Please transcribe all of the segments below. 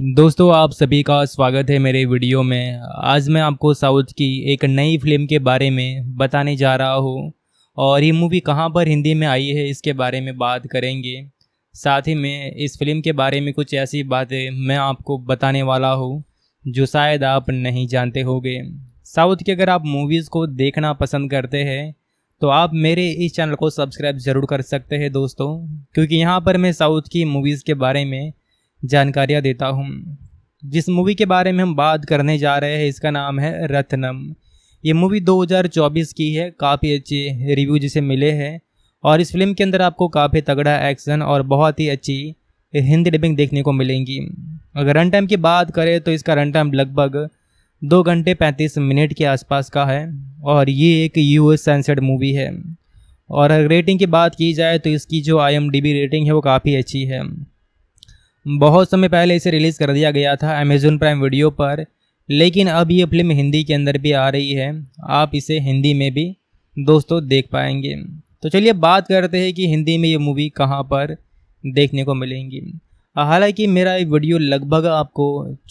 दोस्तों आप सभी का स्वागत है मेरे वीडियो में आज मैं आपको साउथ की एक नई फिल्म के बारे में बताने जा रहा हूँ और ये मूवी कहाँ पर हिंदी में आई है इसके बारे में बात करेंगे साथ ही में इस फिल्म के बारे में कुछ ऐसी बातें मैं आपको बताने वाला हूँ जो शायद आप नहीं जानते होंगे साउथ की अगर आप मूवीज़ को देखना पसंद करते हैं तो आप मेरे इस चैनल को सब्सक्राइब ज़रूर कर सकते हैं दोस्तों क्योंकि यहाँ पर मैं साउथ की मूवीज़ के बारे में जानकारियाँ देता हूँ जिस मूवी के बारे में हम बात करने जा रहे हैं इसका नाम है रत्नम ये मूवी 2024 की है काफ़ी अच्छे रिव्यू जिसे मिले हैं और इस फिल्म के अंदर आपको काफ़ी तगड़ा एक्शन और बहुत ही अच्छी हिंदी डबिंग देखने को मिलेंगी अगर रन टाइम की बात करें तो इसका रन टाइम लगभग दो घंटे पैंतीस मिनट के आसपास का है और ये एक यू एस मूवी है और रेटिंग की बात की जाए तो इसकी जो आई रेटिंग है वो काफ़ी अच्छी है बहुत समय पहले इसे रिलीज़ कर दिया गया था अमेजोन प्राइम वीडियो पर लेकिन अब ये फिल्म हिंदी के अंदर भी आ रही है आप इसे हिंदी में भी दोस्तों देख पाएंगे तो चलिए बात करते हैं कि हिंदी में ये मूवी कहाँ पर देखने को मिलेंगी हालांकि मेरा ये वीडियो लगभग आपको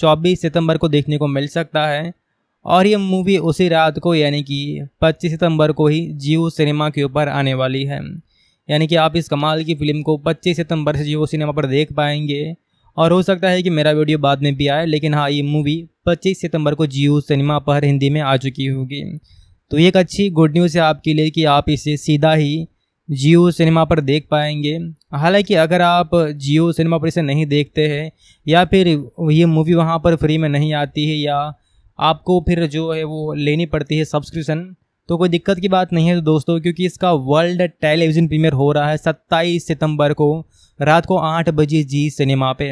24 सितंबर को देखने को मिल सकता है और ये मूवी उसी रात को यानी कि 25 सितंबर को ही जियो सिनेमा के ऊपर आने वाली है यानी कि आप इस कमाल की फ़िल्म को 25 सितंबर से जियो सिनेमा पर देख पाएंगे और हो सकता है कि मेरा वीडियो बाद में भी आए लेकिन हाँ ये मूवी 25 सितंबर को जियो सिनेमा पर हिंदी में आ चुकी होगी तो एक अच्छी गुड न्यूज़ है आपके लिए कि आप इसे सीधा ही जियो सिनेमा पर देख पाएंगे हालांकि अगर आप जियो सिनेमा पर इसे नहीं देखते हैं या फिर ये मूवी वहाँ पर फ्री में नहीं आती है या आपको फिर जो है वो लेनी पड़ती है सब्सक्रिप्शन तो कोई दिक्कत की बात नहीं है तो दोस्तों क्योंकि इसका वर्ल्ड टेलीविज़न प्रीमियर हो रहा है 27 सितंबर को रात को आठ बजे जी सिनेमा पे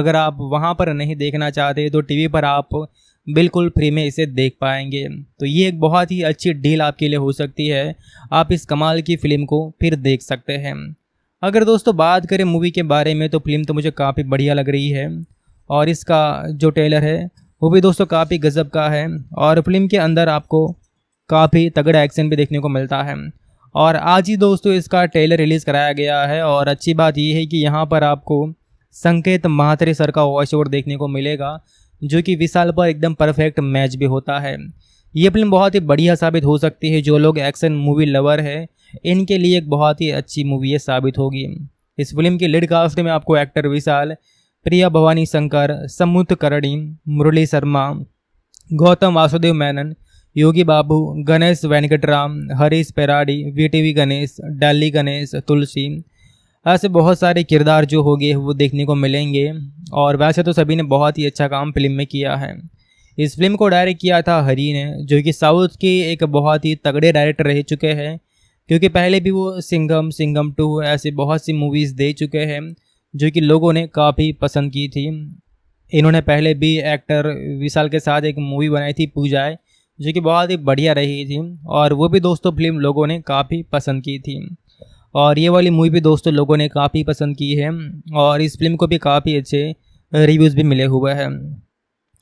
अगर आप वहाँ पर नहीं देखना चाहते तो टीवी पर आप बिल्कुल फ्री में इसे देख पाएंगे तो ये एक बहुत ही अच्छी डील आपके लिए हो सकती है आप इस कमाल की फ़िल्म को फिर देख सकते हैं अगर दोस्तों बात करें मूवी के बारे में तो फिल्म तो मुझे काफ़ी बढ़िया लग रही है और इसका जो ट्रेलर है वो भी दोस्तों काफ़ी गज़ब का है और फिल्म के अंदर आपको काफ़ी तगड़ा एक्शन भी देखने को मिलता है और आज ही दोस्तों इसका ट्रेलर रिलीज़ कराया गया है और अच्छी बात यह है कि यहाँ पर आपको संकेत महात्रे सर का वॉइस ओवर देखने को मिलेगा जो कि विशाल पर एकदम परफेक्ट मैच भी होता है ये फिल्म बहुत ही बढ़िया साबित हो सकती है जो लोग एक्शन मूवी लवर है इनके लिए एक बहुत ही अच्छी मूवी है साबित होगी इस फिल्म की लीड कास्ट में आपको actor Vishal Priya Bhavani Shankar Samuthirakani Murali Sharma Gautham Vasudev Menon Yogi Babu Ganesh Venkatraman Harish Peradi VTV Ganesh Delhi Ganesh Tulasi ऐसे बहुत सारे किरदार जो हो गए वो देखने को मिलेंगे और वैसे तो सभी ने बहुत ही अच्छा काम फिल्म में किया है इस फिल्म को डायरेक्ट किया था हरी ने जो कि साउथ के एक बहुत ही तगड़े डायरेक्टर रह चुके हैं क्योंकि पहले भी वो सिंगम सिंगम टू ऐसे बहुत सी मूवीज़ दे चुके हैं जो कि लोगों ने काफ़ी पसंद की थी इन्होंने पहले भी एक्टर विशाल के साथ एक मूवी बनाई थी पूजाए जो कि बहुत ही बढ़िया रही थी और वो भी दोस्तों फिल्म लोगों ने काफ़ी पसंद की थी और ये वाली मूवी भी दोस्तों लोगों ने काफ़ी पसंद की है और इस फिल्म को भी काफ़ी अच्छे रिव्यूज़ भी मिले हुए हैं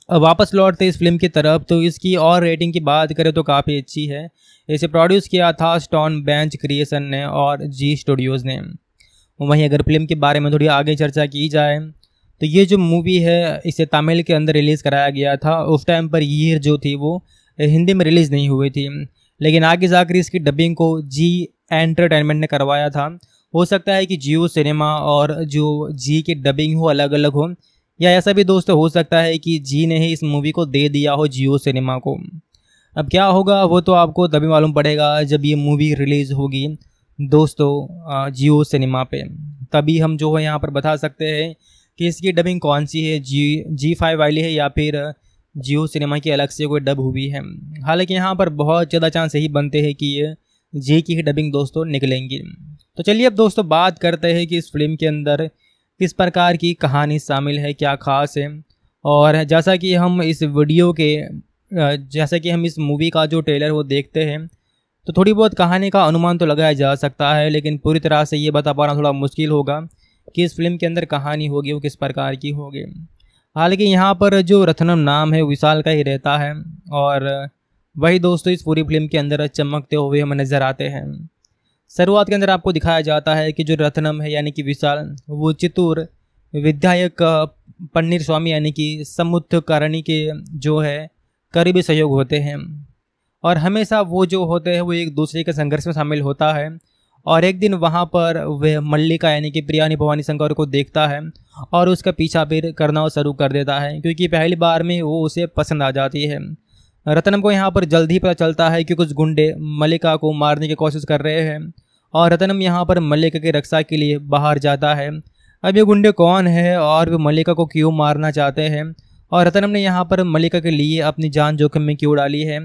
अब वापस लौटते इस फिल्म की तरफ तो इसकी और रेटिंग की बात करें तो काफ़ी अच्छी है इसे प्रोड्यूस किया था स्टॉन बेंच क्रिएशन ने और जी स्टूडियोज़ ने वहीं अगर फिल्म के बारे में थोड़ी आगे चर्चा की जाए तो ये जो मूवी है इसे तमिल के अंदर रिलीज़ कराया गया था उस टाइम पर ईयर जो थी वो हिंदी में रिलीज़ नहीं हुई थी लेकिन आगे जाकर इसकी डबिंग को जी एंटरटेनमेंट ने करवाया था हो सकता है कि जियो सिनेमा और जो जी की डबिंग हो अलग अलग हो या ऐसा भी दोस्त हो सकता है कि जी ने ही इस मूवी को दे दिया हो जियो सिनेमा को अब क्या होगा वो तो आपको तभी मालूम पड़ेगा जब ये मूवी रिलीज़ होगी दोस्तों जियो सिनेमा पे तभी हम जो है यहाँ पर बता सकते हैं कि इसकी डबिंग कौन सी है जी जी फाइव वाली है या फिर जियो सिनेमा की अलग से कोई डब हुई है हालांकि यहाँ पर बहुत ज़्यादा चांस यही बनते हैं कि ये जी की ही डबिंग दोस्तों निकलेंगी तो चलिए अब दोस्तों बात करते हैं कि इस फिल्म के अंदर किस प्रकार की कहानी शामिल है क्या खास है और जैसा कि हम इस वीडियो के जैसा कि हम इस मूवी का जो ट्रेलर वो देखते हैं तो थोड़ी बहुत कहानी का अनुमान तो लगाया जा सकता है लेकिन पूरी तरह से ये बता पाना थोड़ा मुश्किल होगा कि इस फिल्म के अंदर कहानी होगी वो किस प्रकार की होगी हालांकि यहाँ पर जो रत्नम नाम है विशाल का ही रहता है और वही दोस्तों इस पूरी फिल्म के अंदर चमकते हुए हमें नज़र आते हैं शुरुआत के अंदर आपको दिखाया जाता है कि जो रत्नम है यानी कि विशाल वो चितूर विधायक पन्नीर स्वामी यानी कि कारणी के जो है करीबी सहयोग होते हैं और हमेशा वो जो होते हैं वो एक दूसरे के संघर्ष में शामिल होता है और एक दिन वहाँ पर वह मल्लिका यानी कि प्रियानी भवानी शंकर को देखता है और उसका पीछा फिर करना शुरू कर देता है क्योंकि पहली बार में वो उसे पसंद आ जाती है रतनम को यहाँ पर जल्द ही पता चलता है कि कुछ गुंडे मल्लिका को मारने की कोशिश कर रहे हैं और रतनम यहाँ पर मल्लिका की रक्षा के लिए बाहर जाता है अब ये गुंडे कौन है और वे मल्लिका को क्यों मारना चाहते हैं और रतनम ने यहाँ पर मल्लिका के लिए अपनी जान जोखिम में क्यों डाली है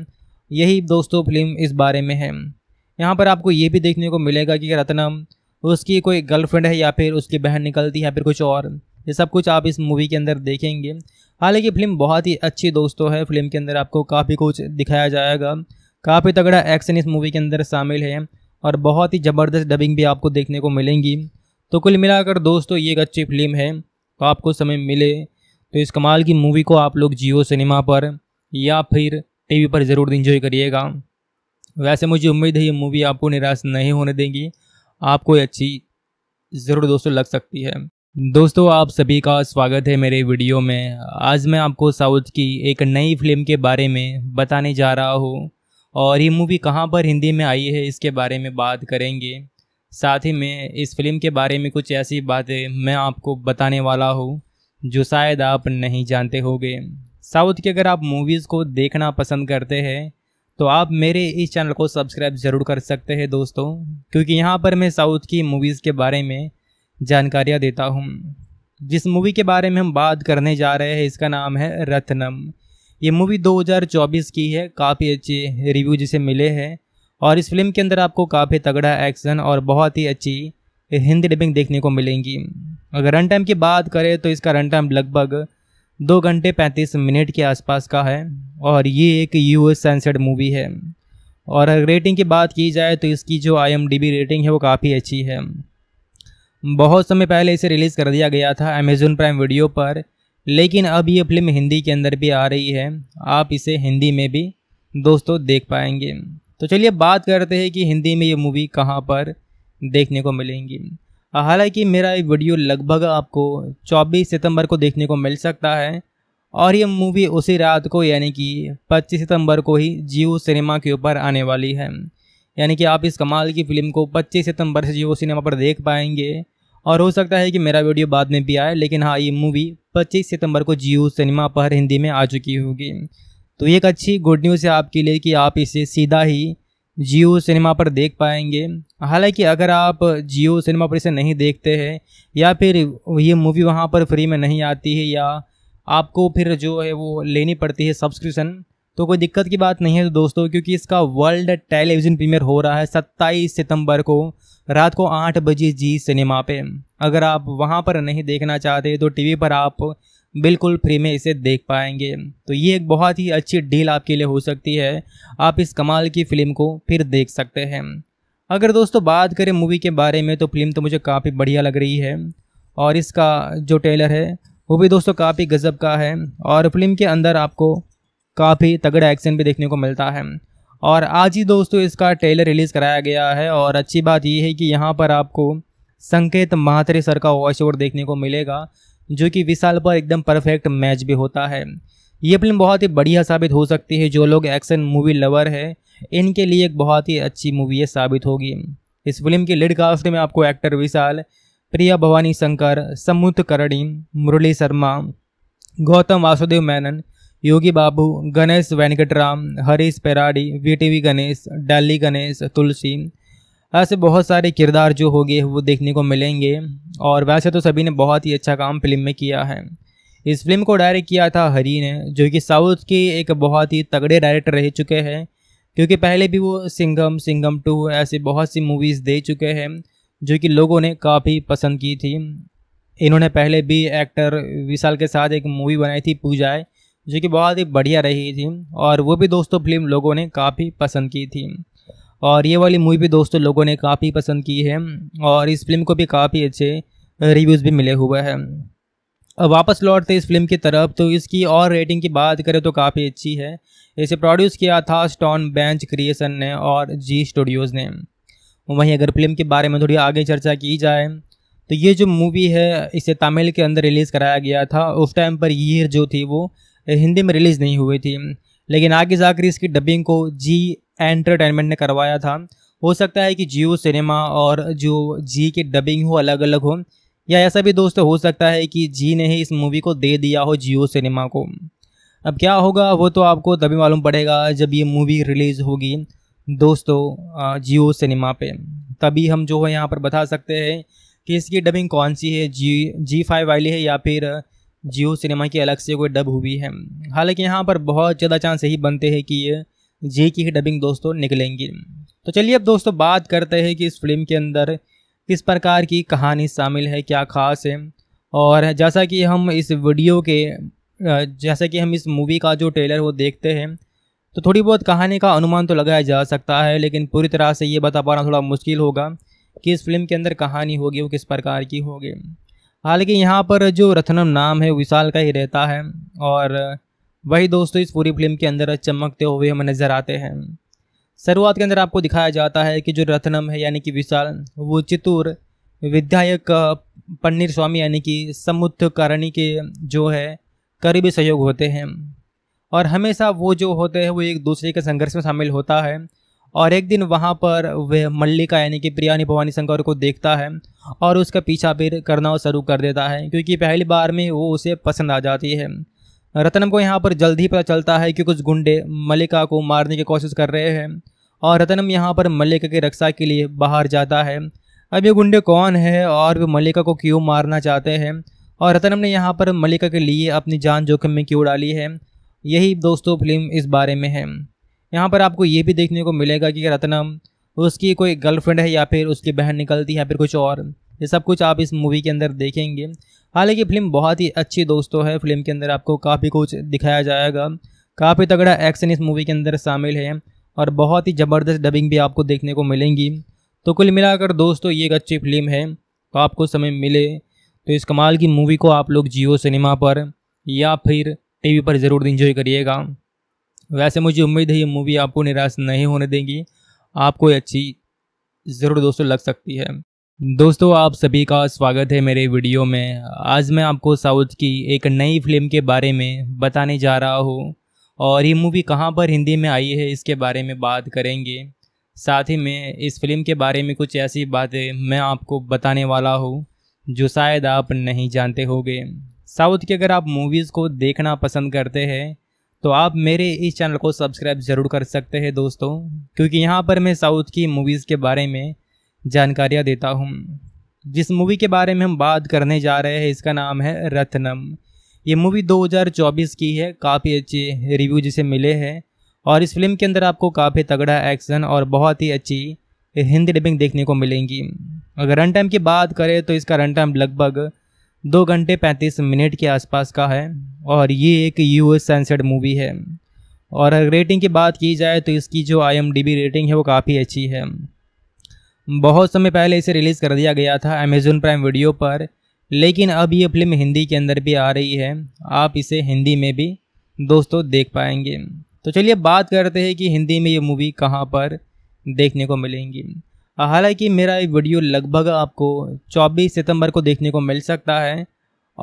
यही दोस्तों फिल्म इस बारे में है यहाँ पर आपको ये भी देखने को मिलेगा कि रत्नम उसकी कोई गर्लफ्रेंड है या फिर उसकी बहन निकलती है या फिर कुछ और ये सब कुछ आप इस मूवी के अंदर देखेंगे हालांकि फ़िल्म बहुत ही अच्छी दोस्तों है फिल्म के अंदर आपको काफ़ी कुछ दिखाया जाएगा काफ़ी तगड़ा एक्शन इस मूवी के अंदर शामिल है और बहुत ही ज़बरदस्त डबिंग भी आपको देखने को मिलेंगी तो कुल मिलाकर दोस्तों ये एक अच्छी फिल्म है तो आपको समय मिले तो इस कमाल की मूवी को आप लोग जियो सिनेमा पर या फिर टीवी पर ज़रूर इन्जॉय करिएगा वैसे मुझे उम्मीद है ये मूवी आपको निराश नहीं होने देगी आपको अच्छी ज़रूर दोस्तों लग सकती है दोस्तों आप सभी का स्वागत है मेरे वीडियो में आज मैं आपको साउथ की एक नई फिल्म के बारे में बताने जा रहा हूँ और ये मूवी कहाँ पर हिंदी में आई है इसके बारे में बात करेंगे साथ ही में इस फिल्म के बारे में कुछ ऐसी बातें मैं आपको बताने वाला हूँ जो शायद आप नहीं जानते होंगे साउथ की अगर आप मूवीज़ को देखना पसंद करते हैं तो आप मेरे इस चैनल को सब्सक्राइब ज़रूर कर सकते हैं दोस्तों क्योंकि यहाँ पर मैं साउथ की मूवीज़ के बारे में जानकारियाँ देता हूँ जिस मूवी के बारे में हम बात करने जा रहे हैं इसका नाम है रत्नम ये मूवी 2024 की है काफ़ी अच्छे रिव्यू जिसे मिले हैं और इस फिल्म के अंदर आपको काफ़ी तगड़ा एक्शन और बहुत ही अच्छी हिंदी डबिंग देखने को मिलेंगी अगर रन टाइम की बात करें तो इसका रन टाइम लगभग दो घंटे पैंतीस मिनट के आसपास का है और ये एक यू सेंसेड मूवी है और रेटिंग की बात की जाए तो इसकी जो आई रेटिंग है वो काफ़ी अच्छी है बहुत समय पहले इसे रिलीज़ कर दिया गया था अमेज़ोन प्राइम वीडियो पर लेकिन अब ये फिल्म हिंदी के अंदर भी आ रही है आप इसे हिंदी में भी दोस्तों देख पाएंगे तो चलिए बात करते हैं कि हिंदी में ये मूवी कहाँ पर देखने को मिलेंगी हालांकि मेरा ये वीडियो लगभग आपको 24 सितंबर को देखने को मिल सकता है और ये मूवी उसी रात को यानी कि 25 सितंबर को ही जियो सिनेमा के ऊपर आने वाली है यानी कि आप इस कमाल की फिल्म को 25 सितंबर से जियो सिनेमा पर देख पाएंगे और हो सकता है कि मेरा वीडियो बाद में भी आए लेकिन हाँ ये मूवी 25 सितंबर को जियो सिनेमा पर हिंदी में आ चुकी होगी तो ये एक अच्छी गुड न्यूज़ है आपके लिए कि आप इसे सीधा ही जियो सिनेमा पर देख पाएंगे हालांकि अगर आप जियो सिनेमा पर इसे नहीं देखते हैं या फिर ये मूवी वहाँ पर फ्री में नहीं आती है या आपको फिर जो है वो लेनी पड़ती है सब्सक्रिप्शन तो कोई दिक्कत की बात नहीं है तो दोस्तों क्योंकि इसका वर्ल्ड टेलीविज़न प्रीमियर हो रहा है सत्ताईस सितंबर को रात को आठ बजे जी सिनेमा पे अगर आप वहाँ पर नहीं देखना चाहते तो टीवी पर आप बिल्कुल फ्री में इसे देख पाएंगे तो ये एक बहुत ही अच्छी डील आपके लिए हो सकती है आप इस कमाल की फ़िल्म को फिर देख सकते हैं अगर दोस्तों बात करें मूवी के बारे में तो फिल्म तो मुझे काफ़ी बढ़िया लग रही है और इसका जो ट्रेलर है वो भी दोस्तों काफ़ी गज़ब का है और फिल्म के अंदर आपको काफ़ी तगड़ा एक्शन भी देखने को मिलता है और आज ही दोस्तों इसका ट्रेलर रिलीज़ कराया गया है और अच्छी बात यह है कि यहाँ पर आपको संकेत महात्रे सर का वॉइस ओवर देखने को मिलेगा जो कि विशाल पर एकदम परफेक्ट मैच भी होता है ये फिल्म बहुत ही बढ़िया साबित हो सकती है जो लोग एक्शन मूवी लवर है इनके लिए एक बहुत ही अच्छी मूवी ये साबित होगी इस फिल्म की लीड कास्ट में आपको actor Vishal Priya Bhavani Shankar Samuthirakani Murali Sharma Gautham Vasudev Menon Yogi Babu Ganesh Venkatraman Harish Peradi V Ganesh Delhi Ganesh Tulasi ऐसे बहुत सारे किरदार जो हो गए वो देखने को मिलेंगे और वैसे तो सभी ने बहुत ही अच्छा काम फिल्म में किया है इस फिल्म को डायरेक्ट किया था हरी ने जो कि साउथ के एक बहुत ही तगड़े डायरेक्टर रह चुके हैं क्योंकि पहले भी वो सिंगम सिंगम टू ऐसे बहुत सी मूवीज़ दे चुके हैं जो कि लोगों ने काफ़ी पसंद की थी इन्होंने पहले भी एक्टर विशाल के साथ एक मूवी बनाई थी पूजाए जो कि बहुत ही बढ़िया रही थी और वो भी दोस्तों फिल्म लोगों ने काफ़ी पसंद की थी और ये वाली मूवी भी दोस्तों लोगों ने काफ़ी पसंद की है और इस फिल्म को भी काफ़ी अच्छे रिव्यूज़ भी मिले हुए हैं अब वापस लौटते इस फिल्म की तरफ तो इसकी और रेटिंग की बात करें तो काफ़ी अच्छी है इसे प्रोड्यूस किया था स्टॉन बेंच क्रिएशन ने और जी स्टूडियोज़ ने वहीं अगर फिल्म के बारे में थोड़ी आगे चर्चा की जाए तो ये जो मूवी है इसे तमिल के अंदर रिलीज़ कराया गया था उस टाइम पर यह जो थी वो हिंदी में रिलीज़ नहीं हुई थी लेकिन आगे जाकर इसकी डबिंग को जी एंटरटेनमेंट ने करवाया था हो सकता है कि जियो सिनेमा और जो जी की डबिंग हो अलग अलग हो या ऐसा भी दोस्तों हो सकता है कि जी ने ही इस मूवी को दे दिया हो जियो सिनेमा को अब क्या होगा वो तो आपको तभी मालूम पड़ेगा जब ये मूवी रिलीज़ होगी दोस्तों जियो सिनेमा पे तभी हम जो है यहाँ पर बता सकते हैं कि इसकी डबिंग कौन सी है जी जी फाइव वाली है या फिर जियो सिनेमा की अलग से कोई डब हुई है हालांकि यहाँ पर बहुत ज़्यादा चांस यही बनते हैं कि ये जी की ही डबिंग दोस्तों निकलेंगी तो चलिए अब दोस्तों बात करते हैं कि इस फिल्म के अंदर किस प्रकार की कहानी शामिल है क्या खास है और जैसा कि हम इस वीडियो के जैसा कि हम इस मूवी का जो ट्रेलर वो देखते हैं तो थोड़ी बहुत कहानी का अनुमान तो लगाया जा सकता है लेकिन पूरी तरह से ये बता पाना थोड़ा मुश्किल होगा कि इस फिल्म के अंदर कहानी होगी वो किस प्रकार की होगी हालांकि यहाँ पर जो रत्नम नाम है विशाल का ही रहता है और वही दोस्तों इस पूरी फिल्म के अंदर चमकते हुए हमें नज़र आते हैं शुरुआत के अंदर आपको दिखाया जाता है कि जो रत्नम है यानी कि विशाल वो चितूर विधायक पन्नीर स्वामी यानी कि समुद्रकारणी के जो है करीबी सहयोग होते हैं और हमेशा वो जो होते हैं वो एक दूसरे के संघर्ष में शामिल होता है और एक दिन वहाँ पर वह मल्लिका यानी कि प्रियानी भवानी शंकर को देखता है और उसका पीछा फिर करना शुरू कर देता है क्योंकि पहली बार में वो उसे पसंद आ जाती है रतनम को यहाँ पर जल्द ही पता चलता है कि कुछ गुंडे मल्लिका को मारने की कोशिश कर रहे हैं और रतनम यहाँ पर मल्लिका की रक्षा के लिए बाहर जाता है अब ये गुंडे कौन है और वे मल्लिका को क्यों मारना चाहते हैं और रतनम ने यहाँ पर मल्लिका के लिए अपनी जान जोखिम में क्यों डाली है यही दोस्तों फिल्म इस बारे में है यहाँ पर आपको ये भी देखने को मिलेगा कि रत्नम उसकी कोई गर्लफ्रेंड है या फिर उसकी बहन निकलती है या फिर कुछ और ये सब कुछ आप इस मूवी के अंदर देखेंगे हालांकि फ़िल्म बहुत ही अच्छी दोस्तों है फिल्म के अंदर आपको काफ़ी कुछ दिखाया जाएगा काफ़ी तगड़ा एक्शन इस मूवी के अंदर शामिल है और बहुत ही ज़बरदस्त डबिंग भी आपको देखने को मिलेंगी तो कुल मिलाकर दोस्तों ये एक अच्छी फिल्म है तो आपको समय मिले तो इस कमाल की मूवी को आप लोग जियो सिनेमा पर या फिर टीवी पर ज़रूर इन्जॉय करिएगा वैसे मुझे उम्मीद है ये मूवी आपको निराश नहीं होने देंगी आपको अच्छी ज़रूर दोस्तों लग सकती है दोस्तों आप सभी का स्वागत है मेरे वीडियो में आज मैं आपको साउथ की एक नई फिल्म के बारे में बताने जा रहा हूँ और ये मूवी कहाँ पर हिंदी में आई है इसके बारे में बात करेंगे साथ ही में इस फिल्म के बारे में कुछ ऐसी बातें मैं आपको बताने वाला हूँ जो शायद आप नहीं जानते होंगे साउथ की अगर आप मूवीज़ को देखना पसंद करते हैं तो आप मेरे इस चैनल को सब्सक्राइब ज़रूर कर सकते हैं दोस्तों क्योंकि यहाँ पर मैं साउथ की मूवीज़ के बारे में जानकारियाँ देता हूँ जिस मूवी के बारे में हम बात करने जा रहे हैं इसका नाम है रत्नम ये मूवी 2024 की है काफ़ी अच्छे रिव्यू जिसे मिले हैं और इस फिल्म के अंदर आपको काफ़ी तगड़ा एक्शन और बहुत ही अच्छी हिंदी डबिंग देखने को मिलेंगी अगर रन टाइम की बात करें तो इसका रन टाइम लगभग दो घंटे पैंतीस मिनट के आसपास का है और ये एक यू एस सेंसर्ड मूवी है और रेटिंग की बात की जाए तो इसकी जो आई रेटिंग है वो काफ़ी अच्छी है बहुत समय पहले इसे रिलीज़ कर दिया गया था अमेज़ोन प्राइम वीडियो पर लेकिन अब ये फिल्म हिंदी के अंदर भी आ रही है आप इसे हिंदी में भी दोस्तों देख पाएंगे तो चलिए बात करते हैं कि हिंदी में ये मूवी कहाँ पर देखने को मिलेंगी हालांकि मेरा ये वीडियो लगभग आपको 24 सितंबर को देखने को मिल सकता है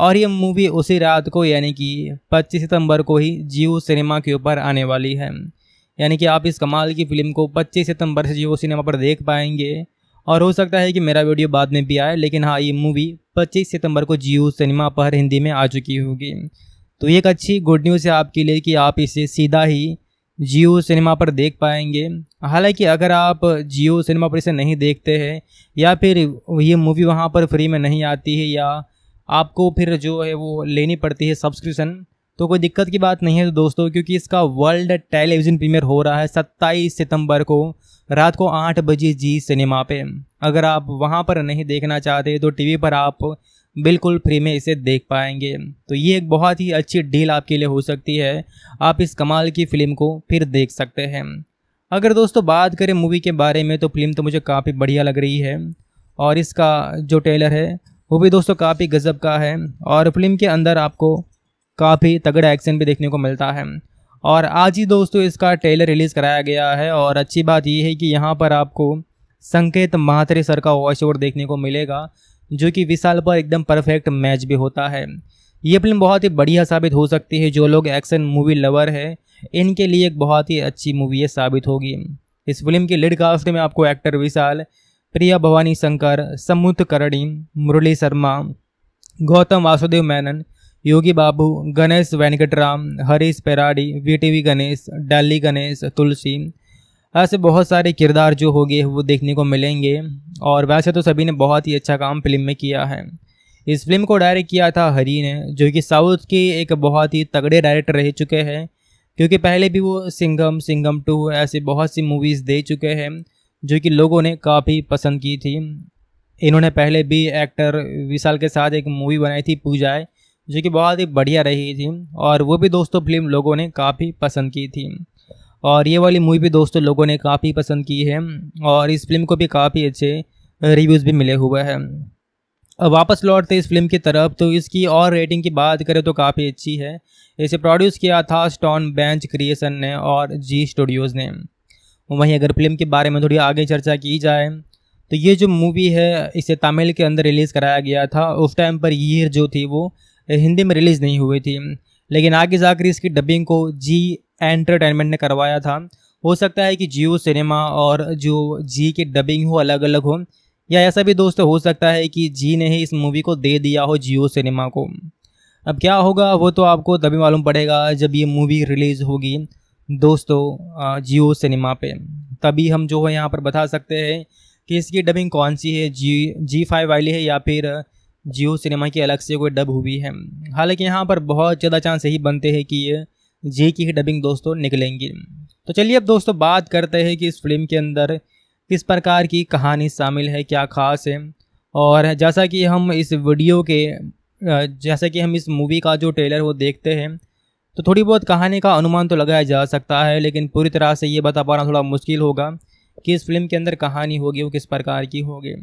और ये मूवी उसी रात को यानी कि 25 सितंबर को ही जियो सिनेमा के ऊपर आने वाली है यानी कि आप इस कमाल की फिल्म को 25 सितंबर से जियो सिनेमा पर देख पाएंगे और हो सकता है कि मेरा वीडियो बाद में भी आए लेकिन हाँ ये मूवी 25 सितंबर को जियो सिनेमा पर हिंदी में आ चुकी होगी तो एक अच्छी गुड न्यूज़ है आपके लिए कि आप इसे सीधा ही जियो सिनेमा पर देख पाएंगे हालांकि अगर आप जियो सिनेमा पर इसे नहीं देखते हैं या फिर ये मूवी वहाँ पर फ्री में नहीं आती है या आपको फिर जो है वो लेनी पड़ती है सब्सक्रिप्शन तो कोई दिक्कत की बात नहीं है दोस्तों क्योंकि इसका वर्ल्ड टेलीविज़न प्रीमियर हो रहा है 27 सितंबर को रात को आठ बजे जी सिनेमा पे अगर आप वहाँ पर नहीं देखना चाहते तो टीवी पर आप बिल्कुल फ्री में इसे देख पाएंगे तो ये एक बहुत ही अच्छी डील आपके लिए हो सकती है आप इस कमाल की फ़िल्म को फिर देख सकते हैं अगर दोस्तों बात करें मूवी के बारे में तो फिल्म तो मुझे काफ़ी बढ़िया लग रही है और इसका जो टेलर है वो भी दोस्तों काफ़ी गज़ब का है और फिल्म के अंदर आपको काफ़ी तगड़ा एक्शन भी देखने को मिलता है और आज ही दोस्तों इसका ट्रेलर रिलीज़ कराया गया है और अच्छी बात यह है कि यहाँ पर आपको संकेत महात्रे सर का वॉइस ओवर देखने को मिलेगा जो कि विशाल पर एकदम परफेक्ट मैच भी होता है ये फिल्म बहुत ही बढ़िया साबित हो सकती है जो लोग एक्शन मूवी लवर है इनके लिए एक बहुत ही अच्छी मूवी साबित होगी इस फिल्म की लीड कास्ट में आपको actor Vishal Priya Bhavani Shankar Samuthirakani Murali Sharma Gautham Vasudev Menon Yogi Babu Ganesh Venkatraman Harish Peradi VTV Ganesh Delhi Ganesh Tulasi ऐसे बहुत सारे किरदार जो होंगे वो देखने को मिलेंगे और वैसे तो सभी ने बहुत ही अच्छा काम फिल्म में किया है इस फिल्म को डायरेक्ट किया था हरी ने जो कि साउथ के एक बहुत ही तगड़े डायरेक्टर रह चुके हैं क्योंकि पहले भी वो सिंघम सिंघम टू ऐसे बहुत सी मूवीज़ दे चुके हैं जो कि लोगों ने काफ़ी पसंद की थी इन्होंने पहले भी एक्टर विशाल के साथ एक मूवी बनाई थी पूजाए जो कि बहुत ही बढ़िया रही थी और वो भी दोस्तों फिल्म लोगों ने काफ़ी पसंद की थी और ये वाली मूवी भी दोस्तों लोगों ने काफ़ी पसंद की है और इस फिल्म को भी काफ़ी अच्छे रिव्यूज़ भी मिले हुए हैं वापस लौटते इस फिल्म की तरफ तो इसकी और रेटिंग की बात करें तो काफ़ी अच्छी है इसे प्रोड्यूस किया था स्टॉन बेंच क्रिएशन ने और जी स्टूडियोज़ ने वहीं अगर फिल्म के बारे में थोड़ी आगे चर्चा की जाए तो ये जो मूवी है इसे तमिल के अंदर रिलीज़ कराया गया था उस टाइम पर ये जो थी वो हिंदी में रिलीज़ नहीं हुई थी लेकिन आगे जाकर इसकी डबिंग को जी एंटरटेनमेंट ने करवाया था हो सकता है कि जियो सिनेमा और जो जी की डबिंग हो अलग अलग हो या ऐसा भी दोस्त हो सकता है कि जी ने ही इस मूवी को दे दिया हो जियो सिनेमा को अब क्या होगा वो तो आपको तभी मालूम पड़ेगा जब ये मूवी रिलीज़ होगी दोस्तों जियो सिनेमा पे तभी हम जो है यहाँ पर बता सकते हैं कि इसकी डबिंग कौन सी है जी जी फाइव वाली है या फिर जियो सिनेमा की अलग से कोई डब हुई है हालांकि यहाँ पर बहुत ज़्यादा चांस यही बनते हैं कि ये जी की ही डबिंग दोस्तों निकलेंगी तो चलिए अब दोस्तों बात करते हैं कि इस फिल्म के अंदर किस प्रकार की कहानी शामिल है क्या खास है और जैसा कि हम इस वीडियो के जैसा कि हम इस मूवी का जो ट्रेलर वो देखते हैं तो थोड़ी बहुत कहानी का अनुमान तो लगाया जा सकता है लेकिन पूरी तरह से ये बता पाना थोड़ा मुश्किल होगा कि इस फिल्म के अंदर कहानी होगी वो किस प्रकार की होगी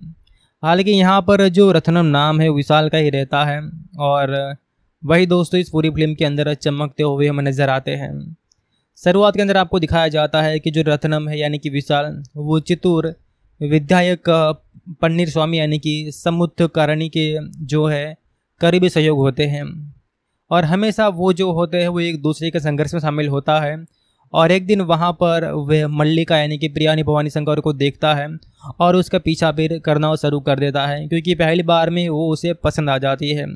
हालांकि यहाँ पर जो रत्नम नाम है विशाल का ही रहता है और वही दोस्तों इस पूरी फिल्म के अंदर चमकते हुए हमें नज़र आते हैं शुरुआत के अंदर आपको दिखाया जाता है कि जो रत्नम है यानी कि विशाल वो चितूर विधायक पन्नीर स्वामी यानी कि कारणी के जो है करीबी सहयोग होते हैं और हमेशा वो जो होते हैं वो एक दूसरे के संघर्ष में शामिल होता है और एक दिन वहाँ पर वह मल्लिका यानी कि प्रियानी भवानी शंकर को देखता है और उसका पीछा फिर करना शुरू कर देता है क्योंकि पहली बार में वो उसे पसंद आ जाती है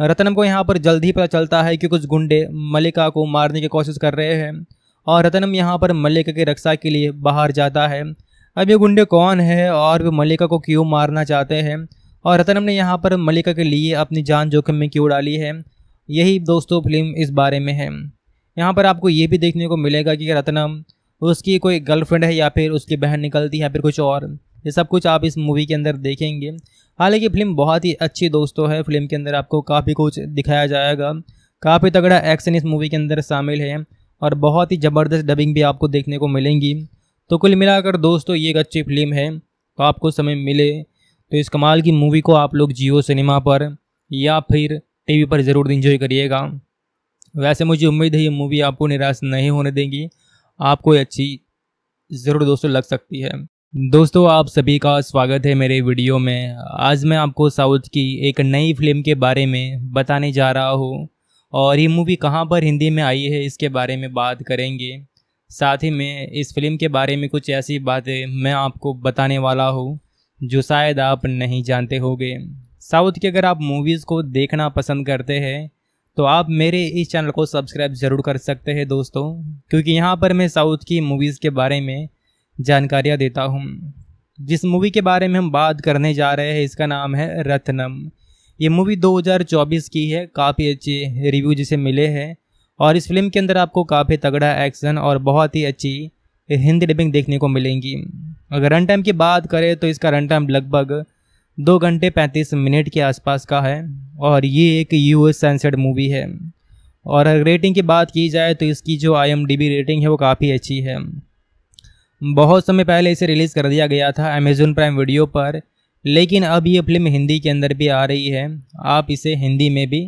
रतनम को यहाँ पर जल्द ही पता चलता है कि कुछ गुंडे मलिका को मारने की कोशिश कर रहे हैं और रतनम यहाँ पर मलिका की रक्षा के लिए बाहर जाता है अब ये गुंडे कौन है और वे मलिका को क्यों मारना चाहते हैं और रतनम ने यहाँ पर मलिका के लिए अपनी जान जोखिम में क्यों डाली है यही दोस्तों फिल्म इस बारे में है यहाँ पर आपको ये भी देखने को मिलेगा कि रतनम उसकी कोई गर्लफ्रेंड है या फिर उसकी बहन निकलती है या फिर कुछ और ये सब कुछ आप इस मूवी के अंदर देखेंगे हालांकि फिल्म बहुत ही अच्छी दोस्तों है फिल्म के अंदर आपको काफ़ी कुछ दिखाया जाएगा काफ़ी तगड़ा एक्शन इस मूवी के अंदर शामिल है और बहुत ही ज़बरदस्त डबिंग भी आपको देखने को मिलेंगी तो कुल मिलाकर दोस्तों ये एक अच्छी फिल्म है तो आपको समय मिले तो इस कमाल की मूवी को आप लोग जियो सिनेमा पर या फिर टीवी पर ज़रूर इन्जॉय करिएगा वैसे मुझे उम्मीद है ये मूवी आपको निराश नहीं होने देंगी आपको अच्छी ज़रूर दोस्तों लग सकती है दोस्तों आप सभी का स्वागत है मेरे वीडियो में आज मैं आपको साउथ की एक नई फिल्म के बारे में बताने जा रहा हूँ और ये मूवी कहाँ पर हिंदी में आई है इसके बारे में बात करेंगे साथ ही में इस फिल्म के बारे में कुछ ऐसी बातें मैं आपको बताने वाला हूँ जो शायद आप नहीं जानते होंगे साउथ की अगर आप मूवीज़ को देखना पसंद करते हैं तो आप मेरे इस चैनल को सब्सक्राइब ज़रूर कर सकते हैं दोस्तों क्योंकि यहाँ पर मैं साउथ की मूवीज़ के बारे में जानकारियाँ देता हूँ जिस मूवी के बारे में हम बात करने जा रहे हैं इसका नाम है रत्नम ये मूवी 2024 की है काफ़ी अच्छे रिव्यू जिसे मिले हैं और इस फिल्म के अंदर आपको काफ़ी तगड़ा एक्शन और बहुत ही अच्छी हिंदी डबिंग देखने को मिलेंगी अगर रन टाइम की बात करें तो इसका रन टाइम लगभग दो घंटे पैंतीस मिनट के आसपास का है और ये एक यू एस मूवी है और रेटिंग की बात की जाए तो इसकी जो आई रेटिंग है वो काफ़ी अच्छी है बहुत समय पहले इसे रिलीज़ कर दिया गया था अमेजोन प्राइम वीडियो पर लेकिन अब ये फिल्म हिंदी के अंदर भी आ रही है आप इसे हिंदी में भी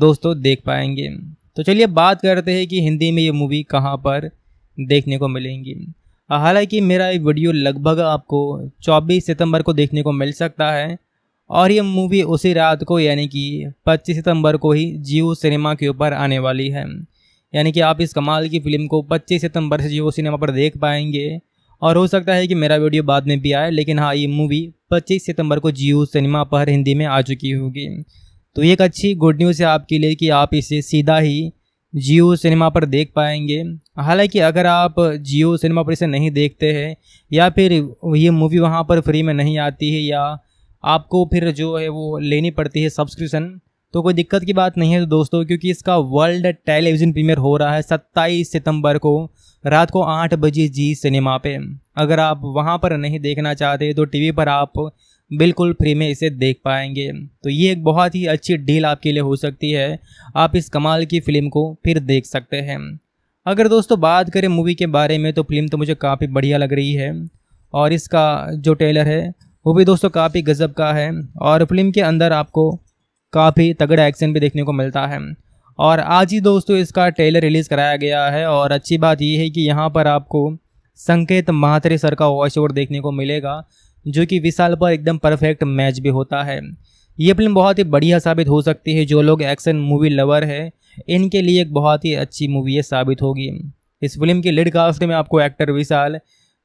दोस्तों देख पाएंगे तो चलिए बात करते हैं कि हिंदी में ये मूवी कहाँ पर देखने को मिलेंगी हालांकि मेरा ये वीडियो लगभग आपको 24 सितंबर को देखने को मिल सकता है और ये मूवी उसी रात को यानी कि 25 सितंबर को ही जियो सिनेमा के ऊपर आने वाली है यानी कि आप इस कमाल की फ़िल्म को 25 सितंबर से जियो सिनेमा पर देख पाएंगे और हो सकता है कि मेरा वीडियो बाद में भी आए लेकिन हाँ ये मूवी 25 सितंबर को जियो सिनेमा पर हिंदी में आ चुकी होगी तो एक अच्छी गुड न्यूज़ है आपके लिए कि आप इसे सीधा ही जियो सिनेमा पर देख पाएंगे हालांकि अगर आप जियो सिनेमा पर इसे नहीं देखते हैं या फिर ये मूवी वहाँ पर फ्री में नहीं आती है या आपको फिर जो है वो लेनी पड़ती है सब्सक्रिप्शन तो कोई दिक्कत की बात नहीं है दोस्तों क्योंकि इसका वर्ल्ड टेलीविज़न प्रीमियर हो रहा है 27 सितंबर को रात को आठ बजे जी सिनेमा पे अगर आप वहाँ पर नहीं देखना चाहते तो टीवी पर आप बिल्कुल फ्री में इसे देख पाएंगे तो ये एक बहुत ही अच्छी डील आपके लिए हो सकती है आप इस कमाल की फ़िल्म को फिर देख सकते हैं अगर दोस्तों बात करें मूवी के बारे में तो फिल्म तो मुझे काफ़ी बढ़िया लग रही है और इसका जो ट्रेलर है वो भी दोस्तों काफ़ी गज़ब का है और फिल्म के अंदर आपको काफ़ी तगड़ा एक्शन भी देखने को मिलता है और आज ही दोस्तों इसका ट्रेलर रिलीज़ कराया गया है और अच्छी बात ये है कि यहाँ पर आपको संकेत महात्रे सर का वॉइस ओवर देखने को मिलेगा जो कि विशाल पर एकदम परफेक्ट मैच भी होता है ये फिल्म बहुत ही बढ़िया साबित हो सकती है जो लोग एक्शन मूवी लवर है इनके लिए एक बहुत ही अच्छी मूवी है साबित होगी इस फिल्म की लीड कास्ट में आपको actor Vishal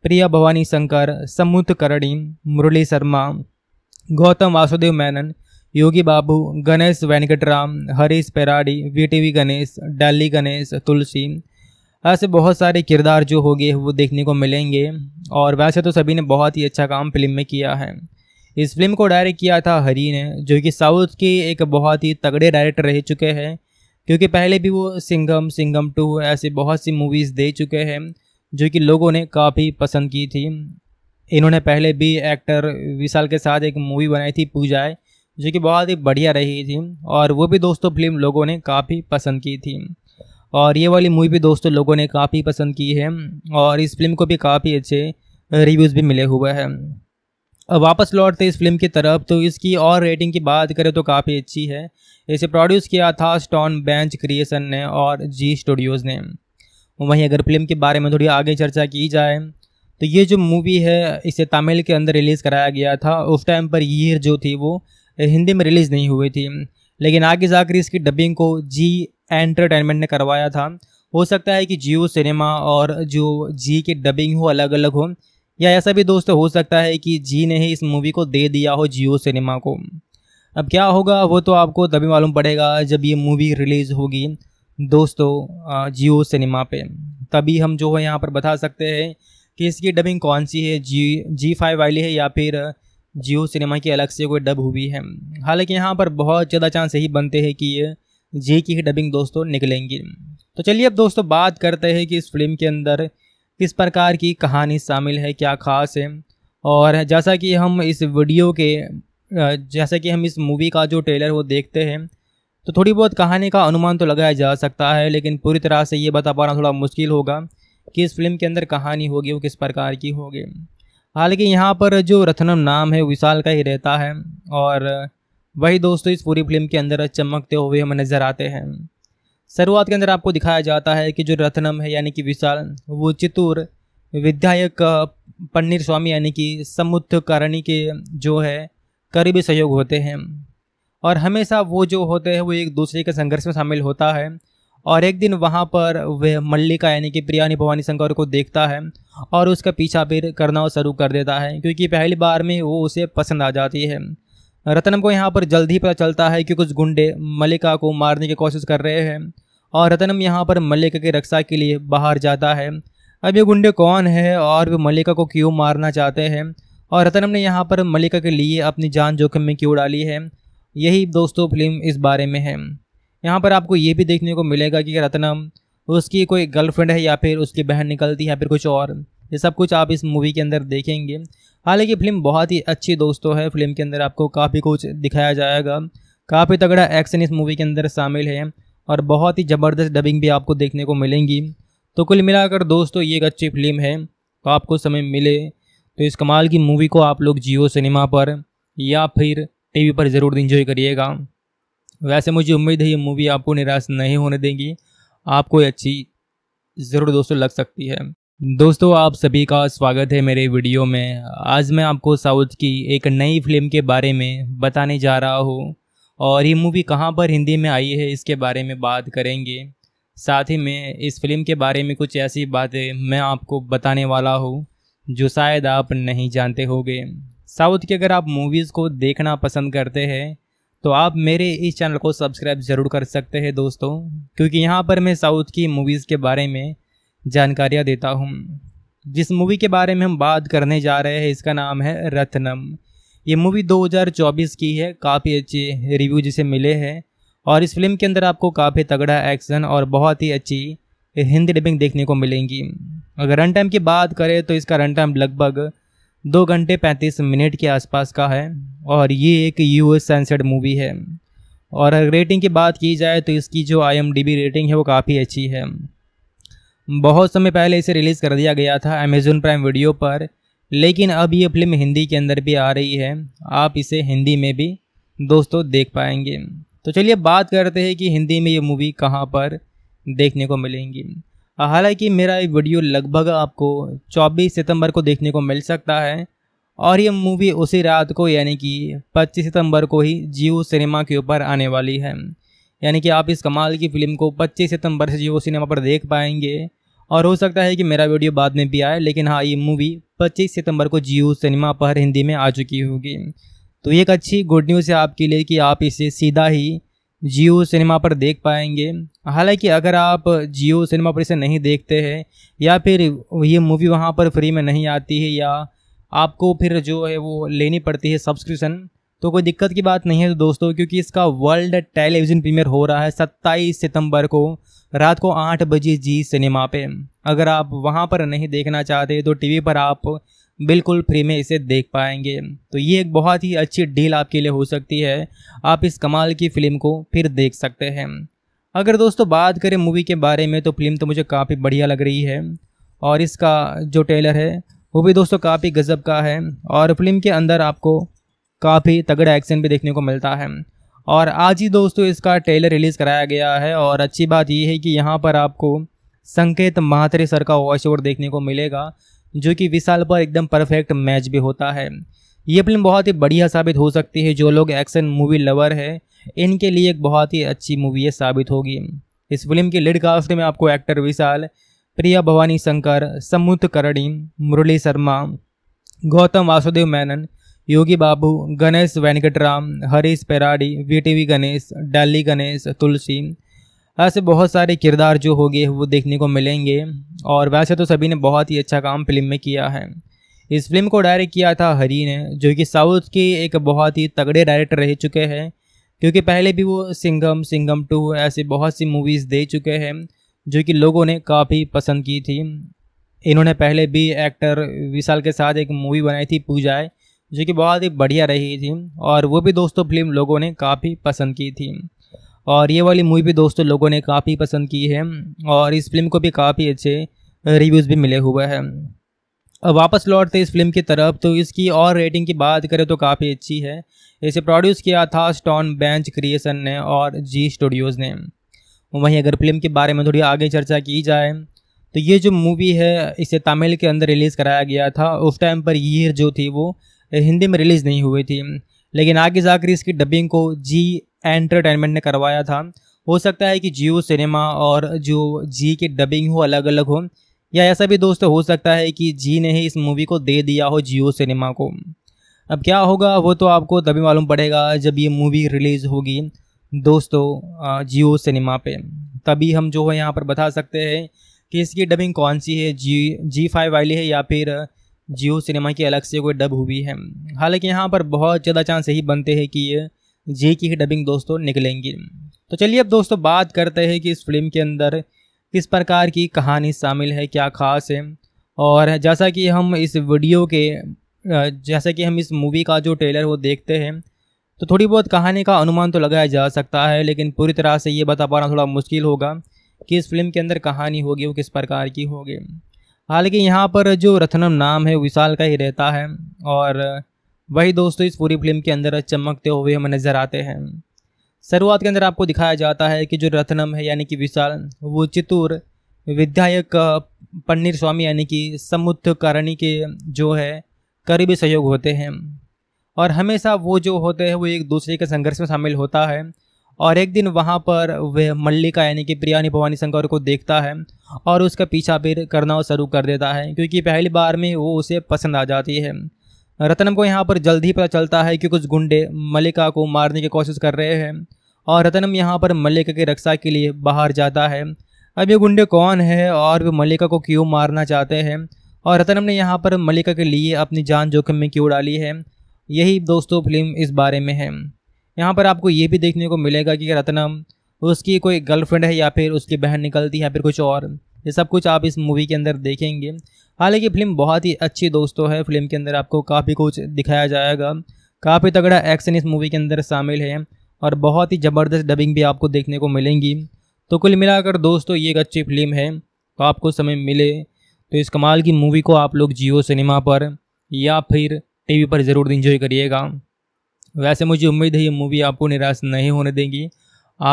Priya Bhavani Shankar Samuthirakani Murali Sharma Gautham Vasudev Menon Yogi Babu Ganesh Venkatraman Harish Peradi V Ganesh Delhi Ganesh Tulasi ऐसे बहुत सारे किरदार जो हो गए वो देखने को मिलेंगे और वैसे तो सभी ने बहुत ही अच्छा काम फिल्म में किया है इस फिल्म को डायरेक्ट किया था हरी ने जो कि साउथ के एक बहुत ही तगड़े डायरेक्टर रह चुके हैं क्योंकि पहले भी वो सिंगम सिंगम टू ऐसे बहुत सी मूवीज़ दे चुके हैं जो कि लोगों ने काफ़ी पसंद की थी इन्होंने पहले भी एक्टर विशाल के साथ एक मूवी बनाई थी पूजाए जो कि बहुत ही बढ़िया रही थी और वो भी दोस्तों फिल्म लोगों ने काफ़ी पसंद की थी और ये वाली मूवी भी दोस्तों लोगों ने काफ़ी पसंद की है और इस फिल्म को भी काफ़ी अच्छे रिव्यूज़ भी मिले हुए हैं वापस लौटते इस फिल्म की तरफ तो इसकी और रेटिंग की बात करें तो काफ़ी अच्छी है इसे प्रोड्यूस किया था स्टॉन बेंच क्रिएशन ने और जी स्टूडियोज़ ने वहीं अगर फिल्म के बारे में थोड़ी आगे चर्चा की जाए तो ये जो मूवी है इसे तमिल के अंदर रिलीज़ कराया गया था उस टाइम पर ये जो थी वो हिंदी में रिलीज़ नहीं हुई थी लेकिन आगे जाकर इसकी डबिंग को जी एंटरटेनमेंट ने करवाया था हो सकता है कि जियो सिनेमा और जो जी की डबिंग हो अलग अलग हो या ऐसा भी दोस्त हो सकता है कि जी ने ही इस मूवी को दे दिया हो जियो सिनेमा को अब क्या होगा वो तो आपको तभी मालूम पड़ेगा जब ये मूवी रिलीज़ होगी दोस्तों जियो सिनेमा पे तभी हम जो है यहाँ पर बता सकते हैं कि इसकी डबिंग कौन सी है जी जी फाइव वाली है या फिर जियो सिनेमा की अलग से कोई डब हुई है हालांकि यहाँ पर बहुत ज़्यादा चांस यही बनते हैं कि ये जी की ही डबिंग दोस्तों निकलेंगी तो चलिए अब दोस्तों बात करते हैं कि इस फिल्म के अंदर किस प्रकार की कहानी शामिल है क्या ख़ास है और जैसा कि हम इस वीडियो के जैसा कि हम इस मूवी का जो ट्रेलर वो देखते हैं तो थोड़ी बहुत कहानी का अनुमान तो लगाया जा सकता है लेकिन पूरी तरह से ये बता पाना थोड़ा मुश्किल होगा कि इस फिल्म के अंदर कहानी होगी वो किस प्रकार की होगी हालांकि यहाँ पर जो रत्नम नाम है विशाल का ही रहता है और वही दोस्तों इस पूरी फिल्म के अंदर चमकते हुए हमें नज़र आते हैं शुरुआत के अंदर आपको दिखाया जाता है कि जो रत्नम है यानी कि विशाल वो चितूर विधायक पन्नीर स्वामी यानी कि समुद्ध कारणी के जो है करीबी सहयोग होते हैं और हमेशा वो जो होते हैं वो एक दूसरे के संघर्ष में शामिल होता है और एक दिन वहाँ पर वह मल्लिका यानी कि प्रियानी भवानी शंकर को देखता है और उसका पीछा फिर करना शुरू कर देता है क्योंकि पहली बार में वो उसे पसंद आ जाती है रतनम को यहाँ पर जल्द ही पता चलता है कि कुछ गुंडे मल्लिका को मारने की कोशिश कर रहे हैं और रतनम यहाँ पर मल्लिका की रक्षा के लिए बाहर जाता है अब ये गुंडे कौन है और वे मल्लिका को क्यों मारना चाहते हैं और रतनम ने यहाँ पर मल्लिका के लिए अपनी जान जोखिम में क्यों डाली है यही दोस्तों फिल्म इस बारे में है यहाँ पर आपको ये भी देखने को मिलेगा कि रत्नम उसकी कोई गर्लफ्रेंड है या फिर उसकी बहन निकलती है या फिर कुछ और ये सब कुछ आप इस मूवी के अंदर देखेंगे हालांकि फ़िल्म बहुत ही अच्छी दोस्तों है फिल्म के अंदर आपको काफ़ी कुछ दिखाया जाएगा काफ़ी तगड़ा एक्शन इस मूवी के अंदर शामिल है और बहुत ही ज़बरदस्त डबिंग भी आपको देखने को मिलेंगी तो कुल मिलाकर दोस्तों ये एक अच्छी फिल्म है तो आपको समय मिले तो इस कमाल की मूवी को आप लोग जियो सिनेमा पर या फिर टीवी पर ज़रूर इन्जॉय करिएगा वैसे मुझे उम्मीद है ये मूवी आपको निराश नहीं होने देंगी आपको अच्छी ज़रूर दोस्तों लग सकती है दोस्तों आप सभी का स्वागत है मेरे वीडियो में आज मैं आपको साउथ की एक नई फिल्म के बारे में बताने जा रहा हूँ और ये मूवी कहाँ पर हिंदी में आई है इसके बारे में बात करेंगे साथ ही में इस फिल्म के बारे में कुछ ऐसी बातें मैं आपको बताने वाला हूँ जो शायद आप नहीं जानते होंगे साउथ की अगर आप मूवीज़ को देखना पसंद करते हैं तो आप मेरे इस चैनल को सब्सक्राइब ज़रूर कर सकते हैं दोस्तों क्योंकि यहाँ पर मैं साउथ की मूवीज़ के बारे में जानकारियाँ देता हूँ जिस मूवी के बारे में हम बात करने जा रहे हैं इसका नाम है रत्नम ये मूवी 2024 की है काफ़ी अच्छे रिव्यू जिसे मिले हैं और इस फिल्म के अंदर आपको काफ़ी तगड़ा एक्शन और बहुत ही अच्छी हिंदी डबिंग देखने को मिलेंगी अगर रन टाइम की बात करें तो इसका रन टाइम लगभग दो घंटे पैंतीस मिनट के आसपास का है और ये एक यू एस सेंसड मूवी है और रेटिंग की बात की जाए तो इसकी जो बी रेटिंग है वो काफ़ी अच्छी है बहुत समय पहले इसे रिलीज़ कर दिया गया था अमेज़ोन प्राइम वीडियो पर लेकिन अब ये फिल्म हिंदी के अंदर भी आ रही है आप इसे हिंदी में भी दोस्तों देख पाएंगे तो चलिए बात करते हैं कि हिंदी में ये मूवी कहाँ पर देखने को मिलेंगी हालांकि मेरा ये वीडियो लगभग आपको 24 सितंबर को देखने को मिल सकता है और ये मूवी उसी रात को यानी कि 25 सितंबर को ही जियो सिनेमा के ऊपर आने वाली है यानी कि आप इस कमाल की फिल्म को 25 सितंबर से जियो सिनेमा पर देख पाएंगे और हो सकता है कि मेरा वीडियो बाद में भी आए लेकिन हाँ ये मूवी 25 सितंबर को जियो सिनेमा पर हिंदी में आ चुकी होगी तो ये एक अच्छी गुड न्यूज़ है आपके लिए कि आप इसे सीधा ही जियो सिनेमा पर देख पाएंगे हालांकि अगर आप जियो सिनेमा पर इसे नहीं देखते हैं या फिर ये मूवी वहाँ पर फ्री में नहीं आती है या आपको फिर जो है वो लेनी पड़ती है सब्सक्रिप्शन तो कोई दिक्कत की बात नहीं है दोस्तों क्योंकि इसका वर्ल्ड टेलीविज़न प्रीमियर हो रहा है 27 सितंबर को रात को आठ बजे जी सिनेमा पे अगर आप वहाँ पर नहीं देखना चाहते तो टीवी पर आप बिल्कुल फ्री में इसे देख पाएंगे तो ये एक बहुत ही अच्छी डील आपके लिए हो सकती है आप इस कमाल की फ़िल्म को फिर देख सकते हैं अगर दोस्तों बात करें मूवी के बारे में तो फिल्म तो मुझे काफ़ी बढ़िया लग रही है और इसका जो ट्रेलर है वो भी दोस्तों काफ़ी गज़ब का है और फिल्म के अंदर आपको काफ़ी तगड़ा एक्शन भी देखने को मिलता है और आज ही दोस्तों इसका ट्रेलर रिलीज़ कराया गया है और अच्छी बात यह है कि यहाँ पर आपको संकेत महात्रे सर का वॉइस ओवर देखने को मिलेगा जो कि विशाल पर एकदम परफेक्ट मैच भी होता है ये फिल्म बहुत ही बढ़िया साबित हो सकती है जो लोग एक्शन मूवी लवर है इनके लिए एक बहुत ही अच्छी मूवी साबित होगी इस फिल्म की लीड कास्ट में आपको actor Vishal Priya Bhavani Shankar Samuthirakani Murali Sharma Gautham Vasudev Menon Yogi Babu Ganesh Venkatraman Harish Peradi V Ganesh Delhi Ganesh Tulasi ऐसे बहुत सारे किरदार जो होंगे वो देखने को मिलेंगे और वैसे तो सभी ने बहुत ही अच्छा काम फिल्म में किया है इस फिल्म को डायरेक्ट किया था हरी ने जो कि साउथ के एक बहुत ही तगड़े डायरेक्टर रह चुके हैं क्योंकि पहले भी वो सिंगम सिंगम टू ऐसे बहुत सी मूवीज़ दे चुके हैं जो कि लोगों ने काफ़ी पसंद की थी इन्होंने पहले भी एक्टर विशाल के साथ एक मूवी बनाई थी पूजा जो कि बहुत ही बढ़िया रही थी और वो भी दोस्तों फिल्म लोगों ने काफ़ी पसंद की थी और ये वाली मूवी भी दोस्तों लोगों ने काफ़ी पसंद की है और इस फिल्म को भी काफ़ी अच्छे रिव्यूज़ भी मिले हुए हैं अब वापस लौटते इस फिल्म की तरफ तो इसकी और रेटिंग की बात करें तो काफ़ी अच्छी है इसे प्रोड्यूस किया था स्टॉन बेंच क्रिएशन ने और जी स्टूडियोज़ ने वहीं अगर फिल्म के बारे में थोड़ी आगे चर्चा की जाए तो ये जो मूवी है इसे तमिल के अंदर रिलीज़ कराया गया था उस टाइम पर ये जो थी वो हिंदी में रिलीज़ नहीं हुई थी लेकिन आगे जाकर इसकी डबिंग को जी एंटरटेनमेंट ने करवाया था हो सकता है कि जियो सिनेमा और जो जी की डबिंग हो अलग अलग हो या ऐसा भी दोस्तों हो सकता है कि जी ने ही इस मूवी को दे दिया हो जियो सिनेमा को अब क्या होगा वो तो आपको तभी मालूम पड़ेगा जब ये मूवी रिलीज़ होगी दोस्तों जियो सिनेमा पे तभी हम जो है यहाँ पर बता सकते हैं कि इसकी डबिंग कौन सी है जी जी फाइव वाली है या फिर जियो सिनेमा की अलग से कोई डब हुई है हालांकि यहाँ पर बहुत ज़्यादा चांस यही बनते हैं कि ये जे की डबिंग दोस्तों निकलेंगी तो चलिए अब दोस्तों बात करते हैं कि इस फिल्म के अंदर किस प्रकार की कहानी शामिल है क्या खास है और जैसा कि हम इस वीडियो के जैसा कि हम इस मूवी का जो ट्रेलर वो देखते हैं तो थोड़ी बहुत कहानी का अनुमान तो लगाया जा सकता है लेकिन पूरी तरह से ये बता पाना थोड़ा मुश्किल होगा कि इस फिल्म के अंदर कहानी होगी वो किस प्रकार की होगी हालांकि यहाँ पर जो रत्नम नाम है विशाल का ही रहता है और वही दोस्तों इस पूरी फिल्म के अंदर चमकते हुए हमें नजर आते हैं शुरुआत के अंदर आपको दिखाया जाता है कि जो रत्नम है यानी कि विशाल वो चितूर विधायक पन्नीर स्वामी यानी कि समुद्रकारणी के जो है करीबी सहयोग होते हैं और हमेशा वो जो होते हैं वो एक दूसरे के संघर्ष में शामिल होता है और एक दिन वहाँ पर वह मल्लिका यानी कि प्रियानी भवानी शंकर को देखता है और उसका पीछा फिर करना शुरू कर देता है क्योंकि पहली बार में वो उसे पसंद आ जाती है रतनम को यहाँ पर जल्द ही पता चलता है कि कुछ गुंडे मलिका को मारने की कोशिश कर रहे हैं और रतनम यहाँ पर मलिका की रक्षा के लिए बाहर जाता है अब ये गुंडे कौन है और वे मलिका को क्यों मारना चाहते हैं और रतनम ने यहाँ पर मलिका के लिए अपनी जान जोखिम में क्यों डाली है यही दोस्तों फिल्म इस बारे में है यहाँ पर आपको ये भी देखने को मिलेगा कि रतनम उसकी कोई गर्लफ्रेंड है या फिर उसकी बहन निकलती है या फिर कुछ और ये सब कुछ आप इस मूवी के अंदर देखेंगे हालांकि फिल्म बहुत ही अच्छी दोस्तों है फिल्म के अंदर आपको काफ़ी कुछ दिखाया जाएगा काफ़ी तगड़ा एक्शन इस मूवी के अंदर शामिल है और बहुत ही ज़बरदस्त डबिंग भी आपको देखने को मिलेंगी तो कुल मिलाकर दोस्तों ये एक अच्छी फिल्म है तो आपको समय मिले तो इस कमाल की मूवी को आप लोग जियो सिनेमा पर या फिर टीवी पर ज़रूर इन्जॉय करिएगा वैसे मुझे उम्मीद है ये मूवी आपको निराश नहीं होने देगी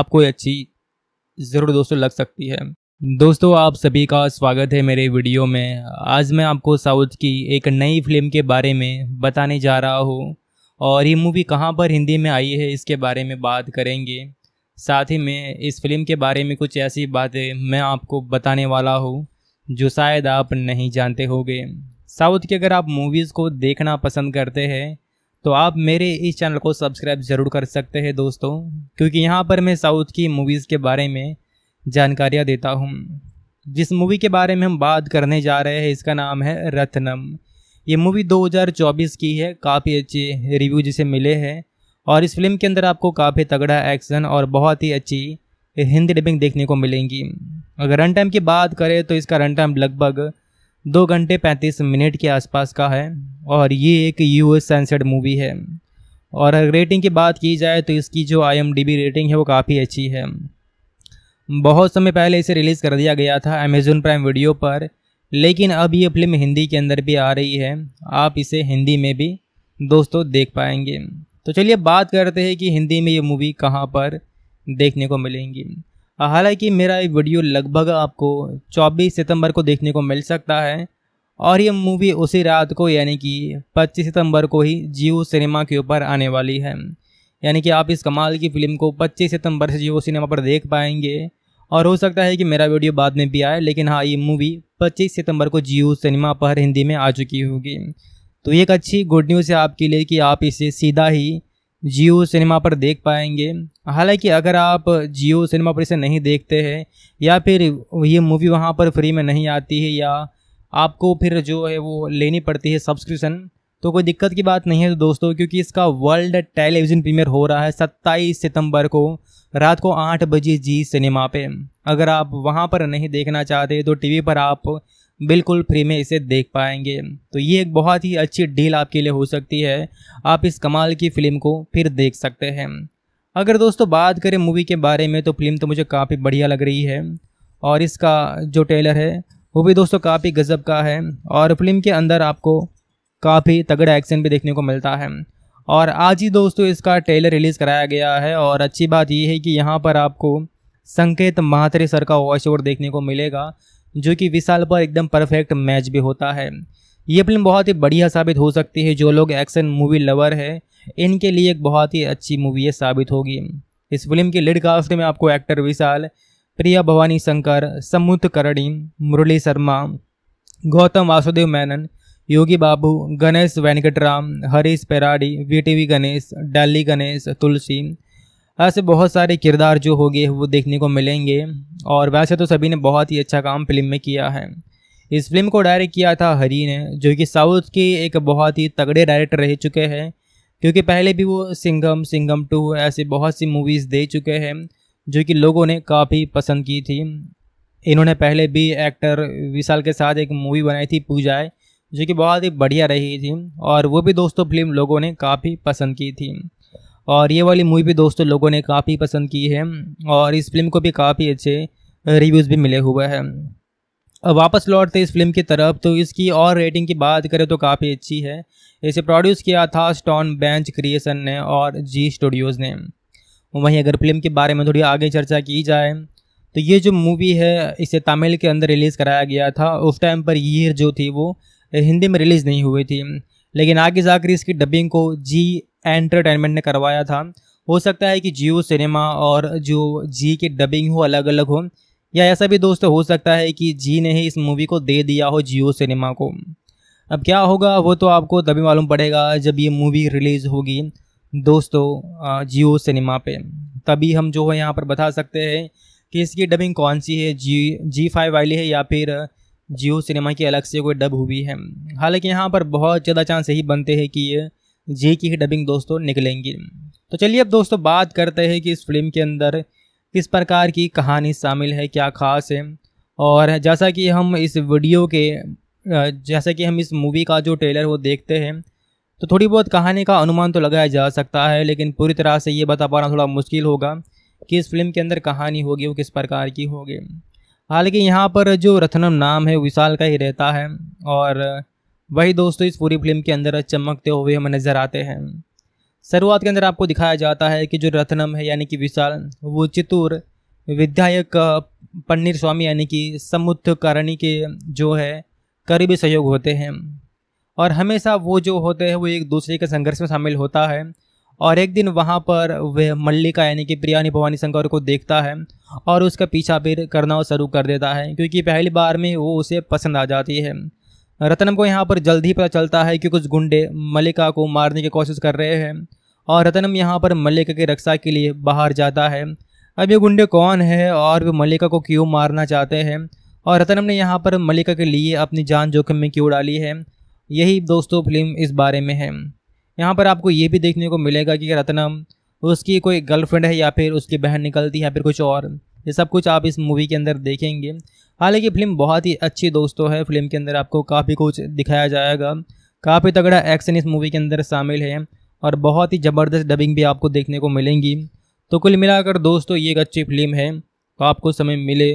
आपको अच्छी ज़रूर दोस्तों लग सकती है दोस्तों आप सभी का स्वागत है मेरे वीडियो में आज मैं आपको साउथ की एक नई फिल्म के बारे में बताने जा रहा हूँ और ये मूवी कहाँ पर हिंदी में आई है इसके बारे में बात करेंगे साथ ही में इस फिल्म के बारे में कुछ ऐसी बातें मैं आपको बताने वाला हूँ जो शायद आप नहीं जानते होंगे साउथ की अगर आप मूवीज़ को देखना पसंद करते हैं तो आप मेरे इस चैनल को सब्सक्राइब ज़रूर कर सकते हैं दोस्तों क्योंकि यहाँ पर मैं साउथ की मूवीज़ के बारे में जानकारियाँ देता हूँ जिस मूवी के बारे में हम बात करने जा रहे हैं इसका नाम है रत्नम ये मूवी 2024 की है काफ़ी अच्छे रिव्यू जिसे मिले हैं और इस फिल्म के अंदर आपको काफ़ी तगड़ा एक्शन और बहुत ही अच्छी हिंदी डबिंग देखने को मिलेंगी अगर रन टाइम की बात करें तो इसका रन टाइम लगभग दो घंटे पैंतीस मिनट के आसपास का है और ये एक यू एस मूवी है और रेटिंग की बात की जाए तो इसकी जो आई रेटिंग है वो काफ़ी अच्छी है बहुत समय पहले इसे रिलीज़ कर दिया गया था अमेजोन प्राइम वीडियो पर लेकिन अब ये फिल्म हिंदी के अंदर भी आ रही है आप इसे हिंदी में भी दोस्तों देख पाएंगे तो चलिए बात करते हैं कि हिंदी में ये मूवी कहाँ पर देखने को मिलेंगी हालांकि मेरा ये वीडियो लगभग आपको 24 सितंबर को देखने को मिल सकता है और ये मूवी उसी रात को यानी कि 25 सितंबर को ही जियो सिनेमा के ऊपर आने वाली है यानी कि आप इस कमाल की फ़िल्म को 25 सितंबर से जियो सिनेमा पर देख पाएंगे और हो सकता है कि मेरा वीडियो बाद में भी आए लेकिन हाँ ये मूवी पच्चीस सितम्बर को जियो सिनेमा पर हिंदी में आ चुकी होगी तो एक अच्छी गुड न्यूज़ है आपके लिए कि आप इसे सीधा ही जियो सिनेमा पर देख पाएंगे हालांकि अगर आप जियो सिनेमा पर इसे नहीं देखते हैं या फिर ये मूवी वहाँ पर फ्री में नहीं आती है या आपको फिर जो है वो लेनी पड़ती है सब्सक्रिप्शन तो कोई दिक्कत की बात नहीं है दोस्तों क्योंकि इसका वर्ल्ड टेलीविज़न प्रीमियर हो रहा है 27 सितंबर को रात को आठ बजे जी सिनेमा पे अगर आप वहाँ पर नहीं देखना चाहते तो टीवी पर आप बिल्कुल फ्री में इसे देख पाएंगे तो ये एक बहुत ही अच्छी डील आपके लिए हो सकती है आप इस कमाल की फ़िल्म को फिर देख सकते हैं अगर दोस्तों बात करें मूवी के बारे में तो फिल्म तो मुझे काफ़ी बढ़िया लग रही है और इसका जो ट्रेलर है वो भी दोस्तों काफ़ी गज़ब का है और फिल्म के अंदर आपको काफ़ी तगड़ा एक्शन भी देखने को मिलता है और आज ही दोस्तों इसका ट्रेलर रिलीज़ कराया गया है और अच्छी बात यह है कि यहाँ पर आपको संकेत महात्रे सर का वॉइस ओवर देखने को मिलेगा जो कि विशाल पर एकदम परफेक्ट मैच भी होता है ये फिल्म बहुत ही बढ़िया साबित हो सकती है जो लोग एक्शन मूवी लवर है इनके लिए एक बहुत ही अच्छी मूवी है साबित होगी इस फिल्म की लीड कास्ट में आपको actor Vishal Priya Bhavani Shankar Samuthirakani Murali Sharma Gautham Vasudev Menon Yogi Babu Ganesh Venkatraman Harish Peradi VTV Ganesh Delhi Ganesh Tulasi ऐसे बहुत सारे किरदार जो हो गए वो देखने को मिलेंगे और वैसे तो सभी ने बहुत ही अच्छा काम फिल्म में किया है इस फिल्म को डायरेक्ट किया था हरी ने जो कि साउथ के एक बहुत ही तगड़े डायरेक्टर रह चुके हैं क्योंकि पहले भी वो सिंगम सिंगम टू ऐसे बहुत सी मूवीज़ दे चुके हैं जो कि लोगों ने काफ़ी पसंद की थी इन्होंने पहले भी एक्टर विशाल के साथ एक मूवी बनाई थी पूजाए जो कि बहुत ही बढ़िया रही थी और वो भी दोस्तों फिल्म लोगों ने काफ़ी पसंद की थी और ये वाली मूवी भी दोस्तों लोगों ने काफ़ी पसंद की है और इस फिल्म को भी काफ़ी अच्छे रिव्यूज़ भी मिले हुए हैं अब वापस लौटते इस फिल्म की तरफ तो इसकी और रेटिंग की बात करें तो काफ़ी अच्छी है इसे प्रोड्यूस किया था स्टॉन बेंच क्रिएशन ने और जी स्टूडियोज़ ने वहीं अगर फिल्म के बारे में थोड़ी आगे चर्चा की जाए तो ये जो मूवी है इसे तमिल के अंदर रिलीज़ कराया गया था उस टाइम पर ईयर जो थी वो हिंदी में रिलीज़ नहीं हुई थी लेकिन आगे जाकर इसकी डबिंग को जी एंटरटेनमेंट ने करवाया था हो सकता है कि जियो सिनेमा और जो जी की डबिंग हो अलग अलग हो या ऐसा भी दोस्त हो सकता है कि जी ने ही इस मूवी को दे दिया हो जियो सिनेमा को अब क्या होगा वो तो आपको तभी मालूम पड़ेगा जब ये मूवी रिलीज़ होगी दोस्तों जियो सिनेमा पे तभी हम जो है यहाँ पर बता सकते हैं कि इसकी डबिंग कौन सी है जी जी फाइव वाली है या फिर जियो सिनेमा की अलग से कोई डब हुई है हालांकि यहाँ पर बहुत ज़्यादा चांस यही बनते हैं कि ये जी की ही डबिंग दोस्तों निकलेंगी तो चलिए अब दोस्तों बात करते हैं कि इस फिल्म के अंदर किस प्रकार की कहानी शामिल है क्या खास है और जैसा कि हम इस वीडियो के जैसा कि हम इस मूवी का जो ट्रेलर वो देखते हैं तो थोड़ी बहुत कहानी का अनुमान तो लगाया जा सकता है लेकिन पूरी तरह से ये बता पाना थोड़ा मुश्किल होगा कि इस फिल्म के अंदर कहानी होगी वो किस प्रकार की होगी हालांकि यहाँ पर जो रत्नम नाम है विशाल का ही रहता है और वही दोस्तों इस पूरी फिल्म के अंदर चमकते हुए हमें नज़र आते हैं शुरुआत के अंदर आपको दिखाया जाता है कि जो रत्नम है यानी कि विशाल वो चितूर विधायक पन्नीर स्वामी यानी कि कारणी के जो है करीबी सहयोग होते हैं और हमेशा वो जो होते हैं वो एक दूसरे के संघर्ष में शामिल होता है और एक दिन वहाँ पर वह मल्लिका यानी कि प्रियानी भवानी शंकर को देखता है और उसका पीछा फिर करना शुरू कर देता है क्योंकि पहली बार में वो उसे पसंद आ जाती है रतनम को यहाँ पर जल्द ही पता चलता है कि कुछ गुंडे मल्लिका को मारने की कोशिश कर रहे हैं और रतनम यहाँ पर मल्लिका की रक्षा के लिए बाहर जाता है अब ये गुंडे कौन है और वे मल्लिका को क्यों मारना चाहते हैं और रतनम ने यहाँ पर मल्लिका के लिए अपनी जान जोखिम में क्यों डाली है यही दोस्तों फिल्म इस बारे में है यहाँ पर आपको ये भी देखने को मिलेगा कि रत्नम उसकी कोई गर्लफ्रेंड है या फिर उसकी बहन निकलती है या फिर कुछ और ये सब कुछ आप इस मूवी के अंदर देखेंगे हालांकि फिल्म बहुत ही अच्छी दोस्तों है फिल्म के अंदर आपको काफ़ी कुछ दिखाया जाएगा काफ़ी तगड़ा एक्शन इस मूवी के अंदर शामिल है और बहुत ही ज़बरदस्त डबिंग भी आपको देखने को मिलेंगी तो कुल मिलाकर दोस्तों ये एक अच्छी फिल्म है तो आपको समय मिले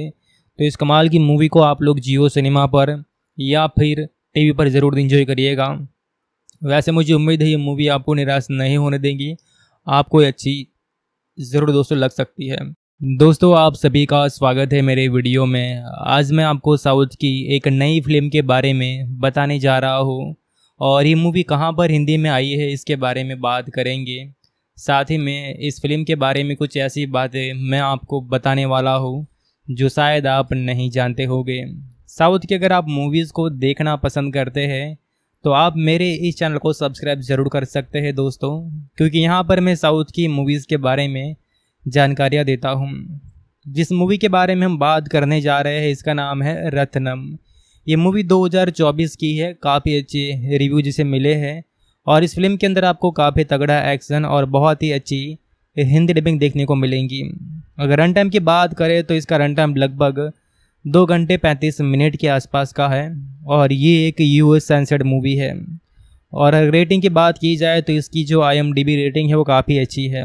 तो इस कमाल की मूवी को आप लोग जियो सिनेमा पर या फिर टीवी पर ज़रूर इन्जॉय करिएगा वैसे मुझे उम्मीद है ये मूवी आपको निराश नहीं होने देंगी आपको अच्छी ज़रूर दोस्तों लग सकती है दोस्तों आप सभी का स्वागत है मेरे वीडियो में आज मैं आपको साउथ की एक नई फिल्म के बारे में बताने जा रहा हूँ और ये मूवी कहाँ पर हिंदी में आई है इसके बारे में बात करेंगे साथ ही में इस फिल्म के बारे में कुछ ऐसी बातें मैं आपको बताने वाला हूँ जो शायद आप नहीं जानते होंगे साउथ की अगर आप मूवीज़ को देखना पसंद करते हैं तो आप मेरे इस चैनल को सब्सक्राइब ज़रूर कर सकते हैं दोस्तों क्योंकि यहाँ पर मैं साउथ की मूवीज़ के बारे में जानकारियाँ देता हूँ जिस मूवी के बारे में हम बात करने जा रहे हैं इसका नाम है रत्नम ये मूवी 2024 की है काफ़ी अच्छे रिव्यू जिसे मिले हैं और इस फिल्म के अंदर आपको काफ़ी तगड़ा एक्शन और बहुत ही अच्छी हिंदी डबिंग देखने को मिलेंगी अगर रन टाइम की बात करें तो इसका रन टाइम लगभग दो घंटे पैंतीस मिनट के आसपास का है और ये एक यू सेंसेड मूवी है और रेटिंग की बात की जाए तो इसकी जो आई रेटिंग है वो काफ़ी अच्छी है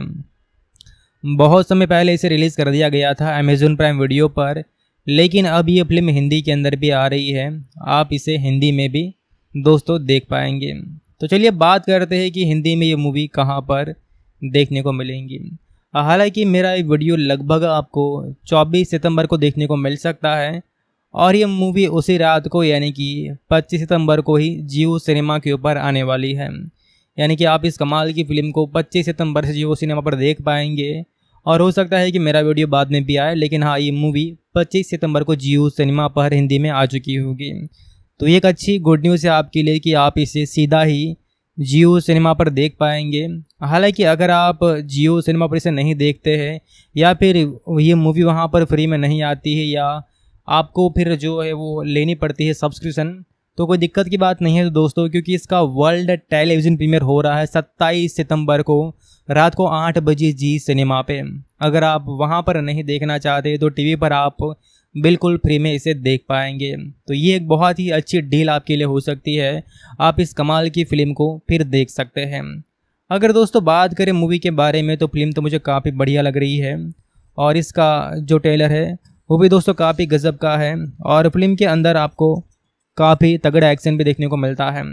बहुत समय पहले इसे रिलीज़ कर दिया गया था अमेज़ोन प्राइम वीडियो पर लेकिन अब ये फिल्म हिंदी के अंदर भी आ रही है आप इसे हिंदी में भी दोस्तों देख पाएंगे तो चलिए बात करते हैं कि हिंदी में ये मूवी कहाँ पर देखने को मिलेंगी हालांकि मेरा ये वीडियो लगभग आपको 24 सितंबर को देखने को मिल सकता है और ये मूवी उसी रात को यानी कि 25 सितंबर को ही जियो सिनेमा के ऊपर आने वाली है यानी कि आप इस कमाल की फ़िल्म को 25 सितंबर से जियो सिनेमा पर देख पाएंगे और हो सकता है कि मेरा वीडियो बाद में भी आए लेकिन हाँ ये मूवी 25 सितंबर को जियो सिनेमा पर हिंदी में आ चुकी होगी तो एक अच्छी गुड न्यूज़ है आपके लिए कि आप इसे सीधा ही जियो सिनेमा पर देख पाएंगे हालांकि अगर आप जियो सिनेमा पर इसे नहीं देखते हैं या फिर ये मूवी वहाँ पर फ्री में नहीं आती है या आपको फिर जो है वो लेनी पड़ती है सब्सक्रिप्शन तो कोई दिक्कत की बात नहीं है दोस्तों क्योंकि इसका वर्ल्ड टेलीविज़न प्रीमियर हो रहा है 27 सितंबर को रात को आठ बजे जी सिनेमा पे अगर आप वहाँ पर नहीं देखना चाहते तो टीवी पर आप बिल्कुल फ्री में इसे देख पाएंगे तो ये एक बहुत ही अच्छी डील आपके लिए हो सकती है आप इस कमाल की फ़िल्म को फिर देख सकते हैं अगर दोस्तों बात करें मूवी के बारे में तो फिल्म तो मुझे काफ़ी बढ़िया लग रही है और इसका जो टेलर है वो भी दोस्तों काफ़ी गज़ब का है और फिल्म के अंदर आपको काफ़ी तगड़ा एक्शन भी देखने को मिलता है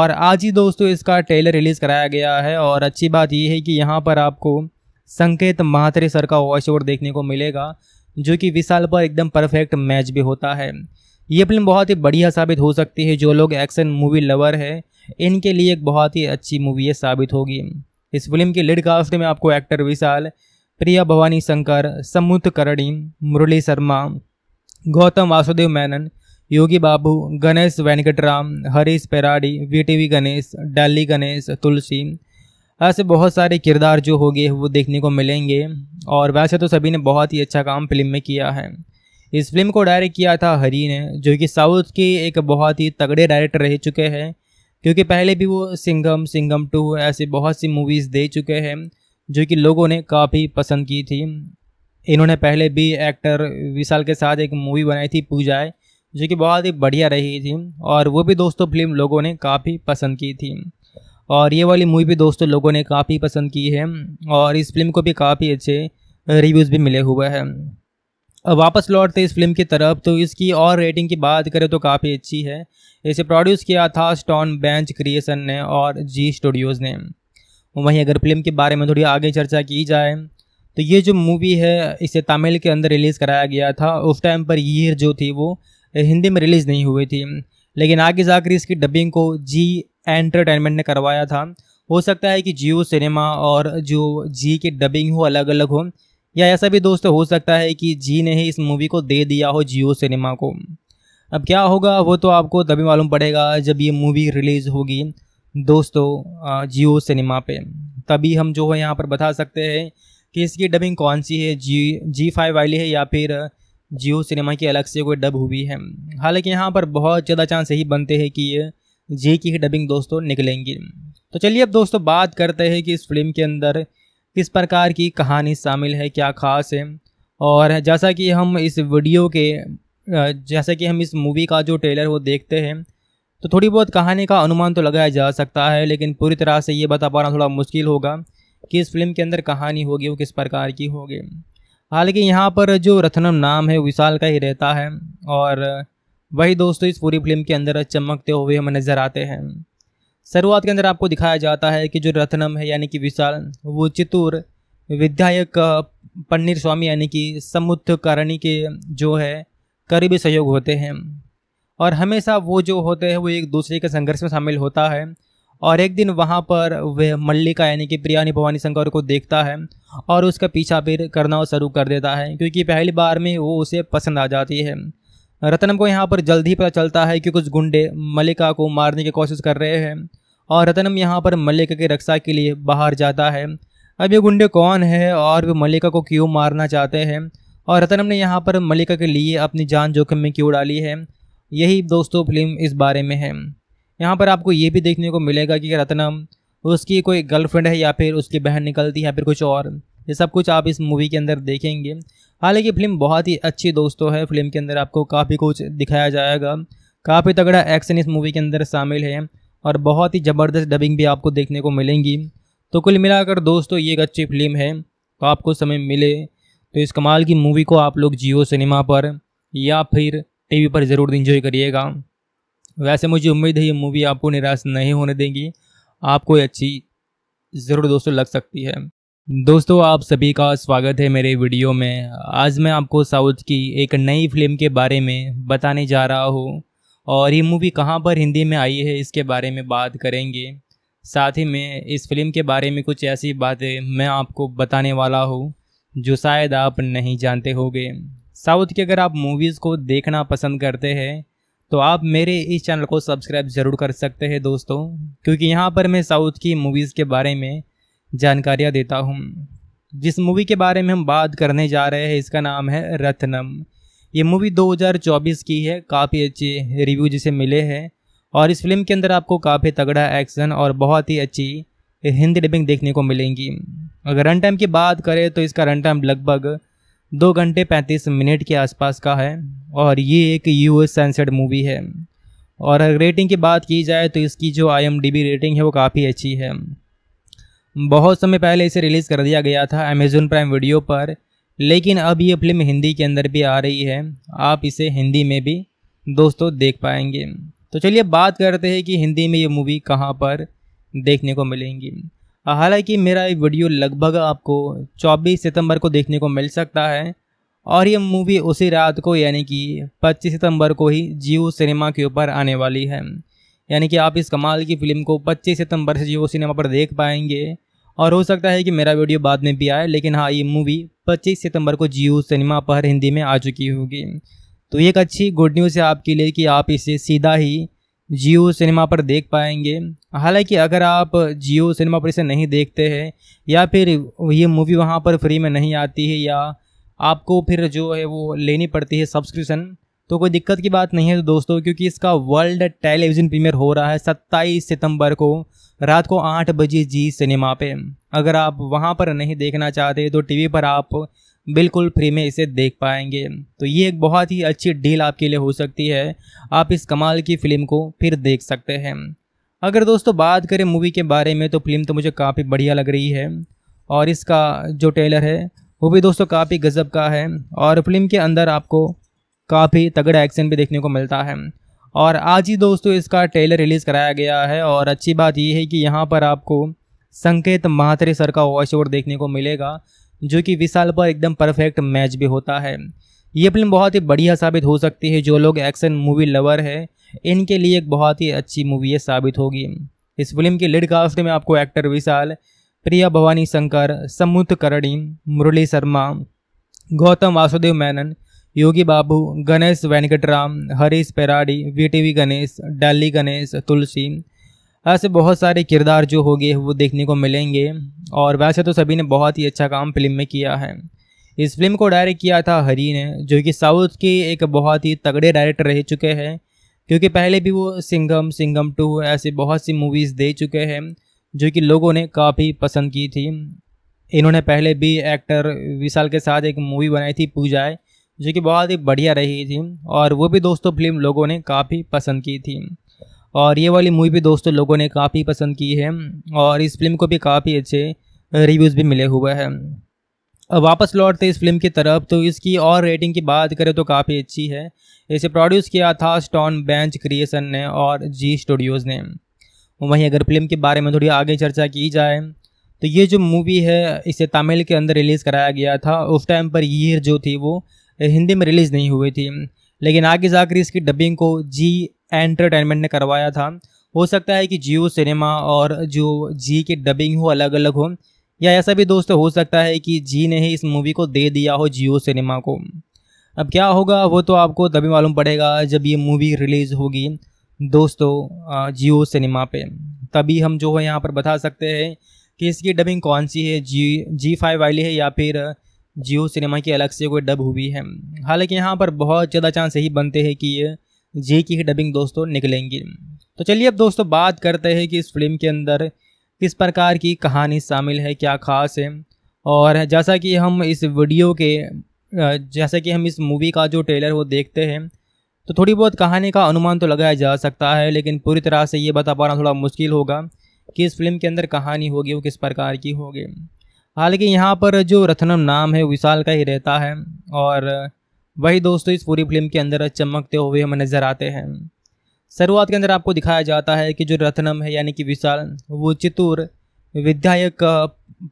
और आज ही दोस्तों इसका ट्रेलर रिलीज़ कराया गया है और अच्छी बात यह है कि यहाँ पर आपको संकेत महात्रे सर का वॉइस ओवर देखने को मिलेगा जो कि विशाल पर एकदम परफेक्ट मैच भी होता है ये फिल्म बहुत ही बढ़िया साबित हो सकती है जो लोग एक्शन मूवी लवर है इनके लिए एक बहुत ही अच्छी मूवी ये साबित होगी इस फिल्म की लीड कास्ट में आपको actor Vishal Priya Bhavani Shankar Samuthirakani Murali Sharma Gautham Vasudev Menon Yogi Babu Ganesh Venkatraman Harish Peradi VTV Ganesh Delhi Ganesh Tulasi ऐसे बहुत सारे किरदार जो होंगे वो देखने को मिलेंगे और वैसे तो सभी ने बहुत ही अच्छा काम फिल्म में किया है इस फिल्म को डायरेक्ट किया था हरी ने जो कि साउथ के एक बहुत ही तगड़े डायरेक्टर रह चुके हैं क्योंकि पहले भी वो सिंगम सिंगम टू ऐसे बहुत सी मूवीज़ दे चुके हैं जो कि लोगों ने काफ़ी पसंद की थी इन्होंने पहले भी एक्टर विशाल के साथ एक मूवी बनाई थी पूजाए जो कि बहुत ही बढ़िया रही थी और वो भी दोस्तों फिल्म लोगों ने काफ़ी पसंद की थी और ये वाली मूवी भी दोस्तों लोगों ने काफ़ी पसंद की है और इस फिल्म को भी काफ़ी अच्छे रिव्यूज़ भी मिले हुए हैं वापस लौटते इस फिल्म की तरफ तो इसकी और रेटिंग की बात करें तो काफ़ी अच्छी है इसे प्रोड्यूस किया था स्टॉन बेंच क्रिएशन ने और जी स्टूडियोज़ ने वहीं अगर फिल्म के बारे में थोड़ी आगे चर्चा की जाए तो ये जो मूवी है इसे तमिल के अंदर रिलीज़ कराया गया था उस टाइम पर ये जो थी वो हिंदी में रिलीज़ नहीं हुई थी लेकिन आगे जाकर इसकी डबिंग को जी एंटरटेनमेंट ने करवाया था हो सकता है कि जियो सिनेमा और जो जी की डबिंग हो अलग अलग हो या ऐसा भी दोस्त हो सकता है कि जी ने ही इस मूवी को दे दिया हो जियो सिनेमा को अब क्या होगा वो तो आपको तभी मालूम पड़ेगा जब ये मूवी रिलीज़ होगी दोस्तों जियो सिनेमा पे तभी हम जो है यहाँ पर बता सकते हैं कि इसकी डबिंग कौन सी है जी जी फाइव वाली है या फिर जियो सिनेमा की अलग से कोई डब हुई है हालांकि यहाँ पर बहुत ज़्यादा चांस यही बनते हैं कि ये जी की ही डबिंग दोस्तों निकलेंगी तो चलिए अब दोस्तों बात करते हैं कि इस फिल्म के अंदर किस प्रकार की कहानी शामिल है क्या खास है और जैसा कि हम इस वीडियो के जैसा कि हम इस मूवी का जो ट्रेलर वो देखते हैं तो थोड़ी बहुत कहानी का अनुमान तो लगाया जा सकता है लेकिन पूरी तरह से ये बता पाना थोड़ा मुश्किल होगा कि इस फिल्म के अंदर कहानी होगी वो किस प्रकार की होगी हालांकि यहाँ पर जो रथनम नाम है विशाल का ही रहता है और वही दोस्तों इस पूरी फिल्म के अंदर चमकते हुए हमें नज़र आते हैं शुरुआत के अंदर आपको दिखाया जाता है कि जो रत्नम है यानी कि विशाल वो चितूर विधायक पन्नीर स्वामी यानी कि समुद्रकारणी के जो है करीबी सहयोग होते हैं और हमेशा वो जो होते हैं वो एक दूसरे के संघर्ष में शामिल होता है और एक दिन वहाँ पर वह मल्लिका यानी कि प्रियानी भवानी शंकर को देखता है और उसका पीछा फिर करना शुरू कर देता है क्योंकि पहली बार में वो उसे पसंद आ जाती है रत्नम को यहाँ पर जल्द ही पता चलता है कि कुछ गुंडे मल्लिका को मारने की कोशिश कर रहे हैं और रतनम यहाँ पर मल्लिका के रक्षा के लिए बाहर जाता है अब ये गुंडे कौन है और वे मल्लिका को क्यों मारना चाहते हैं और रतनम ने यहाँ पर मल्लिका के लिए अपनी जान जोखिम में क्यों डाली है यही दोस्तों फिल्म इस बारे में है यहाँ पर आपको ये भी देखने को मिलेगा कि रतनम उसकी कोई गर्लफ्रेंड है या फिर उसकी बहन निकलती है या फिर कुछ और ये सब कुछ आप इस मूवी के अंदर देखेंगे हालांकि फ़िल्म बहुत ही अच्छी दोस्तों है फिल्म के अंदर आपको काफ़ी कुछ दिखाया जाएगा काफ़ी तगड़ा एक्शन इस मूवी के अंदर शामिल है और बहुत ही ज़बरदस्त डबिंग भी आपको देखने को मिलेंगी तो कुल मिलाकर दोस्तों ये एक अच्छी फिल्म है तो आपको समय मिले तो इस कमाल की मूवी को आप लोग जियो सिनेमा पर या फिर टीवी पर ज़रूर इन्जॉय करिएगा वैसे मुझे उम्मीद है ये मूवी आपको निराश नहीं होने देगी आपको अच्छी ज़रूर दोस्तों लग सकती है दोस्तों आप सभी का स्वागत है मेरे वीडियो में आज मैं आपको साउथ की एक नई फिल्म के बारे में बताने जा रहा हूँ और ये मूवी कहाँ पर हिंदी में आई है इसके बारे में बात करेंगे साथ ही में इस फिल्म के बारे में कुछ ऐसी बातें मैं आपको बताने वाला हूँ जो शायद आप नहीं जानते होंगे साउथ की अगर आप मूवीज़ को देखना पसंद करते हैं तो आप मेरे इस चैनल को सब्सक्राइब ज़रूर कर सकते हैं दोस्तों क्योंकि यहाँ पर मैं साउथ की मूवीज़ के बारे में जानकारियाँ देता हूँ जिस मूवी के बारे में हम बात करने जा रहे हैं इसका नाम है रत्नम ये मूवी 2024 की है काफ़ी अच्छे रिव्यू जिसे मिले हैं और इस फिल्म के अंदर आपको काफ़ी तगड़ा एक्शन और बहुत ही अच्छी हिंदी डबिंग देखने को मिलेंगी अगर रन टाइम की बात करें तो इसका रन टाइम लगभग दो घंटे पैंतीस मिनट के आसपास का है और ये एक यू एस मूवी है और रेटिंग की बात की जाए तो इसकी जो आई रेटिंग है वो काफ़ी अच्छी है बहुत समय पहले इसे रिलीज़ कर दिया गया था अमेज़ोन प्राइम वीडियो पर लेकिन अब ये फिल्म हिंदी के अंदर भी आ रही है आप इसे हिंदी में भी दोस्तों देख पाएंगे तो चलिए बात करते हैं कि हिंदी में ये मूवी कहाँ पर देखने को मिलेंगी हालांकि मेरा ये वीडियो लगभग आपको 24 सितंबर को देखने को मिल सकता है और ये मूवी उसी रात को यानी कि 25 सितंबर को ही जियो सिनेमा के ऊपर आने वाली है यानी कि आप इस कमाल की फ़िल्म को 25 सितंबर से जियो सिनेमा पर देख पाएंगे और हो सकता है कि मेरा वीडियो बाद में भी आए लेकिन हाँ ये मूवी 25 सितंबर को जियो सिनेमा पर हिंदी में आ चुकी होगी तो एक अच्छी गुड न्यूज़ है आपके लिए कि आप इसे सीधा ही जियो सिनेमा पर देख पाएंगे हालांकि अगर आप जियो सिनेमा पर इसे नहीं देखते हैं या फिर ये मूवी वहाँ पर फ्री में नहीं आती है या आपको फिर जो है वो लेनी पड़ती है सब्सक्रिप्शन तो कोई दिक्कत की बात नहीं है तो दोस्तों क्योंकि इसका वर्ल्ड टेलीविज़न प्रीमियर हो रहा है 27 सितंबर को रात को आठ बजे जी सिनेमा पे अगर आप वहाँ पर नहीं देखना चाहते तो टीवी पर आप बिल्कुल फ्री में इसे देख पाएंगे तो ये एक बहुत ही अच्छी डील आपके लिए हो सकती है आप इस कमाल की फ़िल्म को फिर देख सकते हैं अगर दोस्तों बात करें मूवी के बारे में तो फिल्म तो मुझे काफ़ी बढ़िया लग रही है और इसका जो ट्रेलर है वो भी दोस्तों काफ़ी गज़ब का है और फिल्म के अंदर आपको काफ़ी तगड़ा एक्शन भी देखने को मिलता है और आज ही दोस्तों इसका ट्रेलर रिलीज़ कराया गया है और अच्छी बात यह है कि यहाँ पर आपको संकेत महातरे सर का वॉइस ओवर देखने को मिलेगा जो कि विशाल पर एकदम परफेक्ट मैच भी होता है ये फिल्म बहुत ही बढ़िया साबित हो सकती है जो लोग एक्शन मूवी लवर है इनके लिए एक बहुत ही अच्छी मूवी साबित होगी इस फिल्म की लीड कास्ट में आपको actor Vishal Priya Bhavani Shankar Samuthirakani Murali Sharma Gautham Vasudev Menon Yogi Babu Ganesh Venkatraman Harish Peradi VTV Ganesh Delhi Ganesh Tulasi ऐसे बहुत सारे किरदार जो हो गए वो देखने को मिलेंगे और वैसे तो सभी ने बहुत ही अच्छा काम फिल्म में किया है इस फिल्म को डायरेक्ट किया था हरी ने जो कि साउथ के एक बहुत ही तगड़े डायरेक्टर रह चुके हैं क्योंकि पहले भी वो सिंगम सिंगम टू ऐसे बहुत सी मूवीज़ दे चुके हैं जो कि लोगों ने काफ़ी पसंद की थी इन्होंने पहले भी एक्टर विशाल के साथ एक मूवी बनाई थी पूजाए जो कि बहुत ही बढ़िया रही थी और वो भी दोस्तों फिल्म लोगों ने काफ़ी पसंद की थी और ये वाली मूवी भी दोस्तों लोगों ने काफ़ी पसंद की है और इस फिल्म को भी काफ़ी अच्छे रिव्यूज़ भी मिले हुए हैं अब वापस लौटते इस फिल्म की तरफ तो इसकी और रेटिंग की बात करें तो काफ़ी अच्छी है इसे प्रोड्यूस किया था स्टॉन बेंच क्रिएशन ने और जी स्टूडियोज़ ने वहीं अगर फिल्म के बारे में थोड़ी आगे चर्चा की जाए तो ये जो मूवी है इसे तमिल के अंदर रिलीज़ कराया गया था उस टाइम पर ईयर जो थी वो हिंदी में रिलीज़ नहीं हुई थी लेकिन आगे जाकर इसकी डबिंग को जी एंटरटेनमेंट ने करवाया था हो सकता है कि जियो सिनेमा और जो जी की डबिंग हो अलग अलग हो या ऐसा भी दोस्तों हो सकता है कि जी ने ही इस मूवी को दे दिया हो जियो सिनेमा को अब क्या होगा वो तो आपको तभी मालूम पड़ेगा जब ये मूवी रिलीज़ होगी दोस्तों जियो सिनेमा पे तभी हम जो है यहाँ पर बता सकते हैं कि इसकी डबिंग कौन सी है जी जी फाइव वाली है या फिर जियो सिनेमा की अलग से कोई डब हुई है हालांकि यहाँ पर बहुत ज़्यादा चांस यही बनते हैं कि ये जी की ही डबिंग दोस्तों निकलेंगी तो चलिए अब दोस्तों बात करते हैं कि इस फिल्म के अंदर किस प्रकार की कहानी शामिल है क्या खास है और जैसा कि हम इस वीडियो के जैसा कि हम इस मूवी का जो ट्रेलर वो देखते हैं तो थोड़ी बहुत कहानी का अनुमान तो लगाया जा सकता है लेकिन पूरी तरह से ये बता पाना थोड़ा मुश्किल होगा कि इस फिल्म के अंदर कहानी होगी वो किस प्रकार की होगी हालांकि यहाँ पर जो रत्नम नाम है विशाल का ही रहता है और वही दोस्तों इस पूरी फिल्म के अंदर चमकते हुए हमें नज़र आते हैं शुरुआत के अंदर आपको दिखाया जाता है कि जो रत्नम है यानी कि विशाल वो चितूर विधायक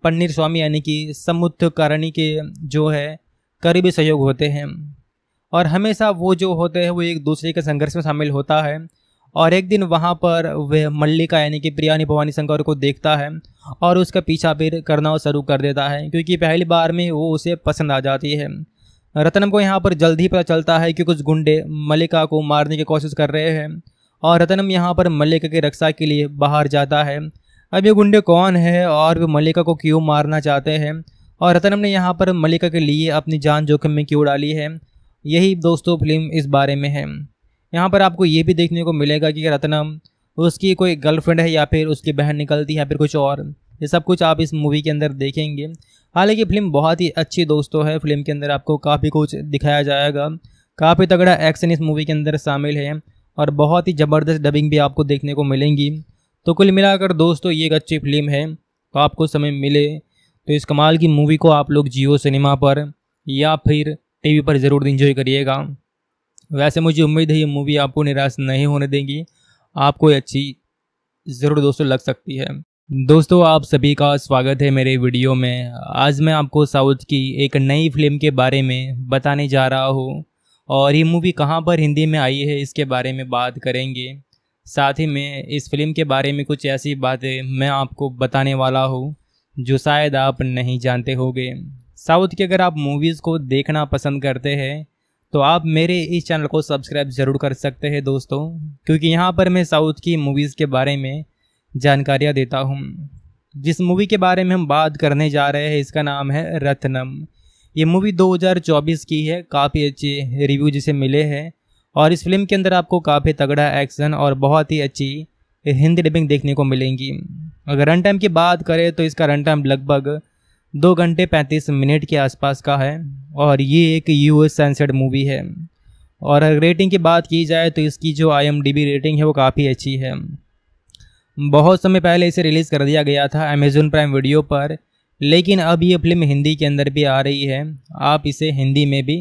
पन्नीर स्वामी यानी कि समुद्रकरणी के जो है करीबी सहयोग होते हैं और हमेशा वो जो होते हैं वो एक दूसरे के संघर्ष में शामिल होता है और एक दिन वहाँ पर वह मल्लिका यानी कि प्रियानी भवानी शंकर को देखता है और उसका पीछा फिर करना शुरू कर देता है क्योंकि पहली बार में वो उसे पसंद आ जाती है रतनम को यहाँ पर जल्द ही पता चलता है कि कुछ गुंडे मल्लिका को मारने की कोशिश कर रहे हैं और रतनम यहाँ पर मल्लिका की रक्षा के लिए बाहर जाता है अब ये गुंडे कौन है और वे मल्लिका को क्यों मारना चाहते हैं और रतनम ने यहाँ पर मल्लिका के लिए अपनी जान जोखिम में क्यों डाली है यही दोस्तों फिल्म इस बारे में है यहाँ पर आपको ये भी देखने को मिलेगा कि रत्नम उसकी कोई गर्लफ्रेंड है या फिर उसकी बहन निकलती है या फिर कुछ और ये सब कुछ आप इस मूवी के अंदर देखेंगे हालांकि फिल्म बहुत ही अच्छी दोस्तों है फिल्म के अंदर आपको काफ़ी कुछ दिखाया जाएगा काफ़ी तगड़ा एक्शन इस मूवी के अंदर शामिल है और बहुत ही ज़बरदस्त डबिंग भी आपको देखने को मिलेंगी तो कुल मिलाकर दोस्तों ये एक अच्छी फिल्म है तो आपको समय मिले तो इस कमाल की मूवी को आप लोग जियो सिनेमा पर या फिर टीवी पर ज़रूर इन्जॉय करिएगा वैसे मुझे उम्मीद है ये मूवी आपको निराश नहीं होने देंगी आपको अच्छी ज़रूर दोस्तों लग सकती है दोस्तों आप सभी का स्वागत है मेरे वीडियो में आज मैं आपको साउथ की एक नई फिल्म के बारे में बताने जा रहा हूँ और ये मूवी कहाँ पर हिंदी में आई है इसके बारे में बात करेंगे साथ ही में इस फिल्म के बारे में कुछ ऐसी बातें मैं आपको बताने वाला हूँ जो शायद आप नहीं जानते होंगे साउथ की अगर आप मूवीज़ को देखना पसंद करते हैं तो आप मेरे इस चैनल को सब्सक्राइब ज़रूर कर सकते हैं दोस्तों क्योंकि यहाँ पर मैं साउथ की मूवीज़ के बारे में जानकारियाँ देता हूँ जिस मूवी के बारे में हम बात करने जा रहे हैं इसका नाम है रत्नम ये मूवी 2024 की है काफ़ी अच्छी रिव्यू जिसे मिले हैं और इस फिल्म के अंदर आपको काफ़ी तगड़ा एक्शन और बहुत ही अच्छी हिंदी डबिंग देखने को मिलेंगी अगर रन टाइम की बात करें तो इसका रन टाइम लगभग दो घंटे पैंतीस मिनट के आसपास का है और ये एक यू एस सेंसेड मूवी है और रेटिंग की बात की जाए तो इसकी जो आई रेटिंग है वो काफ़ी अच्छी है बहुत समय पहले इसे रिलीज़ कर दिया गया था अमेज़ोन प्राइम वीडियो पर लेकिन अब ये फिल्म हिंदी के अंदर भी आ रही है आप इसे हिंदी में भी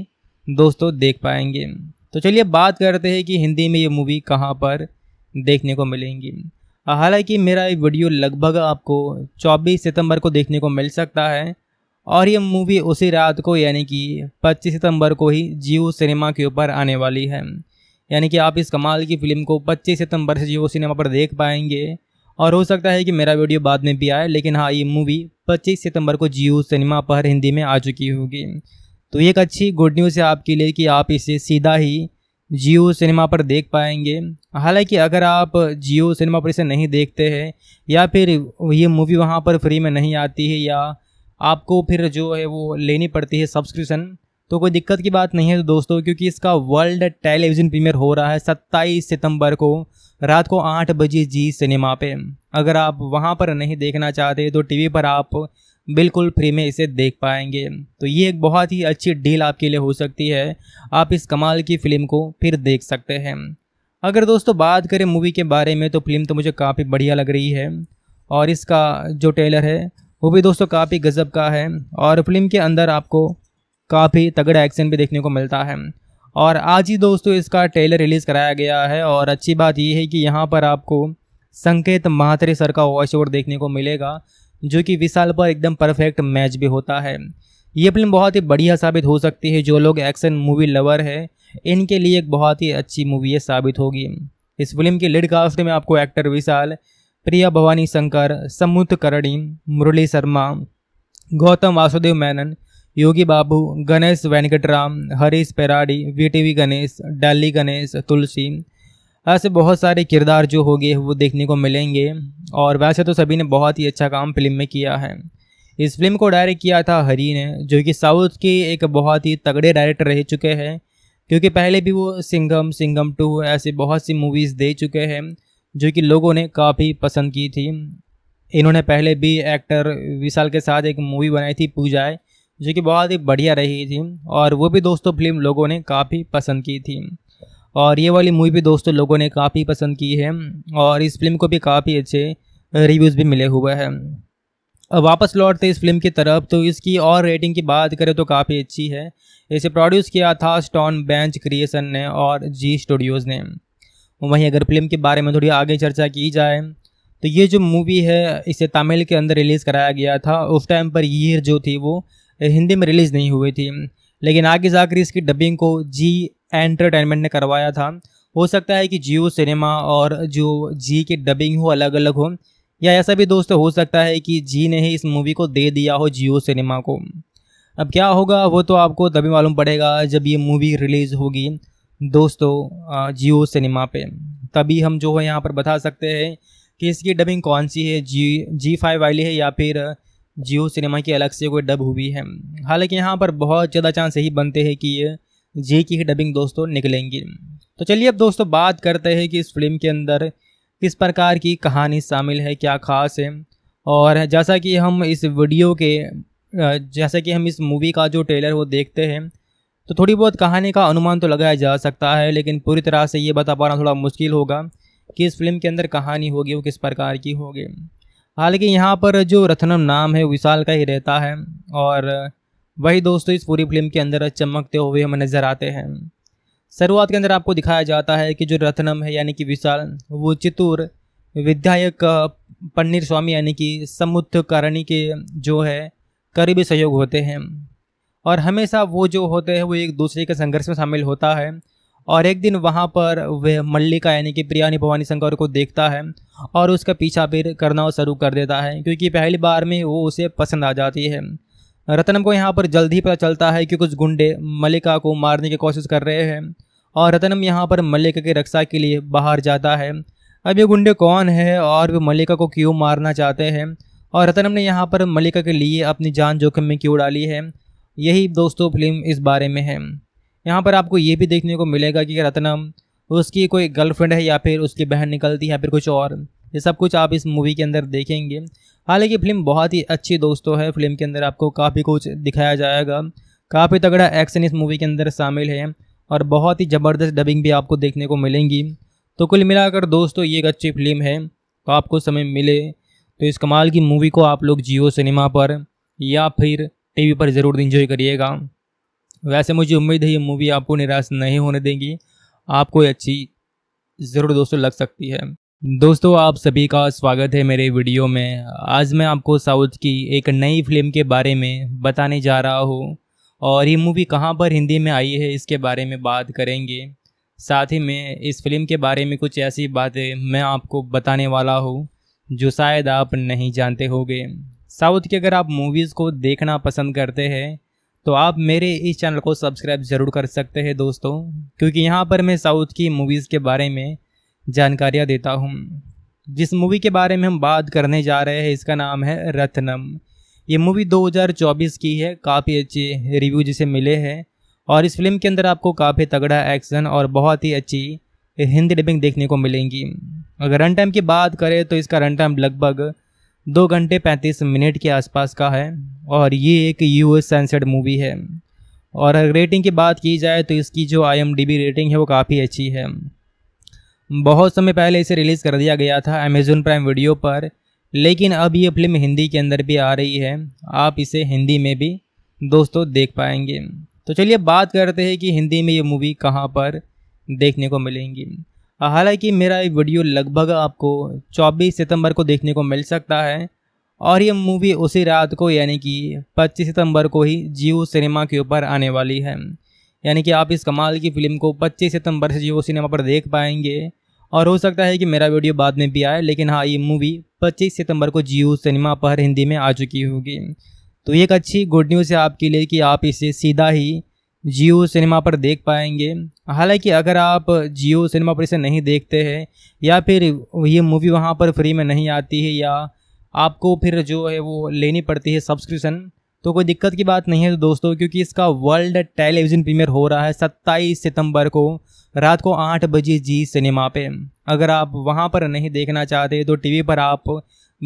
दोस्तों देख पाएंगे तो चलिए बात करते हैं कि हिंदी में ये मूवी कहाँ पर देखने को मिलेंगी हालांकि मेरा ये वीडियो लगभग आपको 24 सितंबर को देखने को मिल सकता है और ये मूवी उसी रात को यानी कि 25 सितंबर को ही जियो सिनेमा के ऊपर आने वाली है यानी कि आप इस कमाल की फिल्म को 25 सितंबर से जियो सिनेमा पर देख पाएंगे और हो सकता है कि मेरा वीडियो बाद में भी आए लेकिन हाँ ये मूवी 25 सितंबर को जियो सिनेमा पर हिंदी में आ चुकी होगी तो ये एक अच्छी गुड न्यूज़ है आपके लिए कि आप इसे सीधा ही जियो सिनेमा पर देख पाएंगे हालांकि अगर आप जियो सिनेमा पर इसे नहीं देखते हैं या फिर ये मूवी वहाँ पर फ्री में नहीं आती है या आपको फिर जो है वो लेनी पड़ती है सब्सक्रिप्शन तो कोई दिक्कत की बात नहीं है दोस्तों क्योंकि इसका वर्ल्ड टेलीविज़न प्रीमियर हो रहा है सत्ताईस सितंबर को रात को आठ बजे जी सिनेमा पे अगर आप वहाँ पर नहीं देखना चाहते तो टीवी पर आप बिल्कुल फ्री में इसे देख पाएंगे तो ये एक बहुत ही अच्छी डील आपके लिए हो सकती है आप इस कमाल की फ़िल्म को फिर देख सकते हैं अगर दोस्तों बात करें मूवी के बारे में तो फिल्म तो मुझे काफ़ी बढ़िया लग रही है और इसका जो ट्रेलर है वो भी दोस्तों काफ़ी गज़ब का है और फिल्म के अंदर आपको काफ़ी तगड़ा एक्शन भी देखने को मिलता है और आज ही दोस्तों इसका ट्रेलर रिलीज़ कराया गया है और अच्छी बात यह है कि यहाँ पर आपको संकेत महात्रे सर का वॉइस ओवर देखने को मिलेगा जो कि विशाल पर एकदम परफेक्ट मैच भी होता है ये फिल्म बहुत ही बढ़िया साबित हो सकती है जो लोग एक्शन मूवी लवर है इनके लिए एक बहुत ही अच्छी मूवी है साबित होगी इस फिल्म की लीड कास्ट में आपको actor Vishal Priya Bhavani Shankar Samuthirakani Murali Sharma Gautham Vasudev Menon Yogi Babu Ganesh Venkatraman Harish Peradi V Ganesh Delhi Ganesh Tulasi ऐसे बहुत सारे किरदार जो हो गए वो देखने को मिलेंगे और वैसे तो सभी ने बहुत ही अच्छा काम फिल्म में किया है इस फिल्म को डायरेक्ट किया था हरी ने जो कि साउथ के एक बहुत ही तगड़े डायरेक्टर रह चुके हैं क्योंकि पहले भी वो सिंगम सिंगम टू ऐसे बहुत सी मूवीज़ दे चुके हैं जो कि लोगों ने काफ़ी पसंद की थी इन्होंने पहले भी एक्टर विशाल के साथ एक मूवी बनाई थी पूजाए जो कि बहुत ही बढ़िया रही थी और वो भी दोस्तों फिल्म लोगों ने काफ़ी पसंद की थी और ये वाली मूवी भी दोस्तों लोगों ने काफ़ी पसंद की है और इस फिल्म को भी काफ़ी अच्छे रिव्यूज़ भी मिले हुए हैं अब वापस लौटते इस फिल्म की तरफ तो इसकी और रेटिंग की बात करें तो काफ़ी अच्छी है इसे प्रोड्यूस किया था स्टॉन बेंच क्रिएशन ने और जी स्टूडियोज़ ने वहीं अगर फिल्म के बारे में थोड़ी आगे चर्चा की जाए तो ये जो मूवी है इसे तमिल के अंदर रिलीज़ कराया गया था उस टाइम पर ये जो थी वो हिंदी में रिलीज़ नहीं हुई थी लेकिन आगे जाकर इसकी डबिंग को जी एंटरटेनमेंट ने करवाया था हो सकता है कि जियो सिनेमा और जो जी की डबिंग हो अलग अलग हो या ऐसा भी दोस्तों हो सकता है कि जी ने ही इस मूवी को दे दिया हो जियो सिनेमा को अब क्या होगा वो तो आपको तभी मालूम पड़ेगा जब ये मूवी रिलीज़ होगी दोस्तों जियो सिनेमा पे तभी हम जो है यहाँ पर बता सकते हैं कि इसकी डबिंग कौन सी है जी जी फाइव वाली है या फिर जियो सिनेमा की अलग से कोई डब हुई है हालांकि यहाँ पर बहुत ज़्यादा चांस यही बनते हैं कि ये जे की ही डबिंग दोस्तों निकलेंगी तो चलिए अब दोस्तों बात करते हैं कि इस फिल्म के अंदर किस प्रकार की कहानी शामिल है क्या खास है और जैसा कि हम इस वीडियो के जैसा कि हम इस मूवी का जो ट्रेलर वो देखते हैं तो थोड़ी बहुत कहानी का अनुमान तो लगाया जा सकता है लेकिन पूरी तरह से ये बता पाना थोड़ा मुश्किल होगा कि इस फिल्म के अंदर कहानी होगी वो किस प्रकार की होगी हालांकि यहाँ पर जो रथनम नाम है विशाल का ही रहता है और वही दोस्तों इस पूरी फिल्म के अंदर चमकते हुए हमें नजर आते हैं शुरुआत के अंदर आपको दिखाया जाता है कि जो रत्नम है यानी कि विशाल वो चितूर विधायक पन्नीर स्वामी यानी कि समुद्रकारणी के जो है करीबी सहयोग होते हैं और हमेशा वो जो होते हैं वो एक दूसरे के संघर्ष में शामिल होता है और एक दिन वहाँ पर वह मल्लिका यानी कि प्रियानी भवानी शंकर को देखता है और उसका पीछा फिर करना शुरू कर देता है क्योंकि पहली बार में वो उसे पसंद आ जाती है रतनम को यहाँ पर जल्द ही पता चलता है कि कुछ गुंडे मलिका को मारने की कोशिश कर रहे हैं और रतनम यहाँ पर मलिका की रक्षा के लिए बाहर जाता है अब ये गुंडे कौन है और वे मलिका को क्यों मारना चाहते हैं और रतनम ने यहाँ पर मलिका के लिए अपनी जान जोखिम में क्यों डाली है यही दोस्तों फिल्म इस बारे में है यहाँ पर आपको ये भी देखने को मिलेगा कि रतनम उसकी कोई गर्लफ्रेंड है या फिर उसकी बहन निकलती है या फिर कुछ और ये सब कुछ आप इस मूवी के अंदर देखेंगे हालांकि फ़िल्म बहुत ही अच्छी दोस्तों है फिल्म के अंदर आपको काफ़ी कुछ दिखाया जाएगा काफ़ी तगड़ा एक्शन इस मूवी के अंदर शामिल है और बहुत ही ज़बरदस्त डबिंग भी आपको देखने को मिलेंगी तो कुल मिलाकर दोस्तों ये एक अच्छी फिल्म है तो आपको समय मिले तो इस कमाल की मूवी को आप लोग जियो सिनेमा पर या फिर टीवी पर ज़रूर इन्जॉय करिएगा वैसे मुझे उम्मीद है ये मूवी आपको निराश नहीं होने देंगी आपको अच्छी ज़रूर दोस्तों लग सकती है दोस्तों आप सभी का स्वागत है मेरे वीडियो में आज मैं आपको साउथ की एक नई फिल्म के बारे में बताने जा रहा हूँ और ये मूवी कहाँ पर हिंदी में आई है इसके बारे में बात करेंगे साथ ही में इस फिल्म के बारे में कुछ ऐसी बातें मैं आपको बताने वाला हूँ जो शायद आप नहीं जानते होंगे साउथ की अगर आप मूवीज़ को देखना पसंद करते हैं तो आप मेरे इस चैनल को सब्सक्राइब ज़रूर कर सकते हैं दोस्तों क्योंकि यहाँ पर मैं साउथ की मूवीज़ के बारे में जानकारियाँ देता हूँ जिस मूवी के बारे में हम बात करने जा रहे हैं इसका नाम है रत्नम ये मूवी 2024 की है काफ़ी अच्छे रिव्यू जिसे मिले हैं और इस फिल्म के अंदर आपको काफ़ी तगड़ा एक्शन और बहुत ही अच्छी हिंदी डबिंग देखने को मिलेंगी अगर रन टाइम की बात करें तो इसका रन टाइम लगभग दो घंटे पैंतीस मिनट के आसपास का है और ये एक यू एस मूवी है और रेटिंग की बात की जाए तो इसकी जो आई रेटिंग है वो काफ़ी अच्छी है बहुत समय पहले इसे रिलीज़ कर दिया गया था अमेजोन प्राइम वीडियो पर लेकिन अब ये फिल्म हिंदी के अंदर भी आ रही है आप इसे हिंदी में भी दोस्तों देख पाएंगे तो चलिए बात करते हैं कि हिंदी में ये मूवी कहाँ पर देखने को मिलेंगी हालांकि मेरा ये वीडियो लगभग आपको 24 सितंबर को देखने को मिल सकता है और ये मूवी उसी रात को यानी कि 25 सितंबर को ही जियो सिनेमा के ऊपर आने वाली है यानी कि आप इस कमाल की फिल्म को 25 सितंबर से जियो सिनेमा पर देख पाएंगे और हो सकता है कि मेरा वीडियो बाद में भी आए लेकिन हाँ ये मूवी 25 सितंबर को जियो सिनेमा पर हिंदी में आ चुकी होगी तो एक अच्छी गुड न्यूज़ है आपके लिए कि आप इसे सीधा ही जियो सिनेमा पर देख पाएंगे हालांकि अगर आप जियो सिनेमा पर इसे नहीं देखते हैं या फिर ये मूवी वहाँ पर फ्री में नहीं आती है या आपको फिर जो है वो लेनी पड़ती है सब्सक्रिप्शन तो कोई दिक्कत की बात नहीं है तो दोस्तों क्योंकि इसका वर्ल्ड टेलीविज़न प्रीमियर हो रहा है सत्ताईस सितंबर को रात को आठ बजे जी सिनेमा पे अगर आप वहाँ पर नहीं देखना चाहते तो टीवी पर आप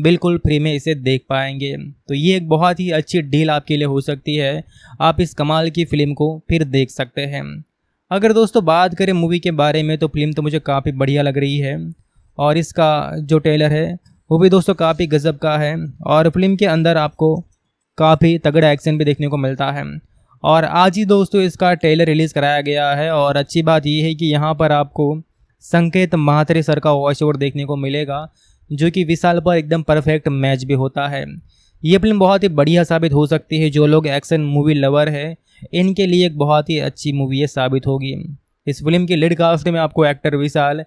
बिल्कुल फ्री में इसे देख पाएंगे तो ये एक बहुत ही अच्छी डील आपके लिए हो सकती है आप इस कमाल की फ़िल्म को फिर देख सकते हैं अगर दोस्तों बात करें मूवी के बारे में तो फिल्म तो मुझे काफ़ी बढ़िया लग रही है और इसका जो ट्रेलर है वो भी दोस्तों काफ़ी गज़ब का है और फिल्म के अंदर आपको काफ़ी तगड़ा एक्शन भी देखने को मिलता है और आज ही दोस्तों इसका ट्रेलर रिलीज़ कराया गया है और अच्छी बात यह है कि यहाँ पर आपको संकेत महात्रे सर का वॉइस ओवर देखने को मिलेगा जो कि विशाल पर एकदम परफेक्ट मैच भी होता है ये फिल्म बहुत ही बढ़िया साबित हो सकती है जो लोग एक्शन मूवी लवर है इनके लिए एक बहुत ही अच्छी मूवी साबित होगी इस फिल्म की लीड कास्ट में आपको actor Vishal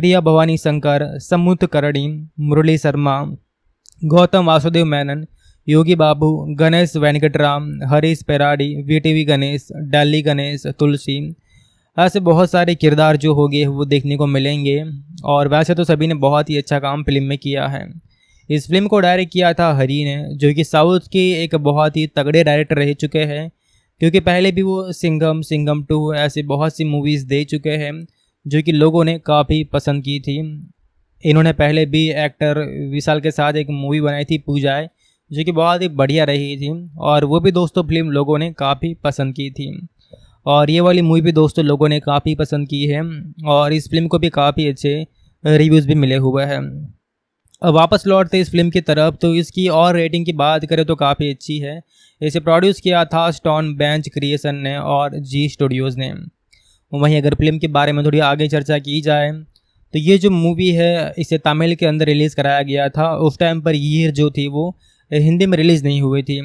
Priya Bhavani Shankar Samuthirakani Murali Sharma Gautham Vasudev Menon Yogi Babu Ganesh Venkatraman Harish Peradi VTV Ganesh Delhi Ganesh Tulasi ऐसे बहुत सारे किरदार जो होंगे वो देखने को मिलेंगे और वैसे तो सभी ने बहुत ही अच्छा काम फिल्म में किया है इस फिल्म को डायरेक्ट किया था हरी ने जो कि साउथ के एक बहुत ही तगड़े डायरेक्टर रह चुके हैं क्योंकि पहले भी वो सिंगम सिंगम टू ऐसे बहुत सी मूवीज़ दे चुके हैं जो कि लोगों ने काफ़ी पसंद की थी इन्होंने पहले भी एक्टर विशाल के साथ एक मूवी बनाई थी पूजाए जो कि बहुत ही बढ़िया रही थी और वो भी दोस्तों फिल्म लोगों ने काफ़ी पसंद की थी और ये वाली मूवी भी दोस्तों लोगों ने काफ़ी पसंद की है और इस फिल्म को भी काफ़ी अच्छे रिव्यूज़ भी मिले हुए हैं अब वापस लौटते इस फिल्म की तरफ तो इसकी और रेटिंग की बात करें तो काफ़ी अच्छी है इसे प्रोड्यूस किया था स्टॉन बेंच क्रिएशन ने और जी स्टूडियोज़ ने वहीं अगर फिल्म के बारे में थोड़ी आगे चर्चा की जाए तो ये जो मूवी है इसे तमिल के अंदर रिलीज़ कराया गया था उस टाइम पर ईयर जो थी वो हिंदी में रिलीज़ नहीं हुई थी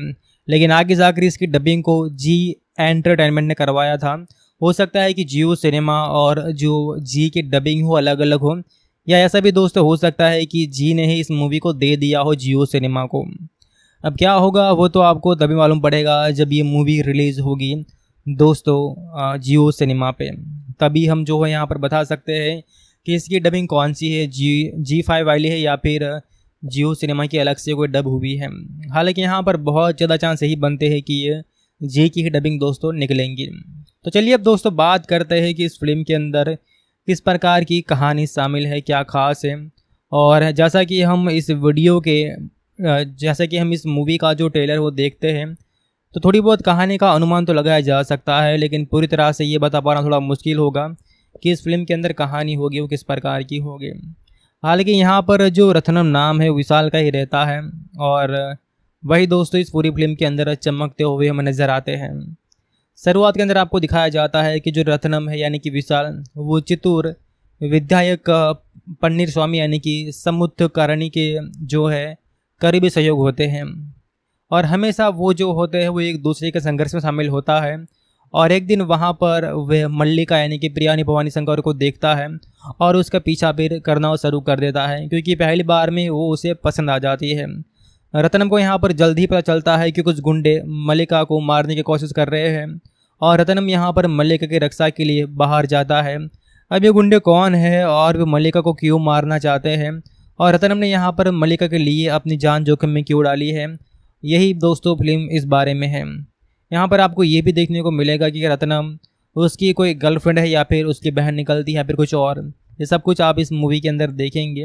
लेकिन आगे जाकर इसकी डबिंग को जी एंटरटेनमेंट ने करवाया था हो सकता है कि जियो सिनेमा और जो जी की डबिंग हो अलग अलग हो या ऐसा भी दोस्तों हो सकता है कि जी ने ही इस मूवी को दे दिया हो जियो सिनेमा को अब क्या होगा वो तो आपको तभी मालूम पड़ेगा जब ये मूवी रिलीज़ होगी दोस्तों जियो सिनेमा पे तभी हम जो है यहाँ पर बता सकते हैं कि इसकी डबिंग कौन सी है जी जी फाइव वाली है या फिर जियो सिनेमा की अलग से कोई डब हुई है हालांकि यहाँ पर बहुत ज़्यादा चांस यही बनते हैं कि ये जी की ही डबिंग दोस्तों निकलेंगी तो चलिए अब दोस्तों बात करते हैं कि इस फिल्म के अंदर किस प्रकार की कहानी शामिल है क्या खास है और जैसा कि हम इस वीडियो के जैसा कि हम इस मूवी का जो ट्रेलर वो देखते हैं तो थोड़ी बहुत कहानी का अनुमान तो लगाया जा सकता है लेकिन पूरी तरह से ये बता पाना थोड़ा मुश्किल होगा कि इस फिल्म के अंदर कहानी होगी वो किस प्रकार की होगी हालांकि यहाँ पर जो रत्नम नाम है विशाल का ही रहता है और वही दोस्तों इस पूरी फिल्म के अंदर चमकते हुए हमें नज़र आते हैं शुरुआत के अंदर आपको दिखाया जाता है कि जो रत्नम है यानी कि विशाल वो चितूर विधायक पन्नीर स्वामी यानी कि समुद्रकारणी के जो है करीबी सहयोग होते हैं और हमेशा वो जो होते हैं वो एक दूसरे के संघर्ष में शामिल होता है और एक दिन वहाँ पर वह मल्लिका यानी कि प्रियानी भवानी शंकर को देखता है और उसका पीछा फिर करना शुरू कर देता है क्योंकि पहली बार में वो उसे पसंद आ जाती है रतनम को यहाँ पर जल्द ही पता चलता है कि कुछ गुंडे मल्लिका को मारने की कोशिश कर रहे हैं और रतनम यहाँ पर मल्लिका की रक्षा के लिए बाहर जाता है अब ये गुंडे कौन है और वे मल्लिका को क्यों मारना चाहते हैं और रतनम ने यहाँ पर मल्लिका के लिए अपनी जान जोखिम में क्यों डाली है यही दोस्तों फिल्म इस बारे में है यहाँ पर आपको ये भी देखने को मिलेगा कि रत्नम उसकी कोई गर्लफ्रेंड है या फिर उसकी बहन निकलती है या फिर कुछ और ये सब कुछ आप इस मूवी के अंदर देखेंगे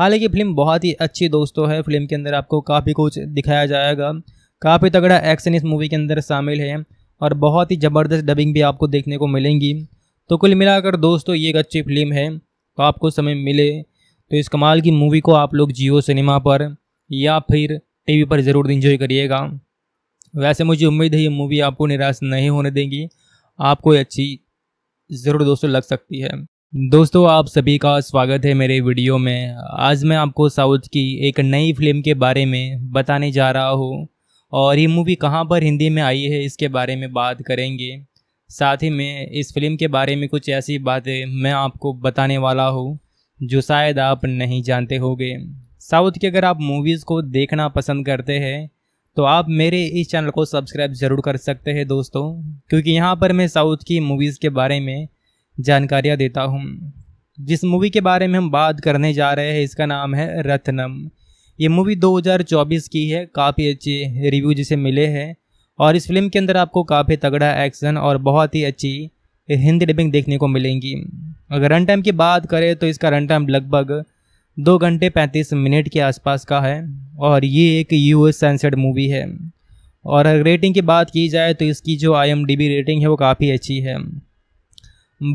हालांकि फ़िल्म बहुत ही अच्छी दोस्तों है फिल्म के अंदर आपको काफ़ी कुछ दिखाया जाएगा काफ़ी तगड़ा एक्शन इस मूवी के अंदर शामिल है और बहुत ही ज़बरदस्त डबिंग भी आपको देखने को मिलेंगी तो कुल मिलाकर दोस्तों ये एक अच्छी फिल्म है तो आपको समय मिले तो इस कमाल की मूवी को आप लोग जियो सिनेमा पर या फिर टीवी पर ज़रूर इन्जॉय करिएगा वैसे मुझे उम्मीद है ये मूवी आपको निराश नहीं होने देंगी आपको अच्छी ज़रूर दोस्तों लग सकती है दोस्तों आप सभी का स्वागत है मेरे वीडियो में आज मैं आपको साउथ की एक नई फिल्म के बारे में बताने जा रहा हूँ और ये मूवी कहाँ पर हिंदी में आई है इसके बारे में बात करेंगे साथ ही में इस फिल्म के बारे में कुछ ऐसी बातें मैं आपको बताने वाला हूँ जो शायद आप नहीं जानते होंगे साउथ की अगर आप मूवीज़ को देखना पसंद करते हैं तो आप मेरे इस चैनल को सब्सक्राइब ज़रूर कर सकते हैं दोस्तों क्योंकि यहाँ पर मैं साउथ की मूवीज़ के बारे में जानकारियाँ देता हूँ जिस मूवी के बारे में हम बात करने जा रहे हैं इसका नाम है रत्नम ये मूवी 2024 की है काफ़ी अच्छे रिव्यू जिसे मिले हैं और इस फिल्म के अंदर आपको काफ़ी तगड़ा एक्शन और बहुत ही अच्छी हिंदी डबिंग देखने को मिलेंगी अगर रन टाइम की बात करें तो इसका रन टाइम लगभग दो घंटे पैंतीस मिनट के आसपास का है और ये एक यू एस सेंसर्ड मूवी है और रेटिंग की बात की जाए तो इसकी जो आई रेटिंग है वो काफ़ी अच्छी है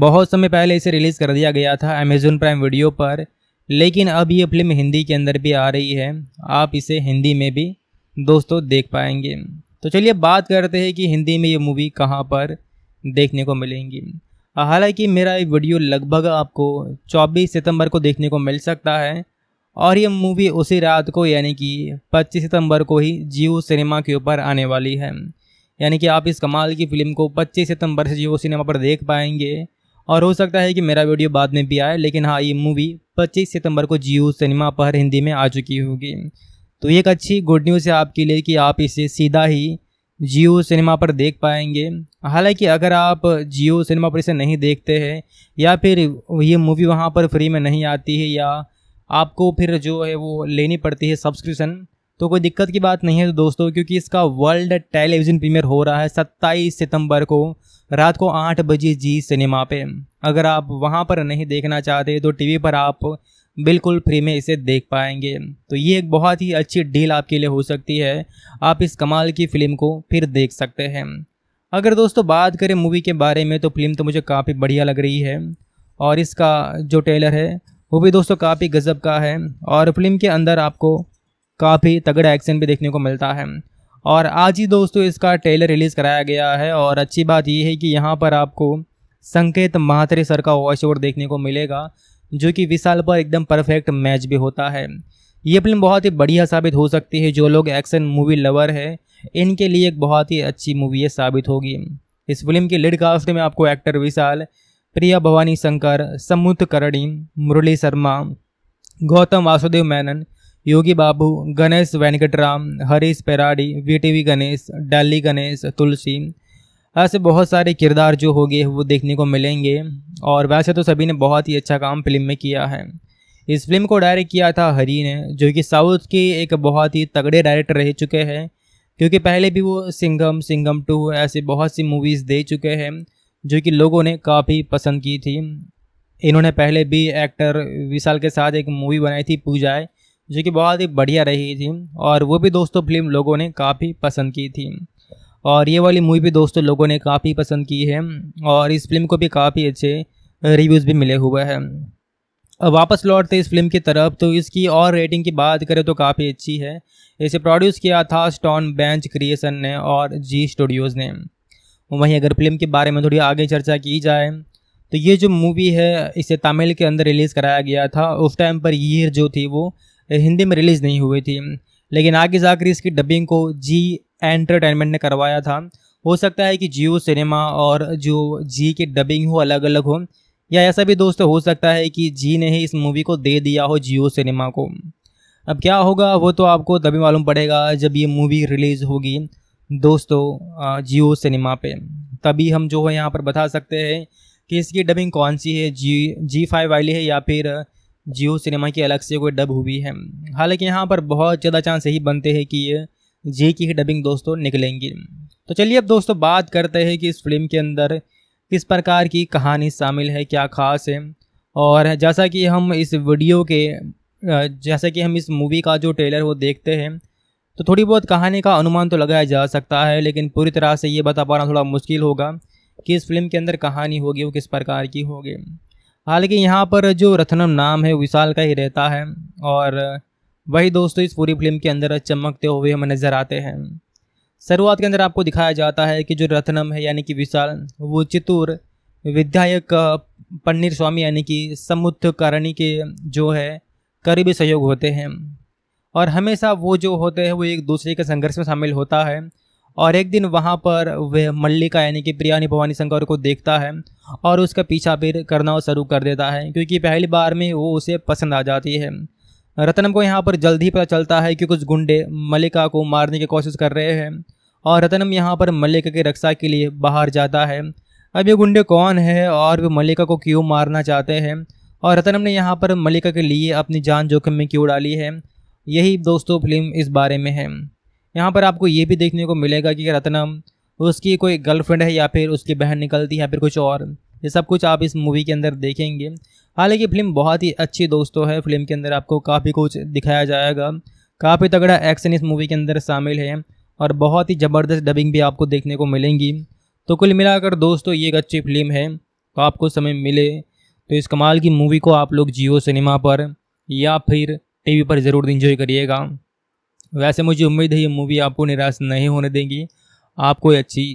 बहुत समय पहले इसे रिलीज़ कर दिया गया था अमेज़ोन प्राइम वीडियो पर लेकिन अब ये फिल्म हिंदी के अंदर भी आ रही है आप इसे हिंदी में भी दोस्तों देख पाएंगे तो चलिए बात करते हैं कि हिंदी में ये मूवी कहाँ पर देखने को मिलेंगी हालांकि मेरा ये वीडियो लगभग आपको 24 सितंबर को देखने को मिल सकता है और ये मूवी उसी रात को यानी कि 25 सितंबर को ही जियो सिनेमा के ऊपर आने वाली है यानी कि आप इस कमाल की फिल्म को 25 सितंबर से जियो सिनेमा पर देख पाएंगे और हो सकता है कि मेरा वीडियो बाद में भी आए लेकिन हाँ ये मूवी 25 सितंबर को जियो सिनेमा पर हिंदी में आ चुकी होगी तो एक अच्छी गुड न्यूज़ है आपके लिए कि आप इसे सीधा ही जियो सिनेमा पर देख पाएंगे हालांकि अगर आप जियो सिनेमा पर इसे नहीं देखते हैं या फिर ये मूवी वहाँ पर फ्री में नहीं आती है या आपको फिर जो है वो लेनी पड़ती है सब्सक्रिप्शन तो कोई दिक्कत की बात नहीं है दोस्तों क्योंकि इसका वर्ल्ड टेलीविज़न प्रीमियर हो रहा है सत्ताईस सितंबर को रात को आठ बजे जी सिनेमा पे अगर आप वहाँ पर नहीं देखना चाहते तो टीवी पर आप बिल्कुल फ्री में इसे देख पाएंगे तो ये एक बहुत ही अच्छी डील आपके लिए हो सकती है आप इस कमाल की फ़िल्म को फिर देख सकते हैं अगर दोस्तों बात करें मूवी के बारे में तो फिल्म तो मुझे काफ़ी बढ़िया लग रही है और इसका जो ट्रेलर है वो भी दोस्तों काफ़ी गज़ब का है और फिल्म के अंदर आपको काफ़ी तगड़ा एक्शन भी देखने को मिलता है और आज ही दोस्तों इसका ट्रेलर रिलीज़ कराया गया है और अच्छी बात यह है कि यहाँ पर आपको संकेत महात्रे सर का वॉइस ओवर देखने को मिलेगा जो कि विशाल पर एकदम परफेक्ट मैच भी होता है ये फिल्म बहुत ही बढ़िया साबित हो सकती है जो लोग एक्शन मूवी लवर है इनके लिए एक बहुत ही अच्छी मूवी है साबित होगी इस फिल्म की लीड कास्ट में आपको actor Vishal Priya Bhavani Shankar Samuthirakani Murali Sharma Gautham Vasudev Menon Yogi Babu Ganesh Venkatraman Harish Peradi V Ganesh Delhi Ganesh Tulasi ऐसे बहुत सारे किरदार जो हो गए वो देखने को मिलेंगे और वैसे तो सभी ने बहुत ही अच्छा काम फिल्म में किया है इस फिल्म को डायरेक्ट किया था हरी ने जो कि साउथ के एक बहुत ही तगड़े डायरेक्टर रह चुके हैं क्योंकि पहले भी वो सिंगम सिंगम टू ऐसे बहुत सी मूवीज़ दे चुके हैं जो कि लोगों ने काफ़ी पसंद की थी इन्होंने पहले भी एक्टर विशाल के साथ एक मूवी बनाई थी पूजाए जो कि बहुत ही बढ़िया रही थी और वो भी दोस्तों फिल्म लोगों ने काफ़ी पसंद की थी और ये वाली मूवी भी दोस्तों लोगों ने काफ़ी पसंद की है और इस फिल्म को भी काफ़ी अच्छे रिव्यूज़ भी मिले हुए हैं अब वापस लौटते इस फिल्म की तरफ तो इसकी और रेटिंग की बात करें तो काफ़ी अच्छी है इसे प्रोड्यूस किया था स्टॉन बेंच क्रिएशन ने और जी स्टूडियोज़ ने वहीं अगर फिल्म के बारे में थोड़ी आगे चर्चा की जाए तो ये जो मूवी है इसे तमिल के अंदर रिलीज़ कराया गया था उस टाइम पर ये जो थी वो हिंदी में रिलीज़ नहीं हुई थी लेकिन आगे जाकर इसकी डबिंग को जी एंटरटेनमेंट ने करवाया था हो सकता है कि जियो सिनेमा और जो जी की डबिंग हो अलग अलग हो या ऐसा भी दोस्तों हो सकता है कि जी ने ही इस मूवी को दे दिया हो जियो सिनेमा को अब क्या होगा वो तो आपको तभी मालूम पड़ेगा जब ये मूवी रिलीज़ होगी दोस्तों जियो सिनेमा पे तभी हम जो है यहाँ पर बता सकते हैं कि इसकी डबिंग कौन सी है जी जी फाइव वाली है या फिर जियो सिनेमा की अलग से कोई डब हुई है हालांकि यहाँ पर बहुत ज़्यादा चांस यही बनते हैं कि ये जी की ही डबिंग दोस्तों निकलेंगी तो चलिए अब दोस्तों बात करते हैं कि इस फिल्म के अंदर किस प्रकार की कहानी शामिल है क्या खास है और जैसा कि हम इस वीडियो के जैसा कि हम इस मूवी का जो ट्रेलर वो देखते हैं तो थोड़ी बहुत कहानी का अनुमान तो लगाया जा सकता है लेकिन पूरी तरह से ये बता पाना थोड़ा मुश्किल होगा कि इस फिल्म के अंदर कहानी होगी वो किस प्रकार की होगी हालांकि यहाँ पर जो रथनम नाम है विशाल का ही रहता है और वही दोस्तों इस पूरी फिल्म के अंदर चमकते हुए हमें नजर आते हैं शुरुआत के अंदर आपको दिखाया जाता है कि जो रत्नम है यानी कि विशाल वो चितूर विधायक पन्नीर स्वामी यानी कि कारणी के जो है करीबी सहयोग होते हैं और हमेशा वो जो होते हैं वो एक दूसरे के संघर्ष में शामिल होता है और एक दिन वहाँ पर वह मल्लिका यानी कि प्रिया भवानी शंकर को देखता है और उसका पीछा फिर करना शुरू कर देता है क्योंकि पहली बार में वो उसे पसंद आ जाती है रतनम को यहाँ पर जल्द ही पता चलता है कि कुछ गुंडे मलिका को मारने की कोशिश कर रहे हैं और रतनम यहाँ पर मलिका की रक्षा के लिए बाहर जाता है अब ये गुंडे कौन है और वे मलिका को क्यों मारना चाहते हैं और रतनम ने यहाँ पर मलिका के लिए अपनी जान जोखिम में क्यों डाली है यही दोस्तों फिल्म इस बारे में है यहाँ पर आपको ये भी देखने को मिलेगा कि रतनम उसकी कोई गर्लफ्रेंड है या फिर उसकी बहन निकलती है या फिर कुछ और ये सब कुछ आप इस मूवी के अंदर देखेंगे हालांकि फिल्म बहुत ही अच्छी दोस्तों है फिल्म के अंदर आपको काफ़ी कुछ दिखाया जाएगा काफ़ी तगड़ा एक्शन इस मूवी के अंदर शामिल है और बहुत ही ज़बरदस्त डबिंग भी आपको देखने को मिलेंगी तो कुल मिलाकर दोस्तों ये एक अच्छी फिल्म है तो आपको समय मिले तो इस कमाल की मूवी को आप लोग जियो सिनेमा पर या फिर टीवी पर ज़रूर इन्जॉय करिएगा वैसे मुझे उम्मीद है ये मूवी आपको निराश नहीं होने देंगी आपको अच्छी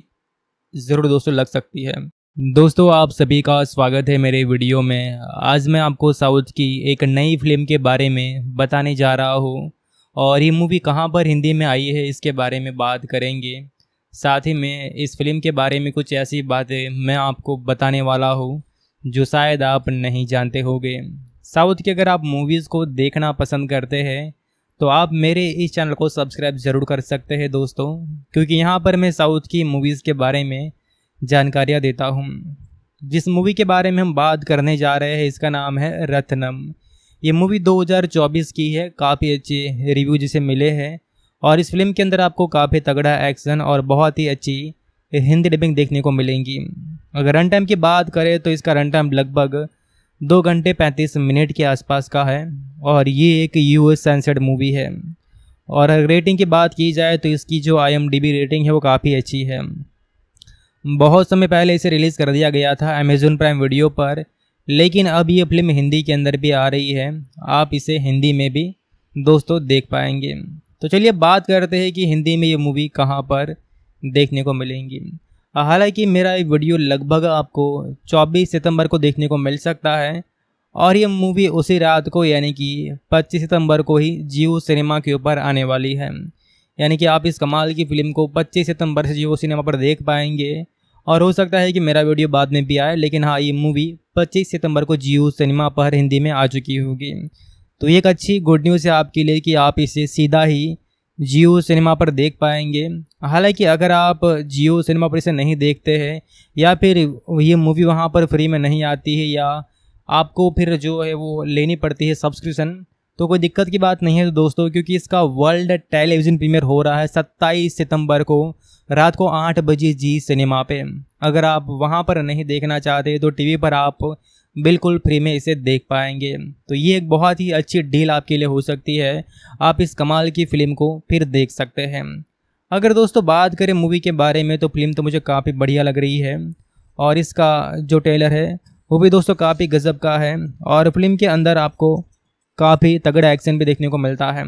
ज़रूर दोस्तों लग सकती है दोस्तों आप सभी का स्वागत है मेरे वीडियो में आज मैं आपको साउथ की एक नई फिल्म के बारे में बताने जा रहा हूँ और ये मूवी कहाँ पर हिंदी में आई है इसके बारे में बात करेंगे साथ ही में इस फिल्म के बारे में कुछ ऐसी बातें मैं आपको बताने वाला हूँ जो शायद आप नहीं जानते होंगे साउथ की अगर आप मूवीज़ को देखना पसंद करते हैं तो आप मेरे इस चैनल को सब्सक्राइब ज़रूर कर सकते हैं दोस्तों क्योंकि यहाँ पर मैं साउथ की मूवीज़ के बारे में जानकारियाँ देता हूँ जिस मूवी के बारे में हम बात करने जा रहे हैं इसका नाम है रत्नम ये मूवी 2024 की है काफ़ी अच्छे रिव्यू जिसे मिले हैं और इस फिल्म के अंदर आपको काफ़ी तगड़ा एक्शन और बहुत ही अच्छी हिंदी डबिंग देखने को मिलेंगी अगर रन टाइम की बात करें तो इसका रन टाइम लगभग दो घंटे पैंतीस मिनट के आसपास का है और ये एक यू एस मूवी है और रेटिंग की बात की जाए तो इसकी जो आई रेटिंग है वो काफ़ी अच्छी है बहुत समय पहले इसे रिलीज़ कर दिया गया था अमेजोन प्राइम वीडियो पर लेकिन अब ये फिल्म हिंदी के अंदर भी आ रही है आप इसे हिंदी में भी दोस्तों देख पाएंगे तो चलिए बात करते हैं कि हिंदी में ये मूवी कहाँ पर देखने को मिलेंगी हालांकि मेरा ये वीडियो लगभग आपको 24 सितंबर को देखने को मिल सकता है और ये मूवी उसी रात को यानी कि 25 सितंबर को ही जियो सिनेमा के ऊपर आने वाली है यानी कि आप इस कमाल की फ़िल्म को 25 सितंबर से जियो सिनेमा पर देख पाएंगे और हो सकता है कि मेरा वीडियो बाद में भी आए लेकिन हाँ ये मूवी 25 सितंबर को जियो सिनेमा पर हिंदी में आ चुकी होगी तो एक अच्छी गुड न्यूज़ है आपके लिए कि आप इसे सीधा ही जियो सिनेमा पर देख पाएंगे हालांकि अगर आप जियो सिनेमा पर इसे नहीं देखते हैं या फिर ये मूवी वहाँ पर फ्री में नहीं आती है या आपको फिर जो है वो लेनी पड़ती है सब्सक्रिप्शन तो कोई दिक्कत की बात नहीं है दोस्तों क्योंकि इसका वर्ल्ड टेलीविज़न प्रीमियर हो रहा है 27 सितंबर को रात को आठ बजे जी सिनेमा पे अगर आप वहाँ पर नहीं देखना चाहते तो टीवी पर आप बिल्कुल फ्री में इसे देख पाएंगे तो ये एक बहुत ही अच्छी डील आपके लिए हो सकती है आप इस कमाल की फ़िल्म को फिर देख सकते हैं अगर दोस्तों बात करें मूवी के बारे में तो फिल्म तो मुझे काफ़ी बढ़िया लग रही है और इसका जो ट्रेलर है वो भी दोस्तों काफ़ी गज़ब का है और फिल्म के अंदर आपको काफ़ी तगड़ा एक्शन भी देखने को मिलता है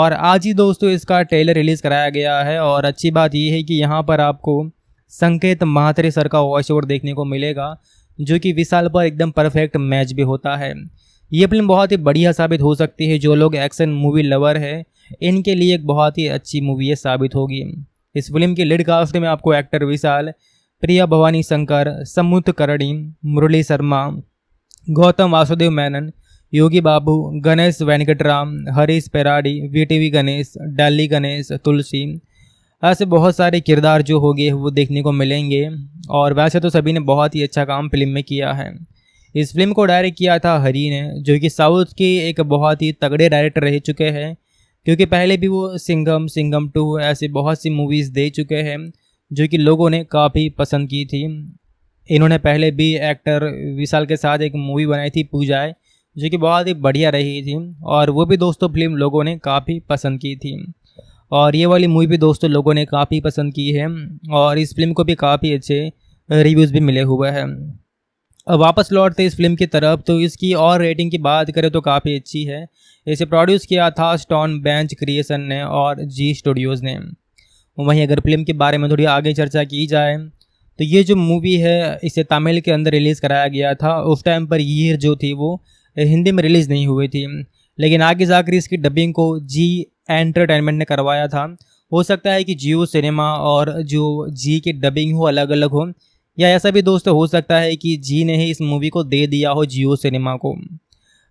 और आज ही दोस्तों इसका ट्रेलर रिलीज़ कराया गया है और अच्छी बात यह है कि यहाँ पर आपको संकेत महात्रे सर का वॉइस ओवर देखने को मिलेगा जो कि विशाल पर एकदम परफेक्ट मैच भी होता है ये फिल्म बहुत ही बढ़िया साबित हो सकती है जो लोग एक्शन मूवी लवर है इनके लिए एक बहुत ही अच्छी मूवी है साबित होगी इस फिल्म की लीड कास्ट में आपको actor Vishal Priya Bhavani Shankar Samuthirakani Murali Sharma Gautham Vasudev Menon Yogi Babu Ganesh Venkatraman Harish Peradi V Ganesh Delhi Ganesh Tulasi ऐसे बहुत सारे किरदार जो होंगे वो देखने को मिलेंगे और वैसे तो सभी ने बहुत ही अच्छा काम फिल्म में किया है इस फिल्म को डायरेक्ट किया था हरी ने जो कि साउथ के एक बहुत ही तगड़े डायरेक्टर रह चुके हैं क्योंकि पहले भी वो सिंगम सिंगम टू ऐसे बहुत सी मूवीज़ दे चुके हैं जो कि लोगों ने काफ़ी पसंद की थी इन्होंने पहले भी एक्टर विशाल के साथ एक मूवी बनाई थी पूजाए जो कि बहुत ही बढ़िया रही थी और वो भी दोस्तों फिल्म लोगों ने काफ़ी पसंद की थी और ये वाली मूवी भी दोस्तों लोगों ने काफ़ी पसंद की है और इस फिल्म को भी काफ़ी अच्छे रिव्यूज़ भी मिले हुए हैं वापस लौटते इस फिल्म की तरफ तो इसकी और रेटिंग की बात करें तो काफ़ी अच्छी है इसे प्रोड्यूस किया था स्टॉन बेंच क्रिएशन ने और जी स्टूडियोज़ ने वहीं अगर फिल्म के बारे में थोड़ी आगे चर्चा की जाए तो ये जो मूवी है इसे तमिल के अंदर रिलीज़ कराया गया था उस टाइम पर ये जो थी वो हिंदी में रिलीज़ नहीं हुई थी लेकिन आगे जाकर इसकी डबिंग को जी एंटरटेनमेंट ने करवाया था हो सकता है कि जियो सिनेमा और जो जी की डबिंग हो अलग अलग हो या ऐसा भी दोस्त हो सकता है कि जी ने ही इस मूवी को दे दिया हो जियो सिनेमा को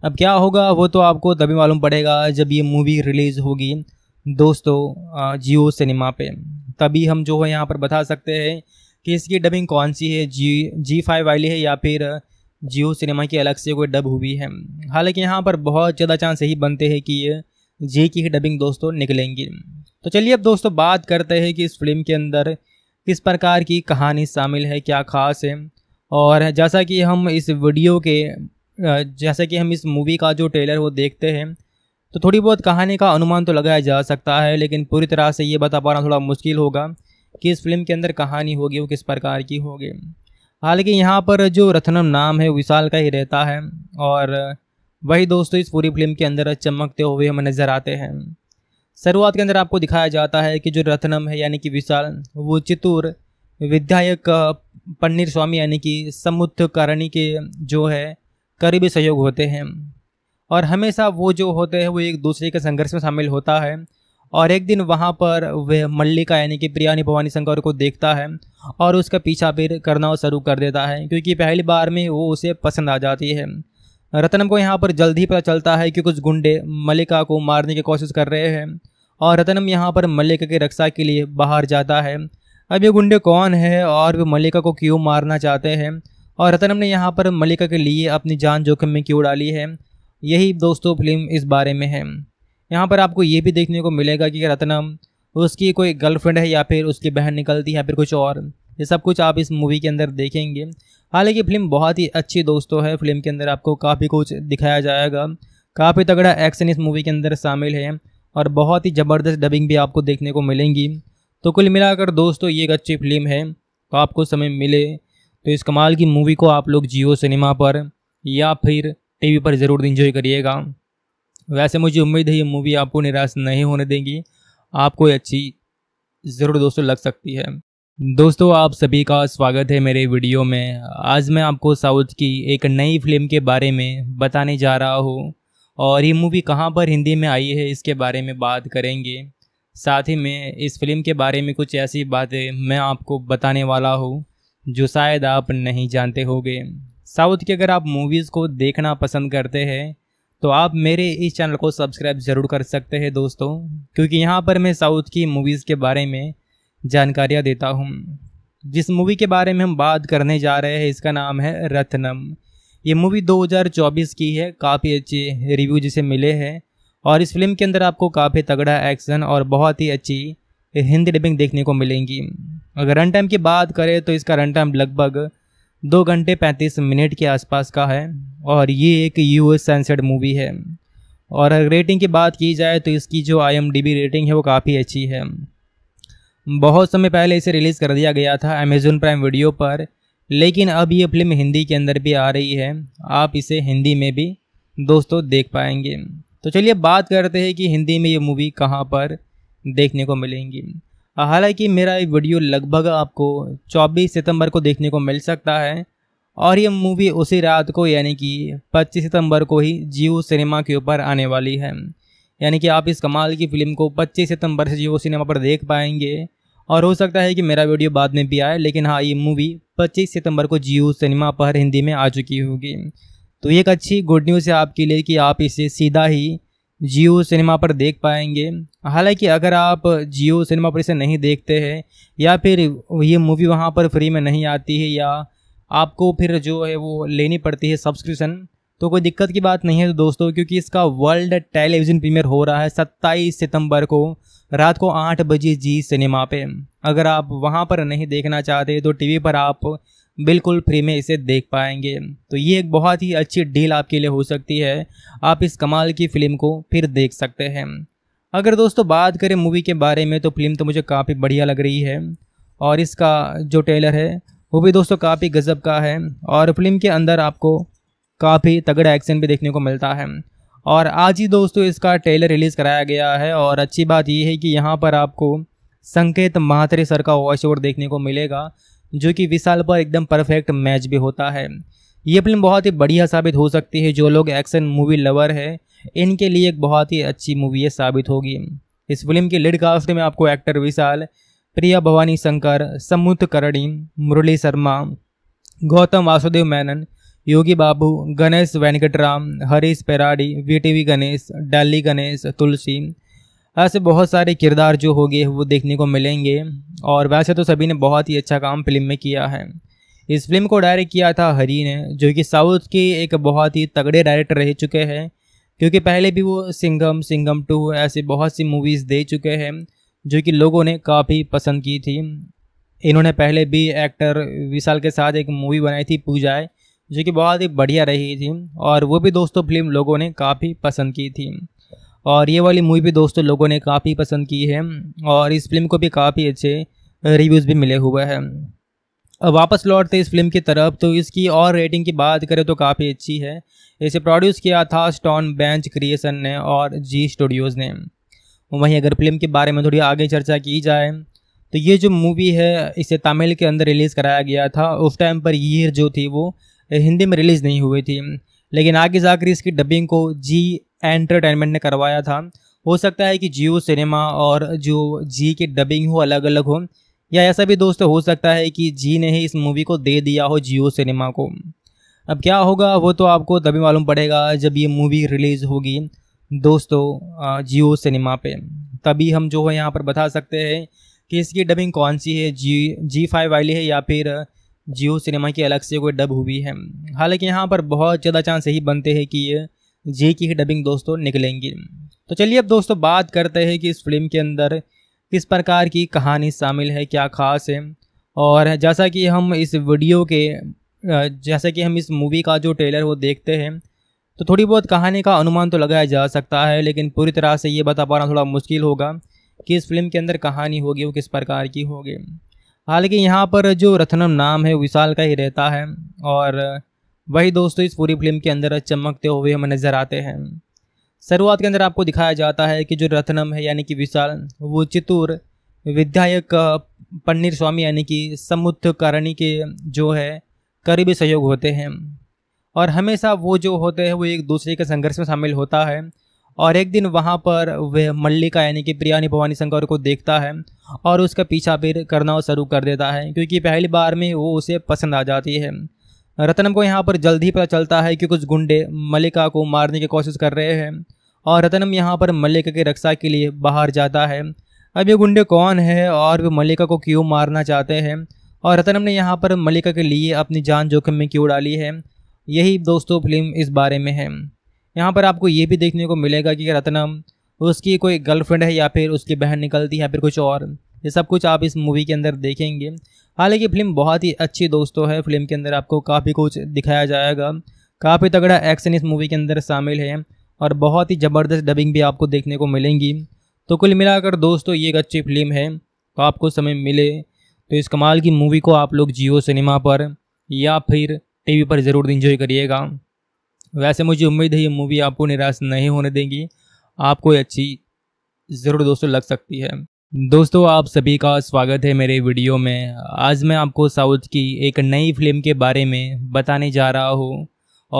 अब क्या होगा वो तो आपको तभी मालूम पड़ेगा जब ये मूवी रिलीज़ होगी दोस्तों जियो सिनेमा पे तभी हम जो है यहाँ पर बता सकते हैं कि इसकी डबिंग कौन सी है जी जी फाइव वाली है या फिर जियो सिनेमा की अलग से कोई डब हुई है हालांकि यहाँ पर बहुत ज़्यादा चांस यही बनते हैं कि ये जी की ही डबिंग दोस्तों निकलेंगी तो चलिए अब दोस्तों बात करते हैं कि इस फिल्म के अंदर किस प्रकार की कहानी शामिल है क्या खास है और जैसा कि हम इस वीडियो के जैसा कि हम इस मूवी का जो ट्रेलर वो देखते हैं तो थोड़ी बहुत कहानी का अनुमान तो लगाया जा सकता है लेकिन पूरी तरह से ये बता पाना थोड़ा मुश्किल होगा कि इस फिल्म के अंदर कहानी होगी वो किस प्रकार की होगी हालांकि यहाँ पर जो रत्नम नाम है विशाल का ही रहता है और वही दोस्तों इस पूरी फिल्म के अंदर चमकते हुए हमें नज़र आते हैं शुरुआत के अंदर आपको दिखाया जाता है कि जो रत्नम है यानी कि विशाल वो चितूर विधायक पन्नीर स्वामी यानी कि समुद्र करणी के जो है करीबी सहयोग होते हैं और हमेशा वो जो होते हैं वो एक दूसरे के संघर्ष में शामिल होता है और एक दिन वहाँ पर वह मल्लिका यानी कि प्रियानी भवानी शंकर को देखता है और उसका पीछा फिर करना शुरू कर देता है क्योंकि पहली बार में वो उसे पसंद आ जाती है रतनम को यहाँ पर जल्द ही पता चलता है कि कुछ गुंडे मल्लिका को मारने की कोशिश कर रहे हैं और रतनम यहाँ पर मल्लिका की रक्षा के लिए बाहर जाता है अब ये गुंडे कौन है और वे मल्लिका को क्यों मारना चाहते हैं और रतनम ने यहाँ पर मल्लिका के लिए अपनी जान जोखिम में क्यों डाली है यही दोस्तों फिल्म इस बारे में है यहाँ पर आपको ये भी देखने को मिलेगा कि रत्नम उसकी कोई गर्लफ्रेंड है या फिर उसकी बहन निकलती है या फिर कुछ और ये सब कुछ आप इस मूवी के अंदर देखेंगे हालांकि फ़िल्म बहुत ही अच्छी दोस्तों है फिल्म के अंदर आपको काफ़ी कुछ दिखाया जाएगा काफ़ी तगड़ा एक्शन इस मूवी के अंदर शामिल है और बहुत ही ज़बरदस्त डबिंग भी आपको देखने को मिलेंगी तो कुल मिलाकर दोस्तों ये एक अच्छी फिल्म है तो आपको समय मिले तो इस कमाल की मूवी को आप लोग जियो सिनेमा पर या फिर टीवी पर ज़रूर इन्जॉय करिएगा वैसे मुझे उम्मीद है ये मूवी आपको निराश नहीं होने देगी आपको अच्छी ज़रूर दोस्तों लग सकती है दोस्तों आप सभी का स्वागत है मेरे वीडियो में आज मैं आपको साउथ की एक नई फिल्म के बारे में बताने जा रहा हूँ और ये मूवी कहाँ पर हिंदी में आई है इसके बारे में बात करेंगे साथ ही में इस फिल्म के बारे में कुछ ऐसी बातें मैं आपको बताने वाला हूँ जो शायद आप नहीं जानते होंगे साउथ की अगर आप मूवीज़ को देखना पसंद करते हैं तो आप मेरे इस चैनल को सब्सक्राइब ज़रूर कर सकते हैं दोस्तों क्योंकि यहाँ पर मैं साउथ की मूवीज़ के बारे में जानकारियाँ देता हूँ जिस मूवी के बारे में हम बात करने जा रहे हैं इसका नाम है रत्नम ये मूवी 2024 की है काफ़ी अच्छे रिव्यू जिसे मिले हैं और इस फिल्म के अंदर आपको काफ़ी तगड़ा एक्शन और बहुत ही अच्छी हिंदी डबिंग देखने को मिलेंगी अगर रन टाइम की बात करें तो इसका रन टाइम लगभग दो घंटे पैंतीस मिनट के आसपास का है और ये एक यू एस सेंसर्ड मूवी है और रेटिंग की बात की जाए तो इसकी जो आई रेटिंग है वो काफ़ी अच्छी है बहुत समय पहले इसे रिलीज़ कर दिया गया था अमेज़ोन प्राइम वीडियो पर लेकिन अब ये फिल्म हिंदी के अंदर भी आ रही है आप इसे हिंदी में भी दोस्तों देख पाएंगे तो चलिए बात करते हैं कि हिंदी में ये मूवी कहाँ पर देखने को मिलेंगी हालांकि मेरा ये वीडियो लगभग आपको 24 सितंबर को देखने को मिल सकता है और ये मूवी उसी रात को यानी कि 25 सितंबर को ही जियो सिनेमा के ऊपर आने वाली है यानी कि आप इस कमाल की फिल्म को 25 सितंबर से जियो सिनेमा पर देख पाएंगे और हो सकता है कि मेरा वीडियो बाद में भी आए लेकिन हाँ ये मूवी 25 सितंबर को जियो सिनेमा पर हिंदी में आ चुकी होगी तो ये एक अच्छी गुड न्यूज़ है आपके लिए कि आप इसे सीधा ही जियो सिनेमा पर देख पाएंगे हालांकि अगर आप जियो सिनेमा पर इसे नहीं देखते हैं या फिर ये मूवी वहाँ पर फ्री में नहीं आती है या आपको फिर जो है वो लेनी पड़ती है सब्सक्रिप्शन तो कोई दिक्कत की बात नहीं है तो दोस्तों क्योंकि इसका वर्ल्ड टेलीविज़न प्रीमियर हो रहा है 27 सितंबर को रात को आठ बजे जी सिनेमा पे अगर आप वहाँ पर नहीं देखना चाहते तो टीवी पर आप बिल्कुल फ्री में इसे देख पाएंगे तो ये एक बहुत ही अच्छी डील आपके लिए हो सकती है आप इस कमाल की फ़िल्म को फिर देख सकते हैं अगर दोस्तों बात करें मूवी के बारे में तो फिल्म तो मुझे काफ़ी बढ़िया लग रही है और इसका जो ट्रेलर है वो भी दोस्तों काफ़ी गज़ब का है और फिल्म के अंदर आपको काफ़ी तगड़ा एक्शन भी देखने को मिलता है और आज ही दोस्तों इसका ट्रेलर रिलीज़ कराया गया है और अच्छी बात यह है कि यहाँ पर आपको संकेत महात्रे सर का वॉइस ओवर देखने को मिलेगा जो कि विशाल पर एकदम परफेक्ट मैच भी होता है ये फिल्म बहुत ही बढ़िया साबित हो सकती है जो लोग एक्शन मूवी लवर है इनके लिए एक बहुत ही अच्छी मूवी साबित होगी इस फिल्म की लीड कास्ट में आपको actor Vishal Priya Bhavani Shankar Samuthirakani Murali Sharma Gautham Vasudev Menon Yogi Babu Ganesh Venkatraman Harish Peradi V Ganesh Delhi Ganesh Tulasi ऐसे बहुत सारे किरदार जो हो गए वो देखने को मिलेंगे और वैसे तो सभी ने बहुत ही अच्छा काम फिल्म में किया है इस फिल्म को डायरेक्ट किया था हरी ने जो कि साउथ के एक बहुत ही तगड़े डायरेक्टर रह चुके हैं क्योंकि पहले भी वो सिंगम सिंगम टू ऐसे बहुत सी मूवीज़ दे चुके हैं जो कि लोगों ने काफ़ी पसंद की थी इन्होंने पहले भी एक्टर विशाल के साथ एक मूवी बनाई थी पूजाए जो कि बहुत ही बढ़िया रही थी और वो भी दोस्तों फिल्म लोगों ने काफ़ी पसंद की थी और ये वाली मूवी भी दोस्तों लोगों ने काफ़ी पसंद की है और इस फिल्म को भी काफ़ी अच्छे रिव्यूज़ भी मिले हुए हैं वापस लौटते इस फिल्म की तरफ तो इसकी और रेटिंग की बात करें तो काफ़ी अच्छी है इसे प्रोड्यूस किया था स्टॉन बेंच क्रिएशन ने और जी स्टूडियोज़ ने वहीं अगर फिल्म के बारे में थोड़ी आगे चर्चा की जाए तो ये जो मूवी है इसे तमिल के अंदर रिलीज़ कराया गया था उस टाइम पर ये जो थी वो हिंदी में रिलीज़ नहीं हुई थी लेकिन आगे जाकर इसकी डबिंग को जी एंटरटेनमेंट ने करवाया था हो सकता है कि जियो सिनेमा और जो जी की डबिंग हो अलग अलग हो या ऐसा भी दोस्तों हो सकता है कि जी ने ही इस मूवी को दे दिया हो जियो सिनेमा को अब क्या होगा वो तो आपको तभी मालूम पड़ेगा जब ये मूवी रिलीज़ होगी दोस्तों जियो सिनेमा पे तभी हम जो है यहाँ पर बता सकते हैं कि इसकी डबिंग कौन सी है जी जी फाइव वाली है या फिर जियो सिनेमा की अलग से कोई डब हुई है हालांकि यहाँ पर बहुत ज़्यादा चांस यही बनते हैं कि ये जी की ही डबिंग दोस्तों निकलेंगी तो चलिए अब दोस्तों बात करते हैं कि इस फिल्म के अंदर किस प्रकार की कहानी शामिल है क्या खास है और जैसा कि हम इस वीडियो के जैसा कि हम इस मूवी का जो ट्रेलर वो देखते हैं तो थोड़ी बहुत कहानी का अनुमान तो लगाया जा सकता है लेकिन पूरी तरह से ये बता पाना थोड़ा मुश्किल होगा कि इस फिल्म के अंदर कहानी होगी वो किस प्रकार की होगी हालांकि यहाँ पर जो रत्नम नाम है विशाल का ही रहता है और वही दोस्तों इस पूरी फिल्म के अंदर चमकते हुए हमें नज़र आते हैं शुरुआत के अंदर आपको दिखाया जाता है कि जो रत्नम है यानी कि विशाल वो चितूर विधायक पन्नीर स्वामी यानी कि समुद्रकरणी के जो है करीबी सहयोग होते हैं और हमेशा वो जो होते हैं वो एक दूसरे के संघर्ष में शामिल होता है और एक दिन वहाँ पर वह मल्लिका यानी कि प्रियानी भवानी शंकर को देखता है और उसका पीछा फिर करना शुरू कर देता है क्योंकि पहली बार में वो उसे पसंद आ जाती है रतनम को यहाँ पर जल्द ही पता चलता है कि कुछ गुंडे मल्लिका को मारने की कोशिश कर रहे हैं और रतनम यहाँ पर मल्लिका की रक्षा के लिए बाहर जाता है अब ये गुंडे कौन है और वे मल्लिका को क्यों मारना चाहते हैं और रतनम ने यहाँ पर मल्लिका के लिए अपनी जान जोखिम में क्यों डाली है यही दोस्तों फिल्म इस बारे में है यहाँ पर आपको ये भी देखने को मिलेगा कि रत्नम उसकी कोई गर्लफ्रेंड है या फिर उसकी बहन निकलती है या फिर कुछ और ये सब कुछ आप इस मूवी के अंदर देखेंगे हालांकि फिल्म बहुत ही अच्छी दोस्तों है फिल्म के अंदर आपको काफ़ी कुछ दिखाया जाएगा काफ़ी तगड़ा एक्शन इस मूवी के अंदर शामिल है और बहुत ही ज़बरदस्त डबिंग भी आपको देखने को मिलेंगी तो कुल मिलाकर दोस्तों ये एक अच्छी फिल्म है तो आपको समय मिले तो इस कमाल की मूवी को आप लोग जियो सिनेमा पर या फिर टीवी पर ज़रूर इन्जॉय करिएगा वैसे मुझे उम्मीद है ये मूवी आपको निराश नहीं होने देंगी आपको अच्छी ज़रूर दोस्तों लग सकती है दोस्तों आप सभी का स्वागत है मेरे वीडियो में आज मैं आपको साउथ की एक नई फिल्म के बारे में बताने जा रहा हूँ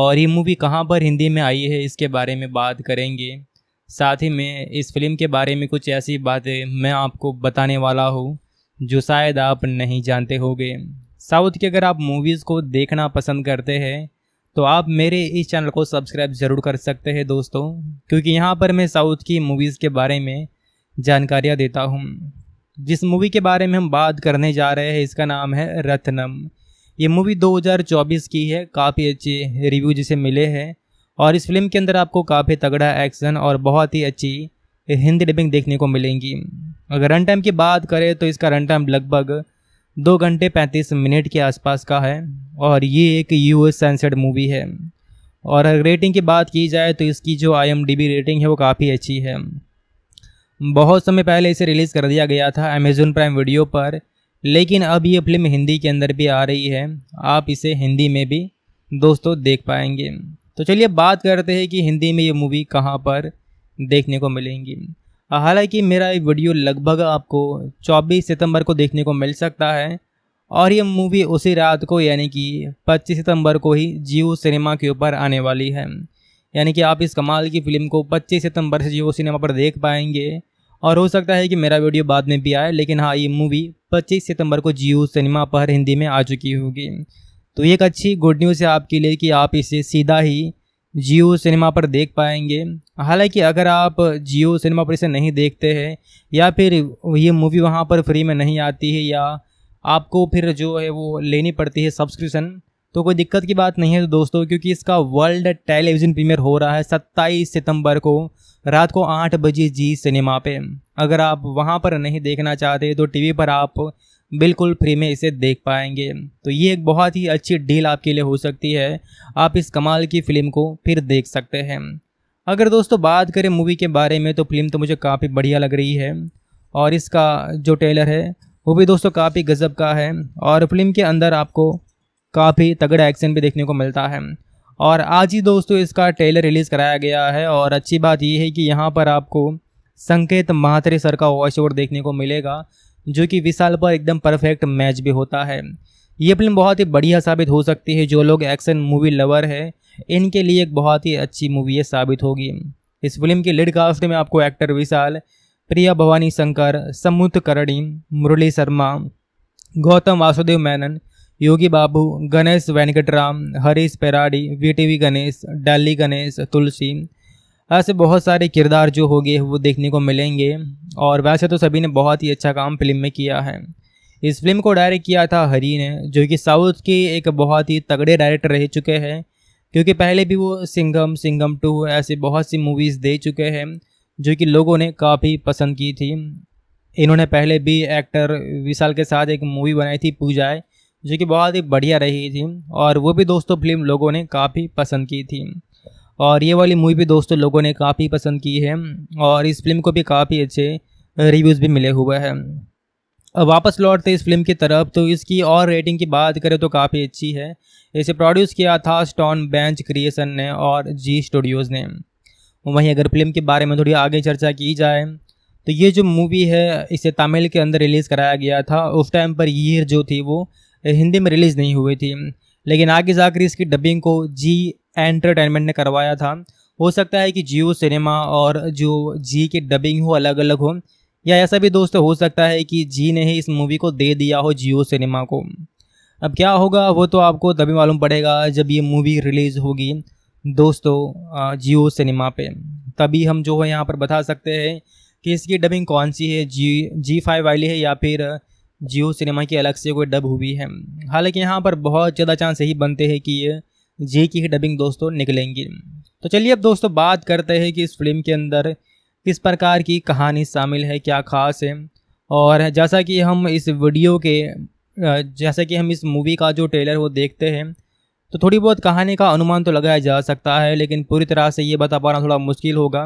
और ये मूवी कहाँ पर हिंदी में आई है इसके बारे में बात करेंगे साथ ही में इस फिल्म के बारे में कुछ ऐसी बातें मैं आपको बताने वाला हूँ जो शायद आप नहीं जानते होंगे साउथ की अगर आप मूवीज़ को देखना पसंद करते हैं तो आप मेरे इस चैनल को सब्सक्राइब ज़रूर कर सकते हैं दोस्तों क्योंकि यहाँ पर मैं साउथ की मूवीज़ के बारे में जानकारियाँ देता हूँ जिस मूवी के बारे में हम बात करने जा रहे हैं इसका नाम है रत्नम ये मूवी 2024 की है काफ़ी अच्छी रिव्यू जिसे मिले हैं और इस फिल्म के अंदर आपको काफ़ी तगड़ा एक्शन और बहुत ही अच्छी हिंदी डबिंग देखने को मिलेंगी अगर रन टाइम की बात करें तो इसका रन टाइम लगभग दो घंटे पैंतीस मिनट के आसपास का है और ये एक यू एस सेंसड मूवी है और रेटिंग की बात की जाए तो इसकी जो आई रेटिंग है वो काफ़ी अच्छी है बहुत समय पहले इसे रिलीज़ कर दिया गया था अमेज़ोन प्राइम वीडियो पर लेकिन अब ये फिल्म हिंदी के अंदर भी आ रही है आप इसे हिंदी में भी दोस्तों देख पाएंगे तो चलिए बात करते हैं कि हिंदी में ये मूवी कहाँ पर देखने को मिलेंगी हालांकि मेरा ये वीडियो लगभग आपको 24 सितंबर को देखने को मिल सकता है और ये मूवी उसी रात को यानी कि 25 सितंबर को ही जियो सिनेमा के ऊपर आने वाली है यानी कि आप इस कमाल की फ़िल्म को 25 सितंबर से जियो सिनेमा पर देख पाएंगे और हो सकता है कि मेरा वीडियो बाद में भी आए लेकिन हाँ ये मूवी 25 सितंबर को जियो सिनेमा पर हिंदी में आ चुकी होगी तो ये एक अच्छी गुड न्यूज़ है आपके लिए कि आप इसे सीधा ही जियो सिनेमा पर देख पाएंगे हालांकि अगर आप जियो सिनेमा पर इसे नहीं देखते हैं या फिर ये मूवी वहाँ पर फ्री में नहीं आती है या आपको फिर जो है वो लेनी पड़ती है सब्सक्रिप्शन तो कोई दिक्कत की बात नहीं है दोस्तों क्योंकि इसका वर्ल्ड टेलीविज़न प्रीमियर हो रहा है सत्ताईस सितंबर को रात को आठ बजे जी सिनेमा पे अगर आप वहाँ पर नहीं देखना चाहते तो टीवी पर आप बिल्कुल फ्री में इसे देख पाएंगे तो ये एक बहुत ही अच्छी डील आपके लिए हो सकती है आप इस कमाल की फ़िल्म को फिर देख सकते हैं अगर दोस्तों बात करें मूवी के बारे में तो फिल्म तो मुझे काफ़ी बढ़िया लग रही है और इसका जो ट्रेलर है वो भी दोस्तों काफ़ी गज़ब का है और फिल्म के अंदर आपको काफ़ी तगड़ा एक्शन भी देखने को मिलता है और आज ही दोस्तों इसका ट्रेलर रिलीज़ कराया गया है और अच्छी बात यह है कि यहाँ पर आपको संकेत महात्रे सर का वॉइस ओवर देखने को मिलेगा जो कि विशाल पर एकदम परफेक्ट मैच भी होता है ये फिल्म बहुत ही बढ़िया साबित हो सकती है जो लोग एक्शन मूवी लवर है इनके लिए एक बहुत ही अच्छी मूवी है साबित होगी इस फिल्म की लीड कास्ट में आपको actor Vishal Priya Bhavani Shankar Samuthirakani Murali Sharma Gautham Vasudev Menon Yogi Babu Ganesh Venkatraman Harish Peradi V Ganesh Delhi Ganesh Tulasi ऐसे बहुत सारे किरदार जो हो गए वो देखने को मिलेंगे और वैसे तो सभी ने बहुत ही अच्छा काम फिल्म में किया है इस फिल्म को डायरेक्ट किया था हरी ने जो कि साउथ के एक बहुत ही तगड़े डायरेक्टर रह चुके हैं क्योंकि पहले भी वो सिंगम सिंगम टू ऐसे बहुत सी मूवीज़ दे चुके हैं जो कि लोगों ने काफ़ी पसंद की थी इन्होंने पहले भी एक्टर विशाल के साथ एक मूवी बनाई थी पूजाए जो कि बहुत ही बढ़िया रही थी और वो भी दोस्तों फिल्म लोगों ने काफ़ी पसंद की थी और ये वाली मूवी भी दोस्तों लोगों ने काफ़ी पसंद की है और इस फिल्म को भी काफ़ी अच्छे रिव्यूज़ भी मिले हुए हैं अब वापस लौटते इस फिल्म की तरफ तो इसकी और रेटिंग की बात करें तो काफ़ी अच्छी है इसे प्रोड्यूस किया था स्टॉन बेंच क्रिएशन ने और जी स्टूडियोज़ ने वहीं अगर फिल्म के बारे में थोड़ी आगे चर्चा की जाए तो ये जो मूवी है इसे तमिल के अंदर रिलीज़ कराया गया था उस टाइम पर ये जो थी वो हिंदी में रिलीज़ नहीं हुई थी लेकिन आगे जाकर इसकी डबिंग को जी एंटरटेनमेंट ने करवाया था हो सकता है कि जियो सिनेमा और जो जी की डबिंग हो अलग अलग हो या ऐसा भी दोस्तों हो सकता है कि जी ने ही इस मूवी को दे दिया हो जियो सिनेमा को अब क्या होगा वो तो आपको तभी मालूम पड़ेगा जब ये मूवी रिलीज़ होगी दोस्तों जियो सिनेमा पे तभी हम जो है यहाँ पर बता सकते हैं कि इसकी डबिंग कौन सी है जी जी फाइव वाली है या फिर जियो सिनेमा की अलग से कोई डब हुई है हालांकि यहाँ पर बहुत ज़्यादा चांस यही बनते हैं कि ये जी की ही डबिंग दोस्तों निकलेंगी तो चलिए अब दोस्तों बात करते हैं कि इस फिल्म के अंदर किस प्रकार की कहानी शामिल है क्या ख़ास है और जैसा कि हम इस वीडियो के जैसा कि हम इस मूवी का जो ट्रेलर वो देखते हैं तो थोड़ी बहुत कहानी का अनुमान तो लगाया जा सकता है लेकिन पूरी तरह से ये बता पाना थोड़ा मुश्किल होगा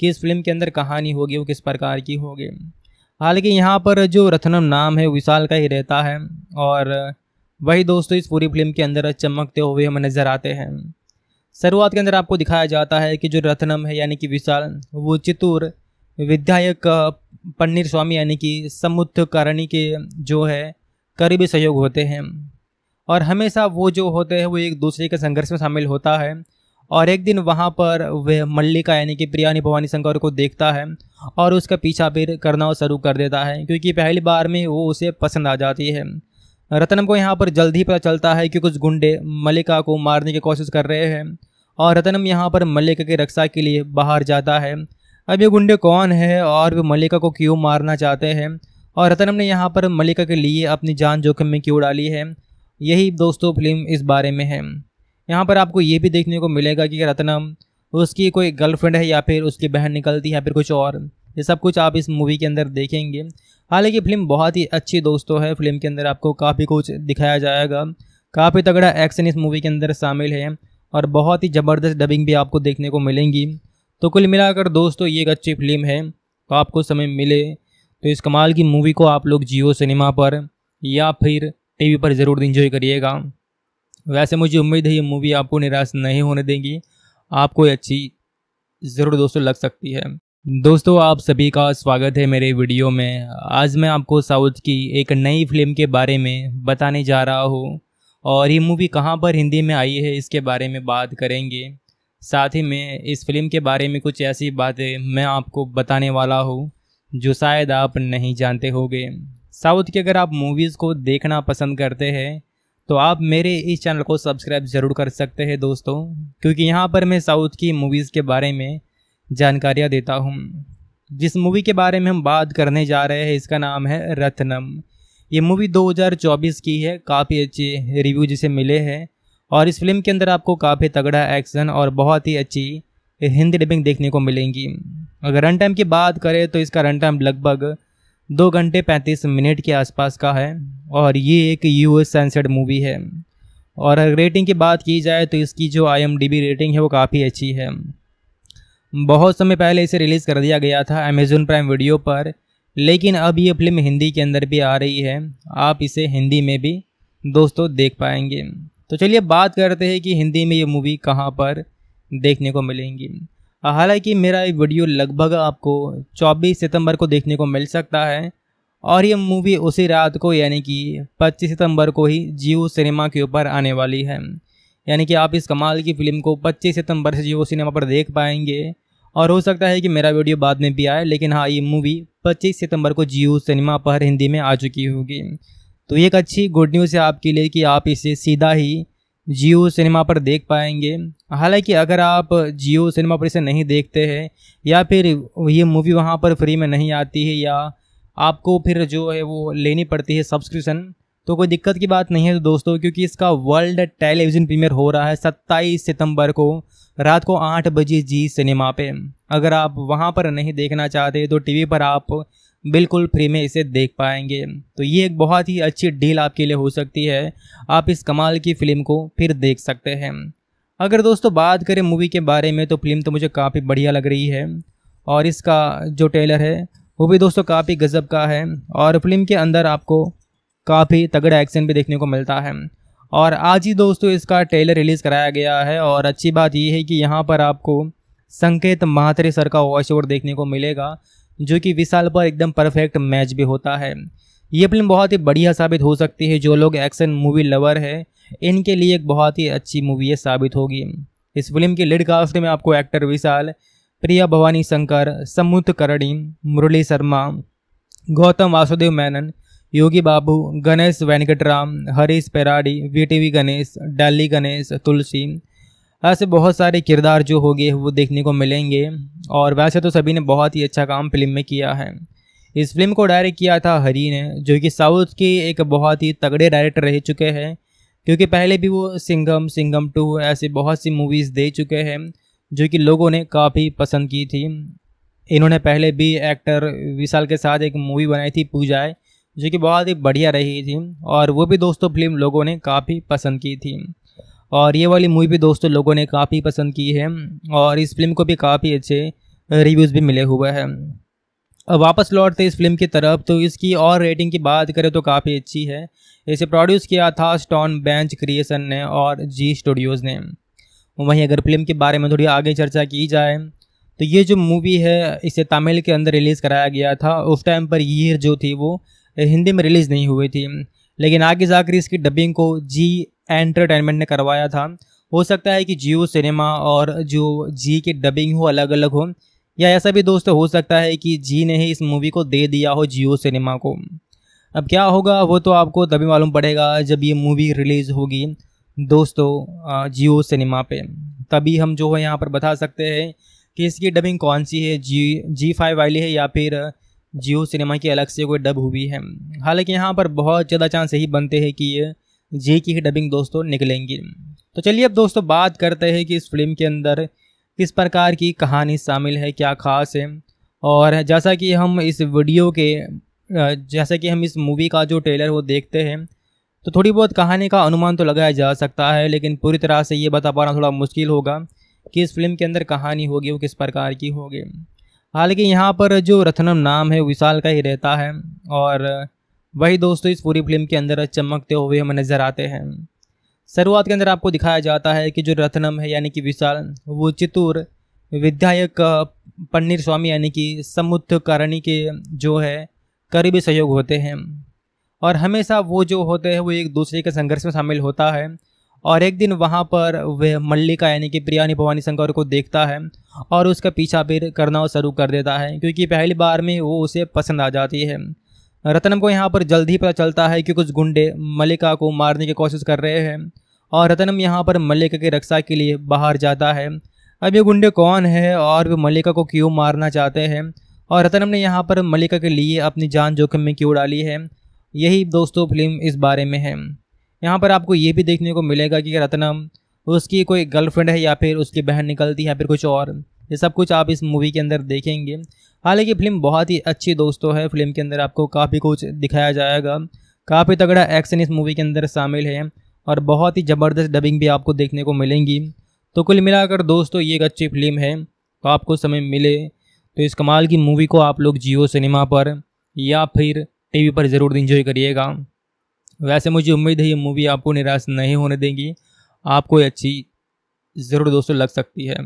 कि इस फिल्म के अंदर कहानी होगी वो किस प्रकार की होगी हालांकि यहाँ पर जो रत्नम नाम है विशाल का ही रहता है और वही दोस्तों इस पूरी फिल्म के अंदर चमकते हुए हमें नज़र आते हैं शुरुआत के अंदर आपको दिखाया जाता है कि जो रत्नम है यानी कि विशाल वो चितूर विधायक पन्नीर स्वामी यानी कि समुद्रकारणी के जो है करीबी सहयोग होते हैं और हमेशा वो जो होते हैं वो एक दूसरे के संघर्ष में शामिल होता है और एक दिन वहाँ पर वह मल्लिका यानी कि प्रियानी भवानी शंकर को देखता है और उसका पीछा फिर करना शुरू कर देता है क्योंकि पहली बार में वो उसे पसंद आ जाती है रतनम को यहाँ पर जल्द ही पता चलता है कि कुछ गुंडे मल्लिका को मारने की कोशिश कर रहे हैं और रतनम यहाँ पर मल्लिका की रक्षा के लिए बाहर जाता है अब ये गुंडे कौन है और वे मल्लिका को क्यों मारना चाहते हैं और रतनम ने यहाँ पर मल्लिका के लिए अपनी जान जोखिम में क्यों डाली है यही दोस्तों फिल्म इस बारे में है यहाँ पर आपको ये भी देखने को मिलेगा कि रत्नम उसकी कोई गर्लफ्रेंड है या फिर उसकी बहन निकलती है या फिर कुछ और ये सब कुछ आप इस मूवी के अंदर देखेंगे हालांकि फ़िल्म बहुत ही अच्छी दोस्तों है फिल्म के अंदर आपको काफ़ी कुछ दिखाया जाएगा काफ़ी तगड़ा एक्शन इस मूवी के अंदर शामिल है और बहुत ही ज़बरदस्त डबिंग भी आपको देखने को मिलेंगी तो कुल मिलाकर दोस्तों ये एक अच्छी फिल्म है तो आपको समय मिले तो इस कमाल की मूवी को आप लोग जियो सिनेमा पर या फिर टीवी पर ज़रूर इन्जॉय करिएगा वैसे मुझे उम्मीद है ये मूवी आपको निराश नहीं होने देंगी आपको अच्छी ज़रूर दोस्तों लग सकती है दोस्तों आप सभी का स्वागत है मेरे वीडियो में आज मैं आपको साउथ की एक नई फिल्म के बारे में बताने जा रहा हूँ और ये मूवी कहाँ पर हिंदी में आई है इसके बारे में बात करेंगे साथ ही में इस फिल्म के बारे में कुछ ऐसी बातें मैं आपको बताने वाला हूँ जो शायद आप नहीं जानते होंगे साउथ की अगर आप मूवीज़ को देखना पसंद करते हैं तो आप मेरे इस चैनल को सब्सक्राइब ज़रूर कर सकते हैं दोस्तों क्योंकि यहाँ पर मैं साउथ की मूवीज़ के बारे में जानकारियाँ देता हूँ जिस मूवी के बारे में हम बात करने जा रहे हैं इसका नाम है रत्नम ये मूवी 2024 की है काफ़ी अच्छे रिव्यू जिसे मिले हैं और इस फिल्म के अंदर आपको काफ़ी तगड़ा एक्शन और बहुत ही अच्छी हिंदी डबिंग देखने को मिलेंगी अगर रन टाइम की बात करें तो इसका रन टाइम लगभग दो घंटे पैंतीस मिनट के आसपास का है और ये एक यू एस सेंसर्ड मूवी है और रेटिंग की बात की जाए तो इसकी जो आई रेटिंग है वो काफ़ी अच्छी है बहुत समय पहले इसे रिलीज़ कर दिया गया था अमेज़ोन प्राइम वीडियो पर लेकिन अब ये फिल्म हिंदी के अंदर भी आ रही है आप इसे हिंदी में भी दोस्तों देख पाएंगे तो चलिए बात करते हैं कि हिंदी में ये मूवी कहाँ पर देखने को मिलेंगी हालांकि मेरा ये वीडियो लगभग आपको 24 सितंबर को देखने को मिल सकता है और ये मूवी उसी रात को यानी कि 25 सितंबर को ही जियो सिनेमा के ऊपर आने वाली है यानी कि आप इस कमाल की फिल्म को 25 सितंबर से जियो सिनेमा पर देख पाएंगे और हो सकता है कि मेरा वीडियो बाद में भी आए लेकिन हाँ ये मूवी 25 सितंबर को जियो सिनेमा पर हिंदी में आ चुकी होगी तो एक अच्छी गुड न्यूज़ है आपके लिए कि आप इसे सीधा ही जियो सिनेमा पर देख पाएंगे हालांकि अगर आप जियो सिनेमा पर इसे नहीं देखते हैं या फिर ये मूवी वहाँ पर फ्री में नहीं आती है या आपको फिर जो है वो लेनी पड़ती है सब्सक्रिप्शन तो कोई दिक्कत की बात नहीं है तो दोस्तों क्योंकि इसका वर्ल्ड टेलीविज़न प्रीमियर हो रहा है 27 सितंबर को रात को आठ बजे जी सिनेमा पे अगर आप वहाँ पर नहीं देखना चाहते तो टीवी पर आप बिल्कुल फ्री में इसे देख पाएंगे तो ये एक बहुत ही अच्छी डील आपके लिए हो सकती है आप इस कमाल की फ़िल्म को फिर देख सकते हैं अगर दोस्तों बात करें मूवी के बारे में तो फिल्म तो मुझे काफ़ी बढ़िया लग रही है और इसका जो ट्रेलर है वो भी दोस्तों काफ़ी गज़ब का है और फिल्म के अंदर आपको काफ़ी तगड़ा एक्शन भी देखने को मिलता है और आज ही दोस्तों इसका ट्रेलर रिलीज़ कराया गया है और अच्छी बात यह है कि यहाँ पर आपको संकेत महात्रे सर का वॉइस ओवर देखने को मिलेगा जो कि विशाल पर एकदम परफेक्ट मैच भी होता है ये फिल्म बहुत ही बढ़िया साबित हो सकती है जो लोग एक्शन मूवी लवर है इनके लिए एक बहुत ही अच्छी मूवी साबित होगी इस फिल्म की लिड कास्ट में आपको actor Vishal Priya Bhavani Shankar Samuthirakani Murali Sharma Gautham Vasudev Menon Yogi Babu Ganesh Venkatraman Harish Peradi VTV Ganesh Delhi Ganesh Tulasi ऐसे बहुत सारे किरदार जो होंगे वो देखने को मिलेंगे और वैसे तो सभी ने बहुत ही अच्छा काम फिल्म में किया है इस फिल्म को डायरेक्ट किया था हरी ने जो कि साउथ के एक बहुत ही तगड़े डायरेक्टर रह चुके हैं क्योंकि पहले भी वो सिंगम सिंगम टू ऐसे बहुत सी मूवीज़ दे चुके हैं जो कि लोगों ने काफ़ी पसंद की थी इन्होंने पहले भी एक्टर विशाल के साथ एक मूवी बनाई थी पूजाए जो कि बहुत ही बढ़िया रही थी और वो भी दोस्तों फिल्म लोगों ने काफ़ी पसंद की थी और ये वाली मूवी भी दोस्तों लोगों ने काफ़ी पसंद की है और इस फिल्म को भी काफ़ी अच्छे रिव्यूज़ भी मिले हुए हैं अब वापस लौटते इस फिल्म की तरफ तो इसकी और रेटिंग की बात करें तो काफ़ी अच्छी है इसे प्रोड्यूस किया था स्टॉन बेंच क्रिएशन ने और जी स्टूडियोज़ ने वहीं अगर फिल्म के बारे में थोड़ी आगे चर्चा की जाए तो ये जो मूवी है इसे तमिल के अंदर रिलीज़ कराया गया था उस टाइम पर यह जो थी वो हिंदी में रिलीज़ नहीं हुई थी लेकिन आगे जाकर इसकी डबिंग को जी एंटरटेनमेंट ने करवाया था हो सकता है कि जियो सिनेमा और जो जी की डबिंग हो अलग अलग हो या ऐसा भी दोस्तों हो सकता है कि जी ने ही इस मूवी को दे दिया हो जियो सिनेमा को अब क्या होगा वो तो आपको तभी मालूम पड़ेगा जब ये मूवी रिलीज़ होगी दोस्तों जियो सिनेमा पे तभी हम जो है यहाँ पर बता सकते हैं कि इसकी डबिंग कौन सी है जी जी फाइव वाली है या फिर जियो सिनेमा की अलग से कोई डब हुई है हालांकि यहाँ पर बहुत ज़्यादा चांस यही बनते हैं कि ये जी की ही डबिंग दोस्तों निकलेंगी तो चलिए अब दोस्तों बात करते हैं कि इस फिल्म के अंदर किस प्रकार की कहानी शामिल है क्या खास है और जैसा कि हम इस वीडियो के जैसा कि हम इस मूवी का जो ट्रेलर वो देखते हैं तो थोड़ी बहुत कहानी का अनुमान तो लगाया जा सकता है लेकिन पूरी तरह से ये बता पाना थोड़ा मुश्किल होगा कि इस फिल्म के अंदर कहानी होगी वो किस प्रकार की होगी हालांकि यहाँ पर जो रत्नम नाम है विशाल का ही रहता है और वही दोस्तों इस पूरी फिल्म के अंदर चमकते हुए हमें नज़र आते हैं शुरुआत के अंदर आपको दिखाया जाता है कि जो रत्नम है यानी कि विशाल वो चितूर विधायक पन्नीर स्वामी यानी कि समुद्रकरणी के जो है करीबी सहयोग होते हैं और हमेशा वो जो होते हैं वो एक दूसरे के संघर्ष में शामिल होता है और एक दिन वहाँ पर वह मल्लिका यानी कि प्रियानी भवानी शंकर को देखता है और उसका पीछा फिर करना शुरू कर देता है क्योंकि पहली बार में वो उसे पसंद आ जाती है रतनम को यहाँ पर जल्द ही पता चलता है कि कुछ गुंडे मल्लिका को मारने की कोशिश कर रहे हैं और रतनम यहाँ पर मल्लिका की रक्षा के लिए बाहर जाता है अब ये गुंडे कौन है और वे मल्लिका को क्यों मारना चाहते हैं और रतनम ने यहाँ पर मल्लिका के लिए अपनी जान जोखिम में क्यों डाली है यही दोस्तों फिल्म इस बारे में है यहाँ पर आपको ये भी देखने को मिलेगा कि रत्नम उसकी कोई गर्लफ्रेंड है या फिर उसकी बहन निकलती है या फिर कुछ और ये सब कुछ आप इस मूवी के अंदर देखेंगे हालांकि फिल्म बहुत ही अच्छी दोस्तों है फिल्म के अंदर आपको काफ़ी कुछ दिखाया जाएगा काफ़ी तगड़ा एक्शन इस मूवी के अंदर शामिल है और बहुत ही ज़बरदस्त डबिंग भी आपको देखने को मिलेंगी तो कुल मिलाकर दोस्तों ये एक अच्छी फिल्म है तो आपको समय मिले तो इस कमाल की मूवी को आप लोग जियो सिनेमा पर या फिर टीवी पर ज़रूर इन्जॉय करिएगा वैसे मुझे उम्मीद है ये मूवी आपको निराश नहीं होने देंगी आपको अच्छी ज़रूर दोस्तों लग सकती है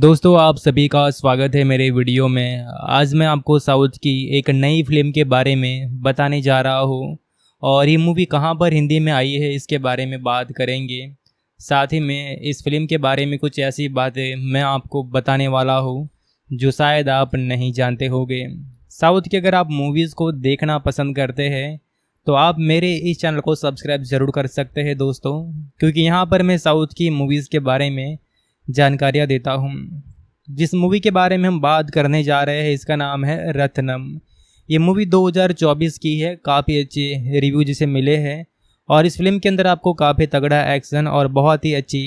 दोस्तों आप सभी का स्वागत है मेरे वीडियो में आज मैं आपको साउथ की एक नई फिल्म के बारे में बताने जा रहा हूँ और ये मूवी कहाँ पर हिंदी में आई है इसके बारे में बात करेंगे साथ ही में इस फिल्म के बारे में कुछ ऐसी बातें मैं आपको बताने वाला हूँ जो शायद आप नहीं जानते होंगे साउथ की अगर आप मूवीज़ को देखना पसंद करते हैं तो आप मेरे इस चैनल को सब्सक्राइब ज़रूर कर सकते हैं दोस्तों क्योंकि यहाँ पर मैं साउथ की मूवीज़ के बारे में जानकारियाँ देता हूँ जिस मूवी के बारे में हम बात करने जा रहे हैं इसका नाम है रत्नम ये मूवी 2024 की है काफ़ी अच्छे रिव्यू जिसे मिले हैं और इस फिल्म के अंदर आपको काफ़ी तगड़ा एक्शन और बहुत ही अच्छी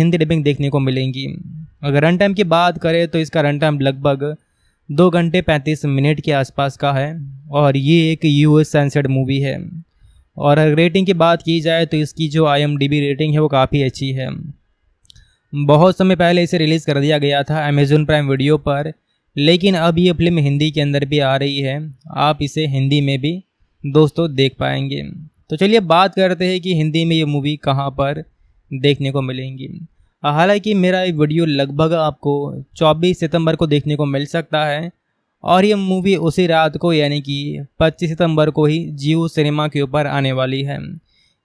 हिंदी डबिंग देखने को मिलेंगी अगर रन टाइम की बात करें तो इसका रन टाइम लगभग दो घंटे पैंतीस मिनट के आसपास का है और ये एक यू एस सेंसर्ड मूवी है और रेटिंग की बात की जाए तो इसकी जो आई रेटिंग है वो काफ़ी अच्छी है बहुत समय पहले इसे रिलीज़ कर दिया गया था अमेजोन प्राइम वीडियो पर लेकिन अब ये फिल्म हिंदी के अंदर भी आ रही है आप इसे हिंदी में भी दोस्तों देख पाएंगे तो चलिए बात करते हैं कि हिंदी में ये मूवी कहाँ पर देखने को मिलेंगी हालांकि मेरा ये वीडियो लगभग आपको 24 सितंबर को देखने को मिल सकता है और ये मूवी उसी रात को यानी कि 25 सितंबर को ही जियो सिनेमा के ऊपर आने वाली है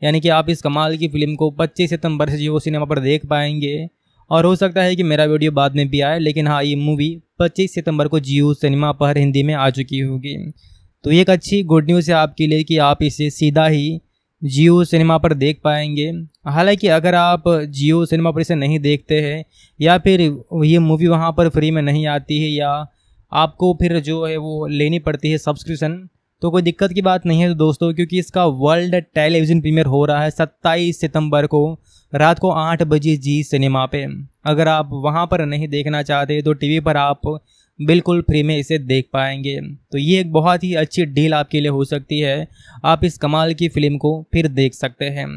यानी कि आप इस कमाल की फिल्म को 25 सितंबर से जियो सिनेमा पर देख पाएंगे और हो सकता है कि मेरा वीडियो बाद में भी आए लेकिन हाँ ये मूवी 25 सितंबर को जियो सिनेमा पर हिंदी में आ चुकी होगी तो एक अच्छी गुड न्यूज़ है आपके लिए कि आप इसे सीधा ही जियो सिनेमा पर देख पाएंगे हालांकि अगर आप जियो सिनेमा पर इसे नहीं देखते हैं या फिर ये मूवी वहाँ पर फ्री में नहीं आती है या आपको फिर जो है वो लेनी पड़ती है सब्सक्रिप्शन तो कोई दिक्कत की बात नहीं है दोस्तों क्योंकि इसका वर्ल्ड टेलीविज़न प्रीमियर हो रहा है सत्ताईस सितंबर को रात को आठ बजे जी सिनेमा पे अगर आप वहाँ पर नहीं देखना चाहते तो टीवी पर आप बिल्कुल फ्री में इसे देख पाएंगे तो ये एक बहुत ही अच्छी डील आपके लिए हो सकती है आप इस कमाल की फ़िल्म को फिर देख सकते हैं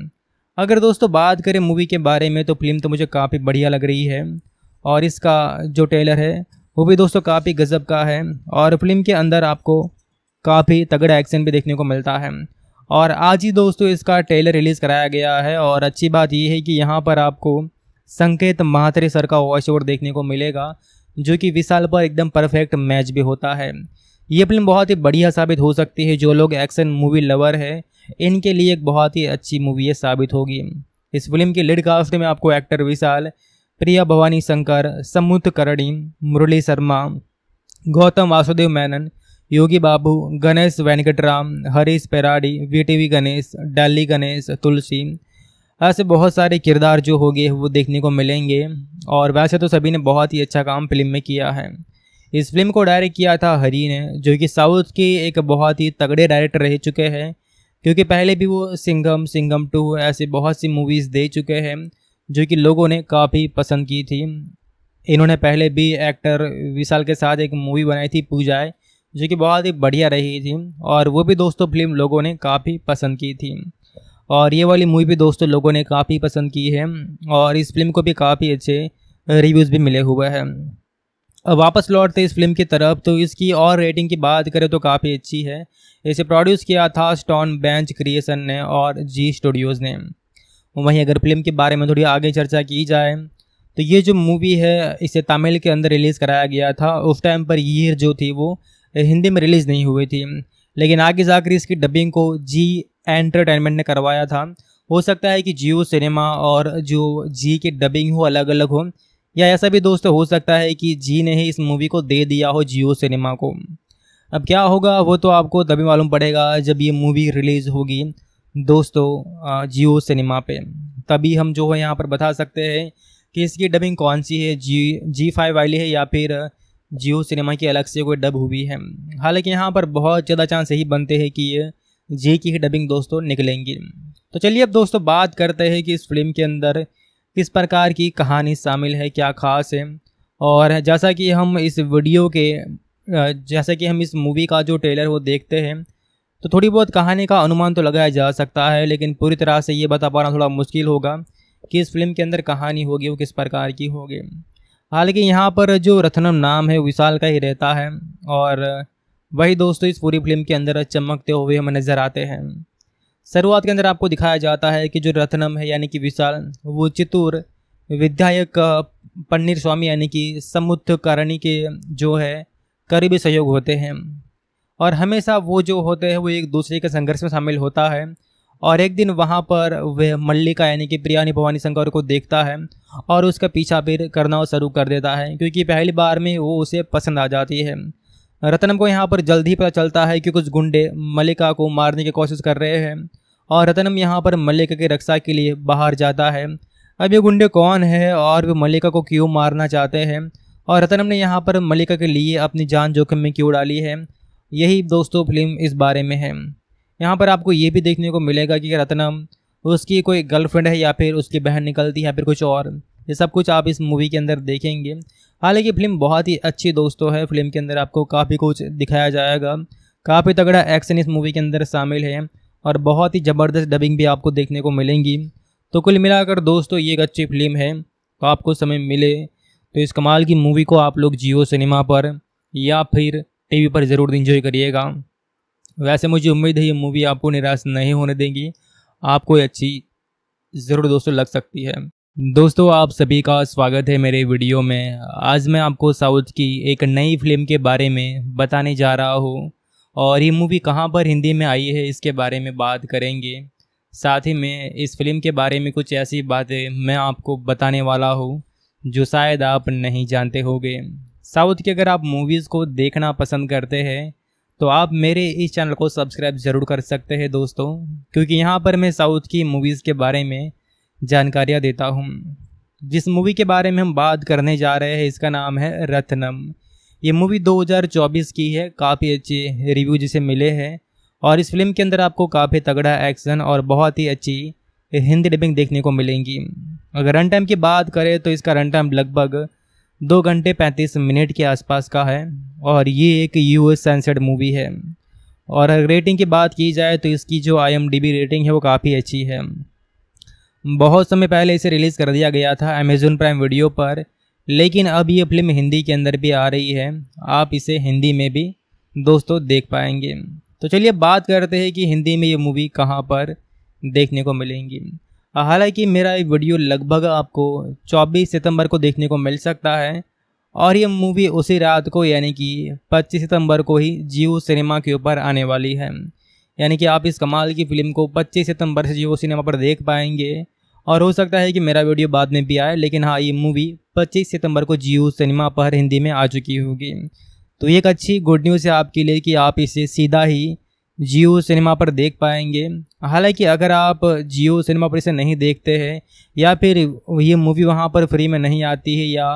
अगर दोस्तों बात करें मूवी के बारे में तो फिल्म तो मुझे काफ़ी बढ़िया लग रही है और इसका जो ट्रेलर है वो भी दोस्तों काफ़ी गज़ब का है और फिल्म के अंदर आपको काफ़ी तगड़ा एक्शन भी देखने को मिलता है और आज ही दोस्तों इसका ट्रेलर रिलीज़ कराया गया है और अच्छी बात यह है कि यहाँ पर आपको संकेत महात्रे सर का वॉइस ओवर देखने को मिलेगा जो कि विशाल पर एकदम परफेक्ट मैच भी होता है ये फिल्म बहुत ही बढ़िया साबित हो सकती है जो लोग एक्शन मूवी लवर है इनके लिए एक बहुत ही अच्छी मूवी है साबित होगी इस फिल्म की लीड कास्ट में आपको actor Vishal Priya Bhavani Shankar Samuthirakani Murali Sharma Gautham Vasudev Menon Yogi Babu Ganesh Venkatraman Harish Peradi V Ganesh Delhi Ganesh Tulasi ऐसे बहुत सारे किरदार जो हो गए वो देखने को मिलेंगे और वैसे तो सभी ने बहुत ही अच्छा काम फिल्म में किया है इस फिल्म को डायरेक्ट किया था हरी ने जो कि साउथ के एक बहुत ही तगड़े डायरेक्टर रह चुके हैं क्योंकि पहले भी वो सिंगम सिंगम टू ऐसे बहुत सी मूवीज़ दे चुके हैं जो कि लोगों ने काफ़ी पसंद की थी इन्होंने पहले भी एक्टर विशाल के साथ एक मूवी बनाई थी पूजाए जो कि बहुत ही बढ़िया रही थी और वो भी दोस्तों फिल्म लोगों ने काफ़ी पसंद की थी और ये वाली मूवी भी दोस्तों लोगों ने काफ़ी पसंद की है और इस फिल्म को भी काफ़ी अच्छे रिव्यूज़ भी मिले हुए हैं अब वापस लौटते इस फिल्म की तरफ तो इसकी और रेटिंग की बात करें तो काफ़ी अच्छी है इसे प्रोड्यूस किया था स्टॉन बेंच क्रिएशन ने और जी स्टूडियोज़ ने वहीं अगर फिल्म के बारे में थोड़ी आगे चर्चा की जाए तो ये जो मूवी है इसे तमिल के अंदर रिलीज़ कराया गया था उस टाइम पर यह जो थी वो हिंदी में रिलीज़ नहीं हुई थी लेकिन आगे जाकर इसकी डबिंग को जी एंटरटेनमेंट ने करवाया था हो सकता है कि जियो सिनेमा और जो जी की डबिंग हो अलग अलग हो या ऐसा भी दोस्त हो सकता है कि जी ने ही इस मूवी को दे दिया हो जियो सिनेमा को अब क्या होगा वो तो आपको तभी मालूम पड़ेगा जब ये मूवी रिलीज़ होगी दोस्तों जियो सिनेमा पे तभी हम जो है यहाँ पर बता सकते हैं कि इसकी डबिंग कौन सी है जी जी फाइव वाली है या फिर जियो सिनेमा की अलग से कोई डब हुई है हालांकि यहाँ पर बहुत ज़्यादा चांस यही बनते हैं कि ये की ही डबिंग दोस्तों निकलेंगी तो चलिए अब दोस्तों बात करते हैं कि इस फिल्म के अंदर किस प्रकार की कहानी शामिल है क्या खास है और जैसा कि हम इस वीडियो के जैसा कि हम इस मूवी का जो ट्रेलर वो देखते हैं तो थोड़ी बहुत कहानी का अनुमान तो लगाया जा सकता है लेकिन पूरी तरह से ये बता पाना थोड़ा मुश्किल होगा कि इस फिल्म के अंदर कहानी होगी वो किस प्रकार की होगी हालांकि यहाँ पर जो रत्नम नाम है विशाल का ही रहता है और वही दोस्तों इस पूरी फिल्म के अंदर चमकते हुए हमें नज़र आते हैं शुरुआत के अंदर आपको दिखाया जाता है कि जो रत्नम है यानी कि विशाल वो चितूर विधायक पन्नीर स्वामी यानी कि कारणी के जो है करीबी सहयोग होते हैं और हमेशा वो जो होते हैं वो एक दूसरे के संघर्ष में शामिल होता है और एक दिन वहाँ पर वह मल्लिका यानी कि प्रियानी भवानी शंकर को देखता है और उसका पीछा फिर करना शुरू कर देता है क्योंकि पहली बार में वो उसे पसंद आ जाती है रतनम को यहाँ पर जल्द ही पता चलता है कि कुछ गुंडे मल्लिका को मारने की कोशिश कर रहे हैं और रतनम यहाँ पर मल्लिका की रक्षा के लिए बाहर जाता है अब ये गुंडे कौन है और वे मल्लिका को क्यों मारना चाहते हैं और रतनम ने यहाँ पर मल्लिका के लिए अपनी जान जोखिम में क्यों डाली है यही दोस्तों फिल्म इस बारे में है यहाँ पर आपको ये भी देखने को मिलेगा कि रत्नम उसकी कोई गर्लफ्रेंड है या फिर उसकी बहन निकलती है या फिर कुछ और ये सब कुछ आप इस मूवी के अंदर देखेंगे हालांकि फिल्म बहुत ही अच्छी दोस्तों है फिल्म के अंदर आपको काफ़ी कुछ दिखाया जाएगा काफ़ी तगड़ा एक्शन इस मूवी के अंदर शामिल है और बहुत ही ज़बरदस्त डबिंग भी आपको देखने को मिलेंगी तो कुल मिलाकर दोस्तों ये एक अच्छी फिल्म है तो आपको समय मिले तो इस कमाल की मूवी को आप लोग जियो सिनेमा पर या फिर टीवी पर ज़रूर इन्जॉय करिएगा वैसे मुझे उम्मीद है ये मूवी आपको निराश नहीं होने देंगी आपको अच्छी ज़रूर दोस्तों लग सकती है दोस्तों आप सभी का स्वागत है मेरे वीडियो में आज मैं आपको साउथ की एक नई फिल्म के बारे में बताने जा रहा हूँ और ये मूवी कहाँ पर हिंदी में आई है इसके बारे में बात करेंगे साथ ही में इस फिल्म के बारे में कुछ ऐसी बातें मैं आपको बताने वाला हूँ जो शायद आप नहीं जानते होंगे साउथ की अगर आप मूवीज़ को देखना पसंद करते हैं तो आप मेरे इस चैनल को सब्सक्राइब ज़रूर कर सकते हैं दोस्तों क्योंकि यहाँ पर मैं साउथ की मूवीज़ के बारे में जानकारियाँ देता हूँ जिस मूवी के बारे में हम बात करने जा रहे हैं इसका नाम है रत्नम ये मूवी 2024 की है काफ़ी अच्छे रिव्यू जिसे मिले हैं और इस फिल्म के अंदर आपको काफ़ी तगड़ा एक्शन और बहुत ही अच्छी हिंदी डबिंग देखने को मिलेंगी अगर रन टाइम की बात करें तो इसका रन टाइम लगभग दो घंटे पैंतीस मिनट के आसपास का है और ये एक यू सेंसर्ड मूवी है और रेटिंग की बात की जाए तो इसकी जो आई रेटिंग है वो काफ़ी अच्छी है बहुत समय पहले इसे रिलीज़ कर दिया गया था अमेज़ोन प्राइम वीडियो पर लेकिन अब ये फिल्म हिंदी के अंदर भी आ रही है आप इसे हिंदी में भी दोस्तों देख पाएंगे तो चलिए बात करते हैं कि हिंदी में ये मूवी कहाँ पर देखने को मिलेंगी हालांकि मेरा ये वीडियो लगभग आपको 24 सितंबर को देखने को मिल सकता है और ये मूवी उसी रात को यानी कि 25 सितंबर को ही जियो सिनेमा के ऊपर आने वाली है यानी कि आप इस कमाल की फ़िल्म को 25 सितंबर से जियो सिनेमा पर देख पाएंगे और हो सकता है कि मेरा वीडियो बाद में भी आए लेकिन हाँ ये मूवी 25 सितंबर को जियो सिनेमा पर हिंदी में आ चुकी होगी तो ये एक अच्छी गुड न्यूज़ है आपके लिए कि आप इसे सीधा ही जियो सिनेमा पर देख पाएंगे हालांकि अगर आप जियो सिनेमा पर इसे नहीं देखते हैं या फिर ये मूवी वहाँ पर फ्री में नहीं आती है या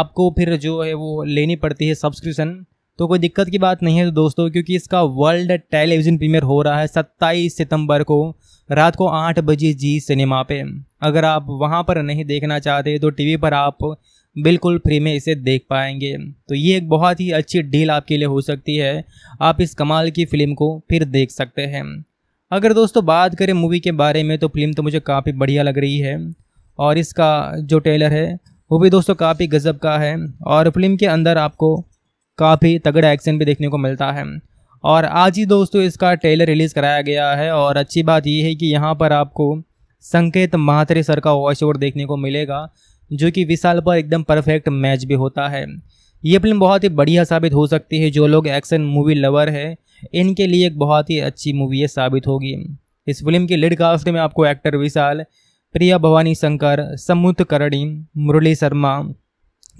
आपको फिर जो है वो लेनी पड़ती है सब्सक्रिप्शन तो कोई दिक्कत की बात नहीं है दोस्तों क्योंकि इसका वर्ल्ड टेलीविज़न प्रीमियर हो रहा है सत्ताईस सितंबर को रात को आठ बजे जी सिनेमा पे अगर आप वहाँ पर नहीं देखना चाहते तो टीवी पर आप बिल्कुल फ्री में इसे देख पाएंगे तो ये एक बहुत ही अच्छी डील आपके लिए हो सकती है आप इस कमाल की फ़िल्म को फिर देख सकते हैं अगर दोस्तों बात करें मूवी के बारे में तो फिल्म तो मुझे काफ़ी बढ़िया लग रही है और इसका जो ट्रेलर है वो भी दोस्तों काफ़ी गज़ब का है और फिल्म के अंदर आपको काफ़ी तगड़ा एक्शन भी देखने को मिलता है और आज ही दोस्तों इसका ट्रेलर रिलीज़ कराया गया है और अच्छी बात यह है कि यहाँ पर आपको संकेत महात्रे सर का वॉइस ओवर देखने को मिलेगा जो कि विशाल पर एकदम परफेक्ट मैच भी होता है ये फिल्म बहुत ही बढ़िया साबित हो सकती है जो लोग एक्शन मूवी लवर है इनके लिए एक बहुत ही अच्छी मूवी है साबित होगी इस फिल्म की लीड कास्ट में आपको actor Vishal Priya Bhavani Shankar Samuthirakani Murali Sharma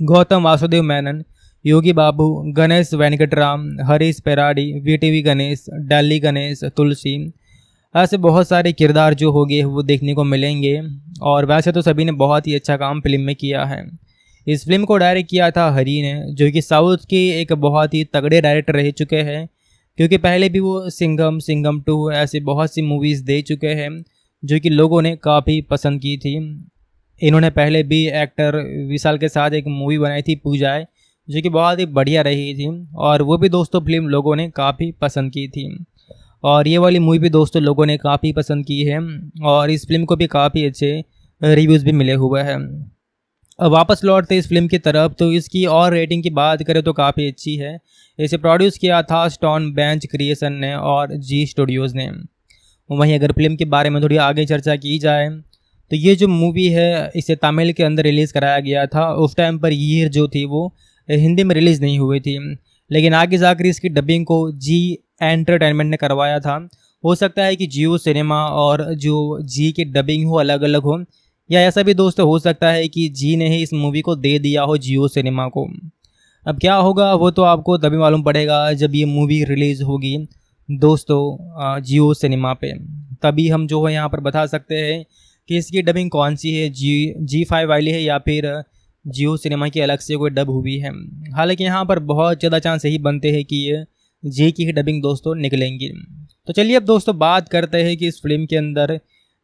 Gautham Vasudev Menon Yogi Babu Ganesh Venkatraman Harish Peradi V Ganesh Delhi Ganesh Tulasi ऐसे बहुत सारे किरदार जो हो गए वो देखने को मिलेंगे और वैसे तो सभी ने बहुत ही अच्छा काम फिल्म में किया है इस फिल्म को डायरेक्ट किया था हरी ने जो कि साउथ के एक बहुत ही तगड़े डायरेक्टर रह चुके हैं क्योंकि पहले भी वो सिंगम सिंगम टू ऐसे बहुत सी मूवीज़ दे चुके हैं जो कि लोगों ने काफ़ी पसंद की थी इन्होंने पहले भी एक्टर विशाल के साथ एक मूवी बनाई थी पूजाए जो कि बहुत ही बढ़िया रही थी और वो भी दोस्तों फिल्म लोगों ने काफ़ी पसंद की थी और ये वाली मूवी भी दोस्तों लोगों ने काफ़ी पसंद की है और इस फिल्म को भी काफ़ी अच्छे रिव्यूज़ भी मिले हुए हैं अब वापस लौटते इस फिल्म की तरफ तो इसकी और रेटिंग की बात करें तो काफ़ी अच्छी है इसे प्रोड्यूस किया था स्टॉन बेंच क्रिएशन ने और जी स्टूडियोज़ ने वहीं अगर फिल्म के बारे में थोड़ी आगे चर्चा की जाए तो ये जो मूवी है इसे तमिल के अंदर रिलीज़ कराया गया था उस टाइम पर यह जो थी वो हिंदी में रिलीज़ नहीं हुई थी लेकिन आगे जाकर इसकी डबिंग को जी एंटरटेनमेंट ने करवाया था हो सकता है कि जियो सिनेमा और जो जी की डबिंग हो अलग अलग हो या ऐसा भी दोस्त हो सकता है कि जी ने ही इस मूवी को दे दिया हो जियो सिनेमा को अब क्या होगा वो तो आपको तभी मालूम पड़ेगा जब ये मूवी रिलीज़ होगी दोस्तों जियो सिनेमा पे तभी हम जो है यहाँ पर बता सकते हैं कि इसकी डबिंग कौन सी है जी जी फाइव वाली है या फिर जियो सिनेमा की अलग से कोई डब हुई है हालांकि यहाँ पर बहुत ज़्यादा चांस यही बनते हैं कि ये जे की ही डबिंग दोस्तों निकलेंगी तो चलिए अब दोस्तों बात करते हैं कि इस फिल्म के अंदर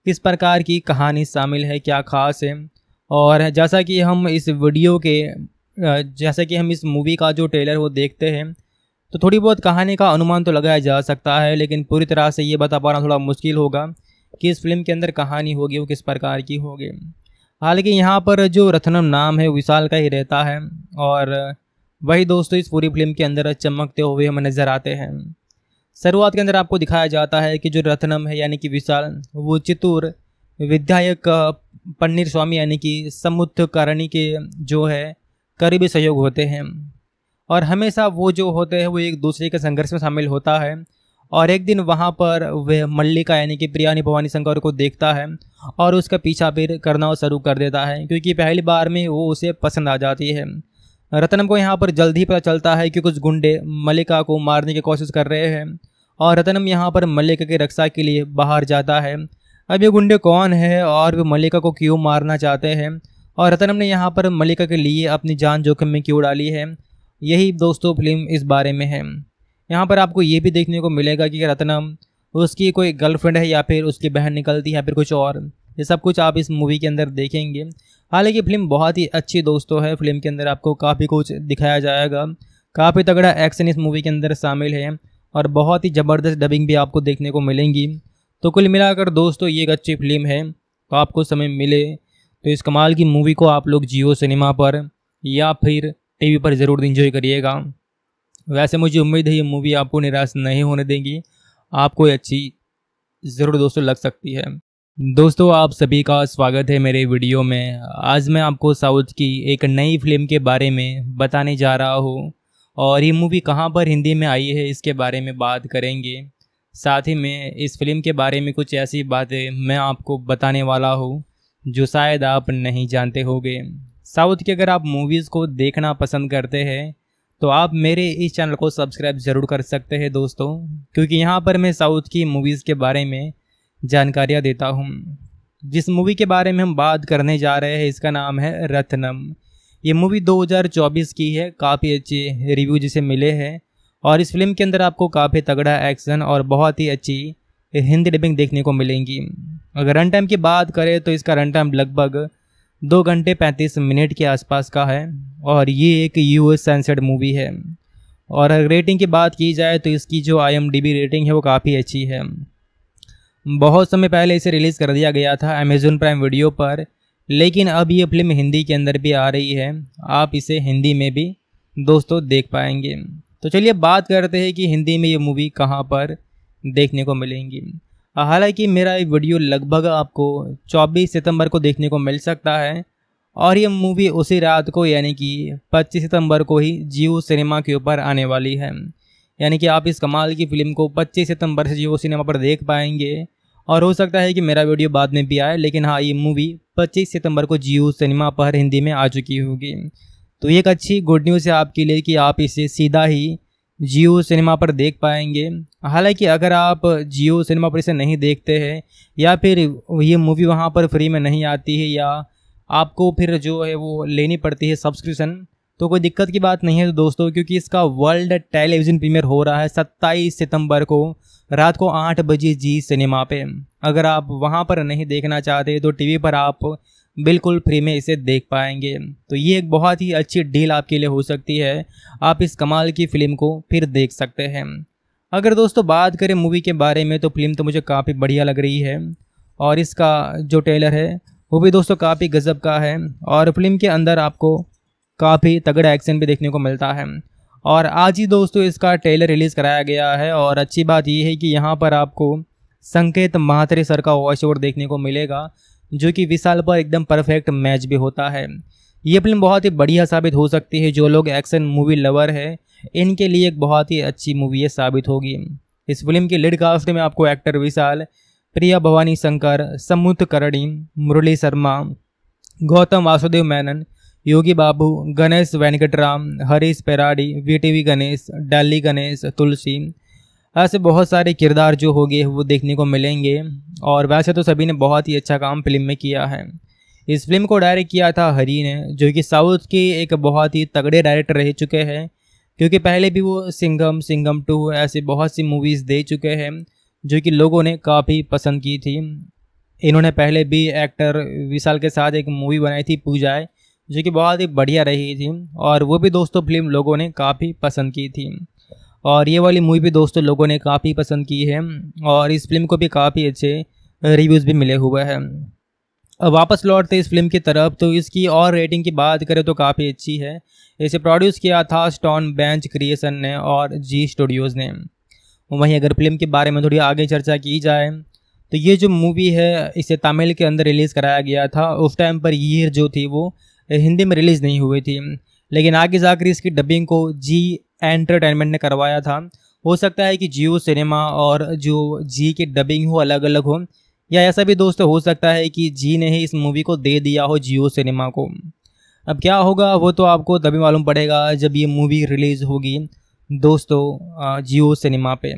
किस प्रकार की कहानी शामिल है क्या खास है और जैसा कि हम इस वीडियो के जैसा कि हम इस मूवी का जो ट्रेलर वो देखते हैं तो थोड़ी बहुत कहानी का अनुमान तो लगाया जा सकता है लेकिन पूरी तरह से ये बता पाना थोड़ा मुश्किल होगा कि इस फिल्म के अंदर कहानी होगी वो किस प्रकार की होगी हालांकि यहाँ पर जो रथनम नाम है विशाल का ही रहता है और वही दोस्तों इस पूरी फिल्म के अंदर चमकते हुए हमें नजर आते हैं शुरुआत के अंदर आपको दिखाया जाता है कि जो रत्नम है यानी कि विशाल वो चितूर विधायक पन्नीर स्वामी यानी कि कारणी के जो है करीबी सहयोग होते हैं और हमेशा वो जो होते हैं वो एक दूसरे के संघर्ष में शामिल होता है और एक दिन वहाँ पर वह मल्लिका यानी कि प्रियानी भवानी शंकर को देखता है और उसका पीछा फिर करना शुरू कर देता है क्योंकि पहली बार में वो उसे पसंद आ जाती है रतनम को यहाँ पर जल्द ही पता चलता है कि कुछ गुंडे मलिका को मारने की कोशिश कर रहे हैं और रतनम यहाँ पर मलिका की रक्षा के लिए बाहर जाता है अब ये गुंडे कौन है और वे मलिका को क्यों मारना चाहते हैं और रतनम ने यहाँ पर मलिका के लिए अपनी जान जोखिम में क्यों डाली है यही दोस्तों फिल्म इस बारे में है यहाँ पर आपको ये भी देखने को मिलेगा कि रतनम उसकी कोई गर्लफ्रेंड है या फिर उसकी बहन निकलती है या फिर कुछ और ये सब कुछ आप इस मूवी के अंदर देखेंगे हालांकि फिल्म बहुत ही अच्छी दोस्तों है फिल्म के अंदर आपको काफ़ी कुछ दिखाया जाएगा काफ़ी तगड़ा एक्शन इस मूवी के अंदर शामिल है और बहुत ही ज़बरदस्त डबिंग भी आपको देखने को मिलेंगी तो कुल मिलाकर दोस्तों ये एक अच्छी फिल्म है तो आपको समय मिले तो इस कमाल की मूवी को आप लोग जियो सिनेमा पर या फिर टीवी पर ज़रूर इन्जॉय करिएगा वैसे मुझे उम्मीद है ये मूवी आपको निराश नहीं होने देंगी आपको अच्छी ज़रूर दोस्तों लग सकती है दोस्तों आप सभी का स्वागत है मेरे वीडियो में आज मैं आपको साउथ की एक नई फिल्म के बारे में बताने जा रहा हूँ और ये मूवी कहाँ पर हिंदी में आई है इसके बारे में बात करेंगे साथ ही में इस फिल्म के बारे में कुछ ऐसी बातें मैं आपको बताने वाला हूँ जो शायद आप नहीं जानते होंगे साउथ की अगर आप मूवीज़ को देखना पसंद करते हैं तो आप मेरे इस चैनल को सब्सक्राइब ज़रूर कर सकते हैं दोस्तों क्योंकि यहाँ पर मैं साउथ की मूवीज़ के बारे में जानकारियाँ देता हूँ जिस मूवी के बारे में हम बात करने जा रहे हैं इसका नाम है रत्नम ये मूवी 2024 की है काफ़ी अच्छे रिव्यू जिसे मिले हैं और इस फिल्म के अंदर आपको काफ़ी तगड़ा एक्शन और बहुत ही अच्छी हिंदी डबिंग देखने को मिलेंगी अगर रन टाइम की बात करें तो इसका रन टाइम लगभग दो घंटे पैंतीस मिनट के आसपास का है और ये एक यू एस मूवी है और रेटिंग की बात की जाए तो इसकी जो आई रेटिंग है वो काफ़ी अच्छी है बहुत समय पहले इसे रिलीज़ कर दिया गया था अमेजोन प्राइम वीडियो पर लेकिन अब ये फिल्म हिंदी के अंदर भी आ रही है आप इसे हिंदी में भी दोस्तों देख पाएंगे तो चलिए बात करते हैं कि हिंदी में ये मूवी कहाँ पर देखने को मिलेंगी हालांकि मेरा ये वीडियो लगभग आपको 24 सितंबर को देखने को मिल सकता है और ये मूवी उसी रात को यानी कि 25 सितंबर को ही जियो सिनेमा के ऊपर आने वाली है यानी कि आप इस कमाल की फिल्म को 25 सितंबर से जियो सिनेमा पर देख पाएंगे और हो सकता है कि मेरा वीडियो बाद में भी आए लेकिन हाँ ये मूवी 25 सितंबर को जियो सिनेमा पर हिंदी में आ चुकी होगी तो ये एक अच्छी गुड न्यूज़ है आपके लिए कि आप इसे सीधा ही जियो सिनेमा पर देख पाएंगे हालांकि अगर आप जियो सिनेमा पर इसे नहीं देखते हैं या फिर ये मूवी वहाँ पर फ्री में नहीं आती है या आपको फिर जो है वो लेनी पड़ती है सब्सक्रिप्शन तो कोई दिक्कत की बात नहीं है तो दोस्तों क्योंकि इसका वर्ल्ड टेलीविज़न प्रीमियर हो रहा है 27 सितंबर को रात को आठ बजे जी सिनेमा पे अगर आप वहाँ पर नहीं देखना चाहते तो टीवी पर आप बिल्कुल फ्री में इसे देख पाएंगे तो ये एक बहुत ही अच्छी डील आपके लिए हो सकती है आप इस कमाल की फ़िल्म को फिर देख सकते हैं अगर दोस्तों बात करें मूवी के बारे में तो फिल्म तो मुझे काफ़ी बढ़िया लग रही है और इसका जो ट्रेलर है वो भी दोस्तों काफ़ी गज़ब का है और फिल्म के अंदर आपको काफ़ी तगड़ा एक्शन भी देखने को मिलता है और आज ही दोस्तों इसका ट्रेलर रिलीज़ कराया गया है और अच्छी बात यह है कि यहाँ पर आपको संकेत महात्रे सर का वॉइस ओवर देखने को मिलेगा जो कि विशाल पर एकदम परफेक्ट मैच भी होता है ये फिल्म बहुत ही बढ़िया साबित हो सकती है जो लोग एक्शन मूवी लवर है इनके लिए एक बहुत ही अच्छी मूवी साबित होगी इस फिल्म की लीड कास्ट में आपको actor Vishal Priya Bhavani Shankar Samuthirakani Murali Sharma Gautham Vasudev Menon Yogi Babu Ganesh Venkatraman Harish Peradi VTV Ganesh Delhi Ganesh Tulasi ऐसे बहुत सारे किरदार जो हो वो देखने को मिलेंगे और वैसे तो सभी ने बहुत ही अच्छा काम फिल्म में किया है इस फिल्म को डायरेक्ट किया था हरी ने जो कि साउथ के एक बहुत ही तगड़े डायरेक्टर रह चुके हैं क्योंकि पहले भी वो सिंगम सिंगम टू ऐसे बहुत सी मूवीज़ दे चुके हैं जो कि लोगों ने काफ़ी पसंद की थी इन्होंने पहले भी एक्टर विशाल के साथ एक मूवी बनाई थी पूजाए जो कि बहुत ही बढ़िया रही थी और वो भी दोस्तों फिल्म लोगों ने काफ़ी पसंद की थी और ये वाली मूवी भी दोस्तों लोगों ने काफ़ी पसंद की है और इस फिल्म को भी काफ़ी अच्छे रिव्यूज़ भी मिले हुए हैं अब वापस लौटते इस फिल्म की तरफ तो इसकी और रेटिंग की बात करें तो काफ़ी अच्छी है इसे प्रोड्यूस किया था स्टॉन बेंच क्रिएशन ने और जी स्टूडियोज़ ने वहीं अगर फिल्म के बारे में थोड़ी आगे चर्चा की जाए तो ये जो मूवी है इसे तमिल के अंदर रिलीज़ कराया गया था उस टाइम पर ईयर जो थी वो हिंदी में रिलीज़ नहीं हुई थी लेकिन आगे जाकर इसकी डबिंग को जी एंटरटेनमेंट ने करवाया था हो सकता है कि जियो सिनेमा और जो जी की डबिंग हो अलग अलग हो या ऐसा भी दोस्तों हो सकता है कि जी ने ही इस मूवी को दे दिया हो जियो सिनेमा को अब क्या होगा वो तो आपको तभी मालूम पड़ेगा जब ये मूवी रिलीज़ होगी दोस्तों जियो सिनेमा पे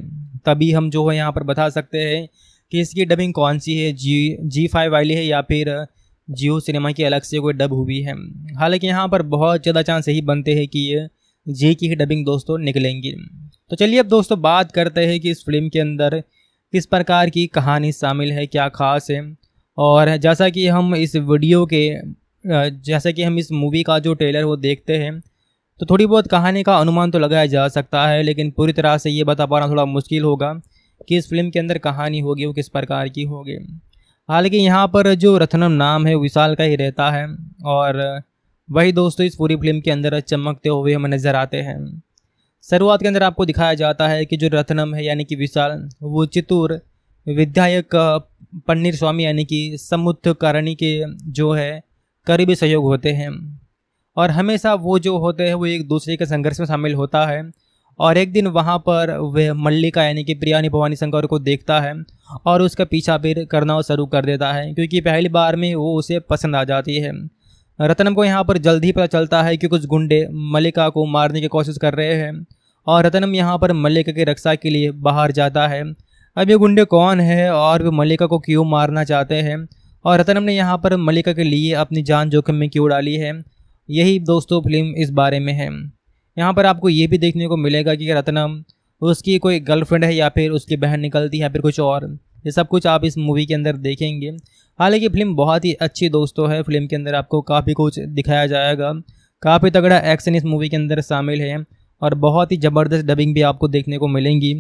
तभी हम जो है यहाँ पर बता सकते हैं कि इसकी डबिंग कौन सी है जी जी फाइव वाली है या फिर जियो सिनेमा की अलग से कोई डब हुई है हालांकि यहाँ पर बहुत ज़्यादा चांस यही बनते हैं कि ये जी की ही डबिंग दोस्तों निकलेंगी तो चलिए अब दोस्तों बात करते हैं कि इस फिल्म के अंदर किस प्रकार की कहानी शामिल है क्या खास है और जैसा कि हम इस वीडियो के जैसा कि हम इस मूवी का जो ट्रेलर वो देखते हैं तो थोड़ी बहुत कहानी का अनुमान तो लगाया जा सकता है लेकिन पूरी तरह से ये बता पाना थोड़ा मुश्किल होगा कि इस फिल्म के अंदर कहानी होगी वो किस प्रकार की होगी हालांकि यहाँ पर जो रथनम नाम है विशाल का ही रहता है और वही दोस्तों इस पूरी फिल्म के अंदर चमकते हुए हमें नज़र आते हैं शुरुआत के अंदर आपको दिखाया जाता है कि जो रत्नम है यानी कि विशाल वो चितूर विधायक पन्नीर स्वामी यानी कि समुद्रकरणी के जो है करीबी सहयोग होते हैं और हमेशा वो जो होते हैं वो एक दूसरे के संघर्ष में शामिल होता है और एक दिन वहाँ पर वह मल्लिका यानी कि प्रियानी भवानी शंकर को देखता है और उसका पीछा फिर करना शुरू कर देता है क्योंकि पहली बार में वो उसे पसंद आ जाती है रतनम को यहाँ पर जल्द ही पता चलता है कि कुछ गुंडे मल्लिका को मारने की कोशिश कर रहे हैं और रतनम यहाँ पर मल्लिका की रक्षा के लिए बाहर जाता है अब ये गुंडे कौन है और वे मल्लिका को क्यों मारना चाहते हैं और रतनम ने यहाँ पर मल्लिका के लिए अपनी जान जोखिम में क्यों डाली है यही दोस्तों फिल्म इस बारे में है यहाँ पर आपको ये भी देखने को मिलेगा कि रत्नम उसकी कोई गर्लफ्रेंड है या फिर उसकी बहन निकलती है या फिर कुछ और ये सब कुछ आप इस मूवी के अंदर देखेंगे हालांकि फिल्म बहुत ही अच्छी दोस्तों है फिल्म के अंदर आपको काफ़ी कुछ दिखाया जाएगा काफ़ी तगड़ा एक्शन इस मूवी के अंदर शामिल है और बहुत ही ज़बरदस्त डबिंग भी आपको देखने को मिलेंगी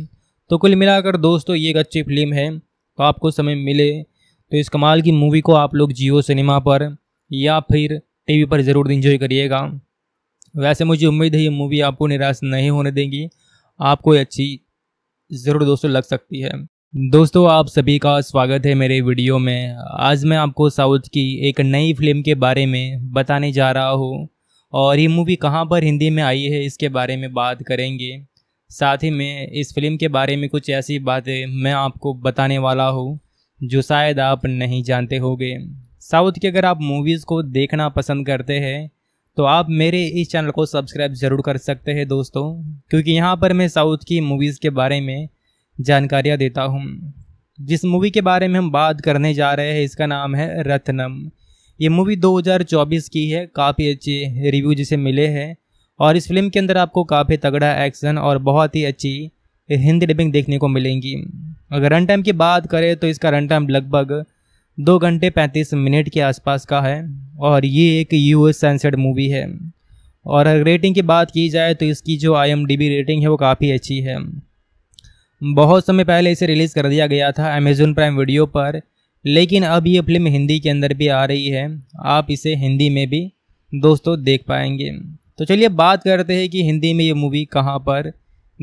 तो कुल मिलाकर दोस्तों ये एक अच्छी फिल्म है तो आपको समय मिले तो इस कमाल की मूवी को आप लोग जियो सिनेमा पर या फिर टीवी पर ज़रूर इन्जॉय करिएगा वैसे मुझे उम्मीद है ये मूवी आपको निराश नहीं होने देंगी आपको अच्छी ज़रूर दोस्तों लग सकती है दोस्तों आप सभी का स्वागत है मेरे वीडियो में आज मैं आपको साउथ की एक नई फिल्म के बारे में बताने जा रहा हूँ और ये मूवी कहाँ पर हिंदी में आई है इसके बारे में बात करेंगे साथ ही में इस फिल्म के बारे में कुछ ऐसी बातें मैं आपको बताने वाला हूँ जो शायद आप नहीं जानते होंगे साउथ की अगर आप मूवीज़ को देखना पसंद करते हैं तो आप मेरे इस चैनल को सब्सक्राइब ज़रूर कर सकते हैं दोस्तों क्योंकि यहाँ पर मैं साउथ की मूवीज़ के बारे में जानकारियाँ देता हूँ जिस मूवी के बारे में हम बात करने जा रहे हैं इसका नाम है रत्नम ये मूवी 2024 की है काफ़ी अच्छे रिव्यू जिसे मिले हैं और इस फिल्म के अंदर आपको काफ़ी तगड़ा एक्शन और बहुत ही अच्छी हिंदी डबिंग देखने को मिलेंगी अगर रन टाइम की बात करें तो इसका रन टाइम लगभग दो घंटे पैंतीस मिनट के आसपास का है और ये एक यू एस मूवी है और रेटिंग की बात की जाए तो इसकी जो आई रेटिंग है वो काफ़ी अच्छी है बहुत समय पहले इसे रिलीज़ कर दिया गया था अमेज़ोन प्राइम वीडियो पर लेकिन अब ये फिल्म हिंदी के अंदर भी आ रही है आप इसे हिंदी में भी दोस्तों देख पाएंगे तो चलिए बात करते हैं कि हिंदी में ये मूवी कहाँ पर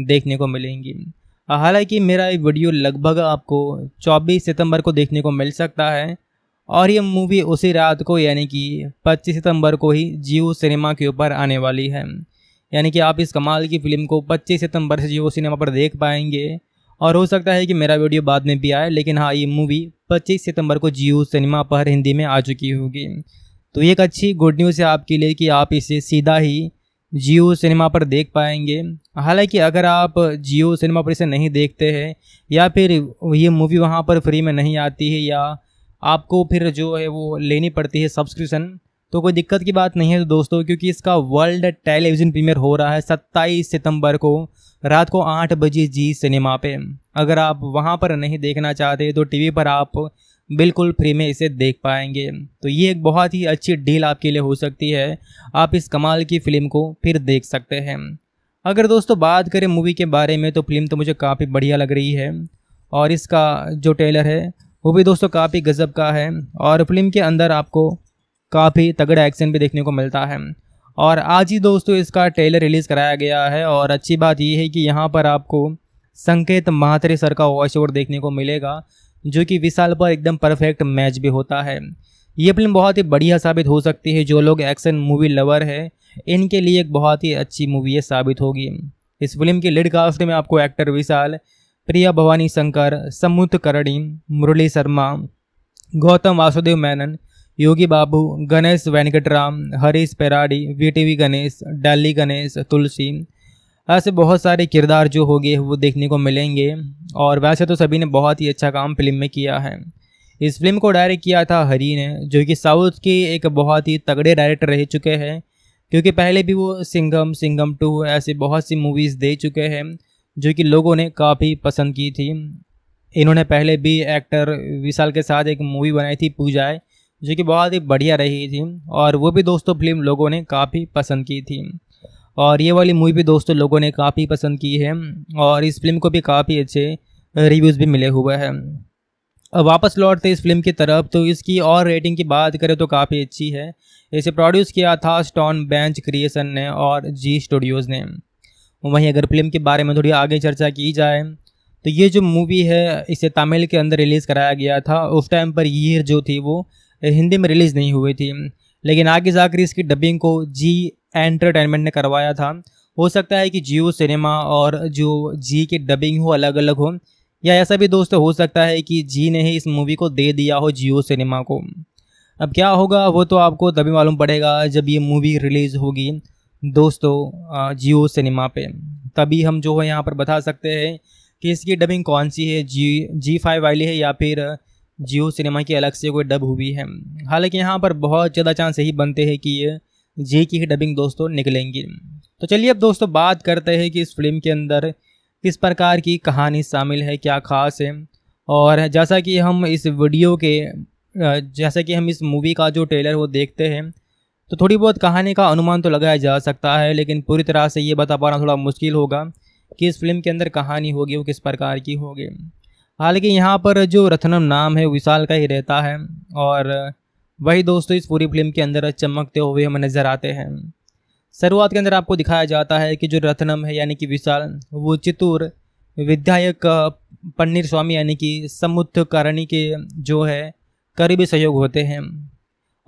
देखने को मिलेंगी हालांकि मेरा ये वीडियो लगभग आपको 24 सितंबर को देखने को मिल सकता है और ये मूवी उसी रात को यानी कि 25 सितंबर को ही जियो सिनेमा के ऊपर आने वाली है यानी कि आप इस कमाल की फ़िल्म को 25 सितंबर से जियो सिनेमा पर देख पाएंगे और हो सकता है कि मेरा वीडियो बाद में भी आए लेकिन हाँ ये मूवी 25 सितंबर को जियो सिनेमा पर हिंदी में आ चुकी होगी तो ये एक अच्छी गुड न्यूज़ है आपके लिए कि आप इसे सीधा ही जियो सिनेमा पर देख पाएंगे हालांकि अगर आप जियो सिनेमा पर इसे नहीं देखते हैं या फिर ये मूवी वहाँ पर फ्री में नहीं आती है या आपको फिर जो है वो लेनी पड़ती है सब्सक्रिप्शन तो कोई दिक्कत की बात नहीं है दोस्तों क्योंकि इसका वर्ल्ड टेलीविज़न प्रीमियर हो रहा है सत्ताईस सितंबर को रात को आठ बजे जी सिनेमा पे अगर आप वहाँ पर नहीं देखना चाहते तो टीवी पर आप बिल्कुल फ्री में इसे देख पाएंगे तो ये एक बहुत ही अच्छी डील आपके लिए हो सकती है आप इस कमाल की फ़िल्म को फिर देख सकते हैं अगर दोस्तों बात करें मूवी के बारे में तो फिल्म तो मुझे काफ़ी बढ़िया लग रही है और इसका जो ट्रेलर है वो भी दोस्तों काफ़ी गज़ब का है और फिल्म के अंदर आपको काफ़ी तगड़ा एक्शन भी देखने को मिलता है और आज ही दोस्तों इसका ट्रेलर रिलीज़ कराया गया है और अच्छी बात यह है कि यहाँ पर आपको संकेत महात्रे सर का वॉइस ओवर देखने को मिलेगा जो कि विशाल पर एकदम परफेक्ट मैच भी होता है ये फिल्म बहुत ही बढ़िया साबित हो सकती है जो लोग एक्शन मूवी लवर है इनके लिए एक बहुत ही अच्छी मूवी है साबित होगी इस फिल्म की लीड कास्ट में आपको actor Vishal Priya Bhavani Shankar Samuthirakani Murali Sharma Gautham Vasudev Menon Yogi Babu Ganesh Venkatraman Harish Peradi V Ganesh Delhi Ganesh Tulasi ऐसे बहुत सारे किरदार जो हो गए वो देखने को मिलेंगे और वैसे तो सभी ने बहुत ही अच्छा काम फिल्म में किया है इस फिल्म को डायरेक्ट किया था हरी ने जो कि साउथ के एक बहुत ही तगड़े डायरेक्टर रह चुके हैं क्योंकि पहले भी वो सिंगम सिंगम टू ऐसे बहुत सी मूवीज़ दे चुके हैं जो कि लोगों ने काफ़ी पसंद की थी इन्होंने पहले भी एक्टर विशाल के साथ एक मूवी बनाई थी पूजाए जो कि बहुत ही बढ़िया रही थी और वो भी दोस्तों फिल्म लोगों ने काफ़ी पसंद की थी और ये वाली मूवी भी दोस्तों लोगों ने काफ़ी पसंद की है और इस फिल्म को भी काफ़ी अच्छे रिव्यूज़ भी मिले हुए हैं अब वापस लौटते इस फिल्म की तरफ तो इसकी और रेटिंग की बात करें तो काफ़ी अच्छी है इसे प्रोड्यूस किया था स्टॉन बेंच क्रिएशन ने और जी स्टूडियोज़ ने वहीं अगर फिल्म के बारे में थोड़ी आगे चर्चा की जाए तो ये जो मूवी है इसे तमिल के अंदर रिलीज़ कराया गया था उस टाइम पर ये जो थी वो हिंदी में रिलीज़ नहीं हुई थी लेकिन आगे जाकर इसकी डबिंग को जी एंटरटेनमेंट ने करवाया था हो सकता है कि जियो सिनेमा और जो जी की डबिंग हो अलग अलग हो या ऐसा भी दोस्तों हो सकता है कि जी ने ही इस मूवी को दे दिया हो जियो सिनेमा को अब क्या होगा वो तो आपको तभी मालूम पड़ेगा जब ये मूवी रिलीज़ होगी दोस्तों जियो सिनेमा पे तभी हम जो है यहाँ पर बता सकते हैं कि इसकी डबिंग कौन सी है जी जी फाइव वाली है या फिर जियो सिनेमा की अलग से कोई डब हुई है हालांकि यहाँ पर बहुत ज़्यादा चांस यही बनते हैं कि ये जे की ही डबिंग दोस्तों निकलेंगी तो चलिए अब दोस्तों बात करते हैं कि इस फिल्म के अंदर किस प्रकार की कहानी शामिल है क्या खास है और जैसा कि हम इस वीडियो के जैसा कि हम इस मूवी का जो ट्रेलर वो देखते हैं तो थोड़ी बहुत कहानी का अनुमान तो लगाया जा सकता है लेकिन पूरी तरह से ये बता पाना थोड़ा मुश्किल होगा कि इस फिल्म के अंदर कहानी होगी वो किस प्रकार की होगी हालांकि यहाँ पर जो रथनम नाम है विशाल का ही रहता है और वही दोस्तों इस पूरी फिल्म के अंदर चमकते हुए हमें नजर आते हैं शुरुआत के अंदर आपको दिखाया जाता है कि जो रत्नम है यानी कि विशाल वो चितूर विधायक पन्नीर स्वामी यानी कि समुद्रकारणी के जो है करीबी सहयोग होते हैं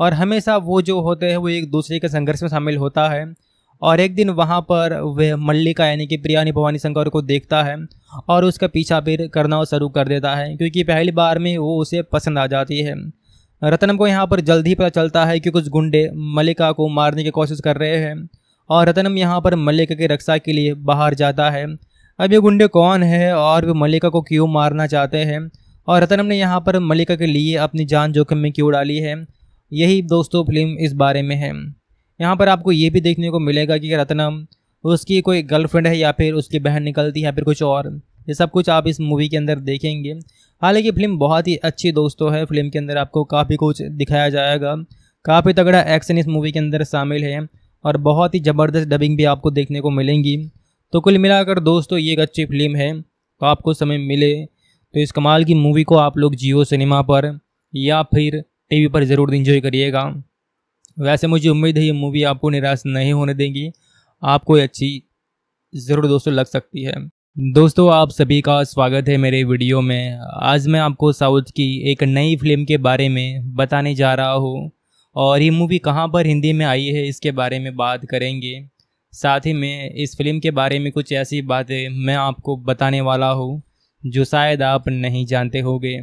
और हमेशा वो जो होते हैं वो एक दूसरे के संघर्ष में शामिल होता है और एक दिन वहाँ पर वह मल्लिका यानी कि प्रियानी भवानी शंकर को देखता है और उसका पीछा फिर करना शुरू कर देता है क्योंकि पहली बार में वो उसे पसंद आ जाती है रतनम को यहाँ पर जल्द ही पता चलता है कि कुछ गुंडे मलिका को मारने की कोशिश कर रहे हैं और रतनम यहाँ पर मलिका की रक्षा के लिए बाहर जाता है अब ये गुंडे कौन है और वे मलिका को क्यों मारना चाहते हैं और रतनम ने यहाँ पर मलिका के लिए अपनी जान जोखिम में क्यों डाली है यही दोस्तों फिल्म इस बारे में है यहाँ पर आपको ये भी देखने को मिलेगा कि रतनम उसकी कोई गर्लफ्रेंड है या फिर उसकी बहन निकलती है या फिर कुछ और ये सब कुछ आप इस मूवी के अंदर देखेंगे हालांकि फिल्म बहुत ही अच्छी दोस्तों है फिल्म के अंदर आपको काफ़ी कुछ दिखाया जाएगा काफ़ी तगड़ा एक्शन इस मूवी के अंदर शामिल है और बहुत ही ज़बरदस्त डबिंग भी आपको देखने को मिलेंगी तो कुल मिलाकर दोस्तों ये एक अच्छी फिल्म है तो आपको समय मिले तो इस कमाल की मूवी को आप लोग जियो सिनेमा पर या फिर टीवी पर ज़रूर इन्जॉय करिएगा वैसे मुझे उम्मीद है ये मूवी आपको निराश नहीं होने देंगी आपको अच्छी ज़रूर दोस्तों लग सकती है दोस्तों आप सभी का स्वागत है मेरे वीडियो में आज मैं आपको साउथ की एक नई फिल्म के बारे में बताने जा रहा हूँ और ये मूवी कहाँ पर हिंदी में आई है इसके बारे में बात करेंगे साथ ही में इस फिल्म के बारे में कुछ ऐसी बातें मैं आपको बताने वाला हूँ जो शायद आप नहीं जानते होंगे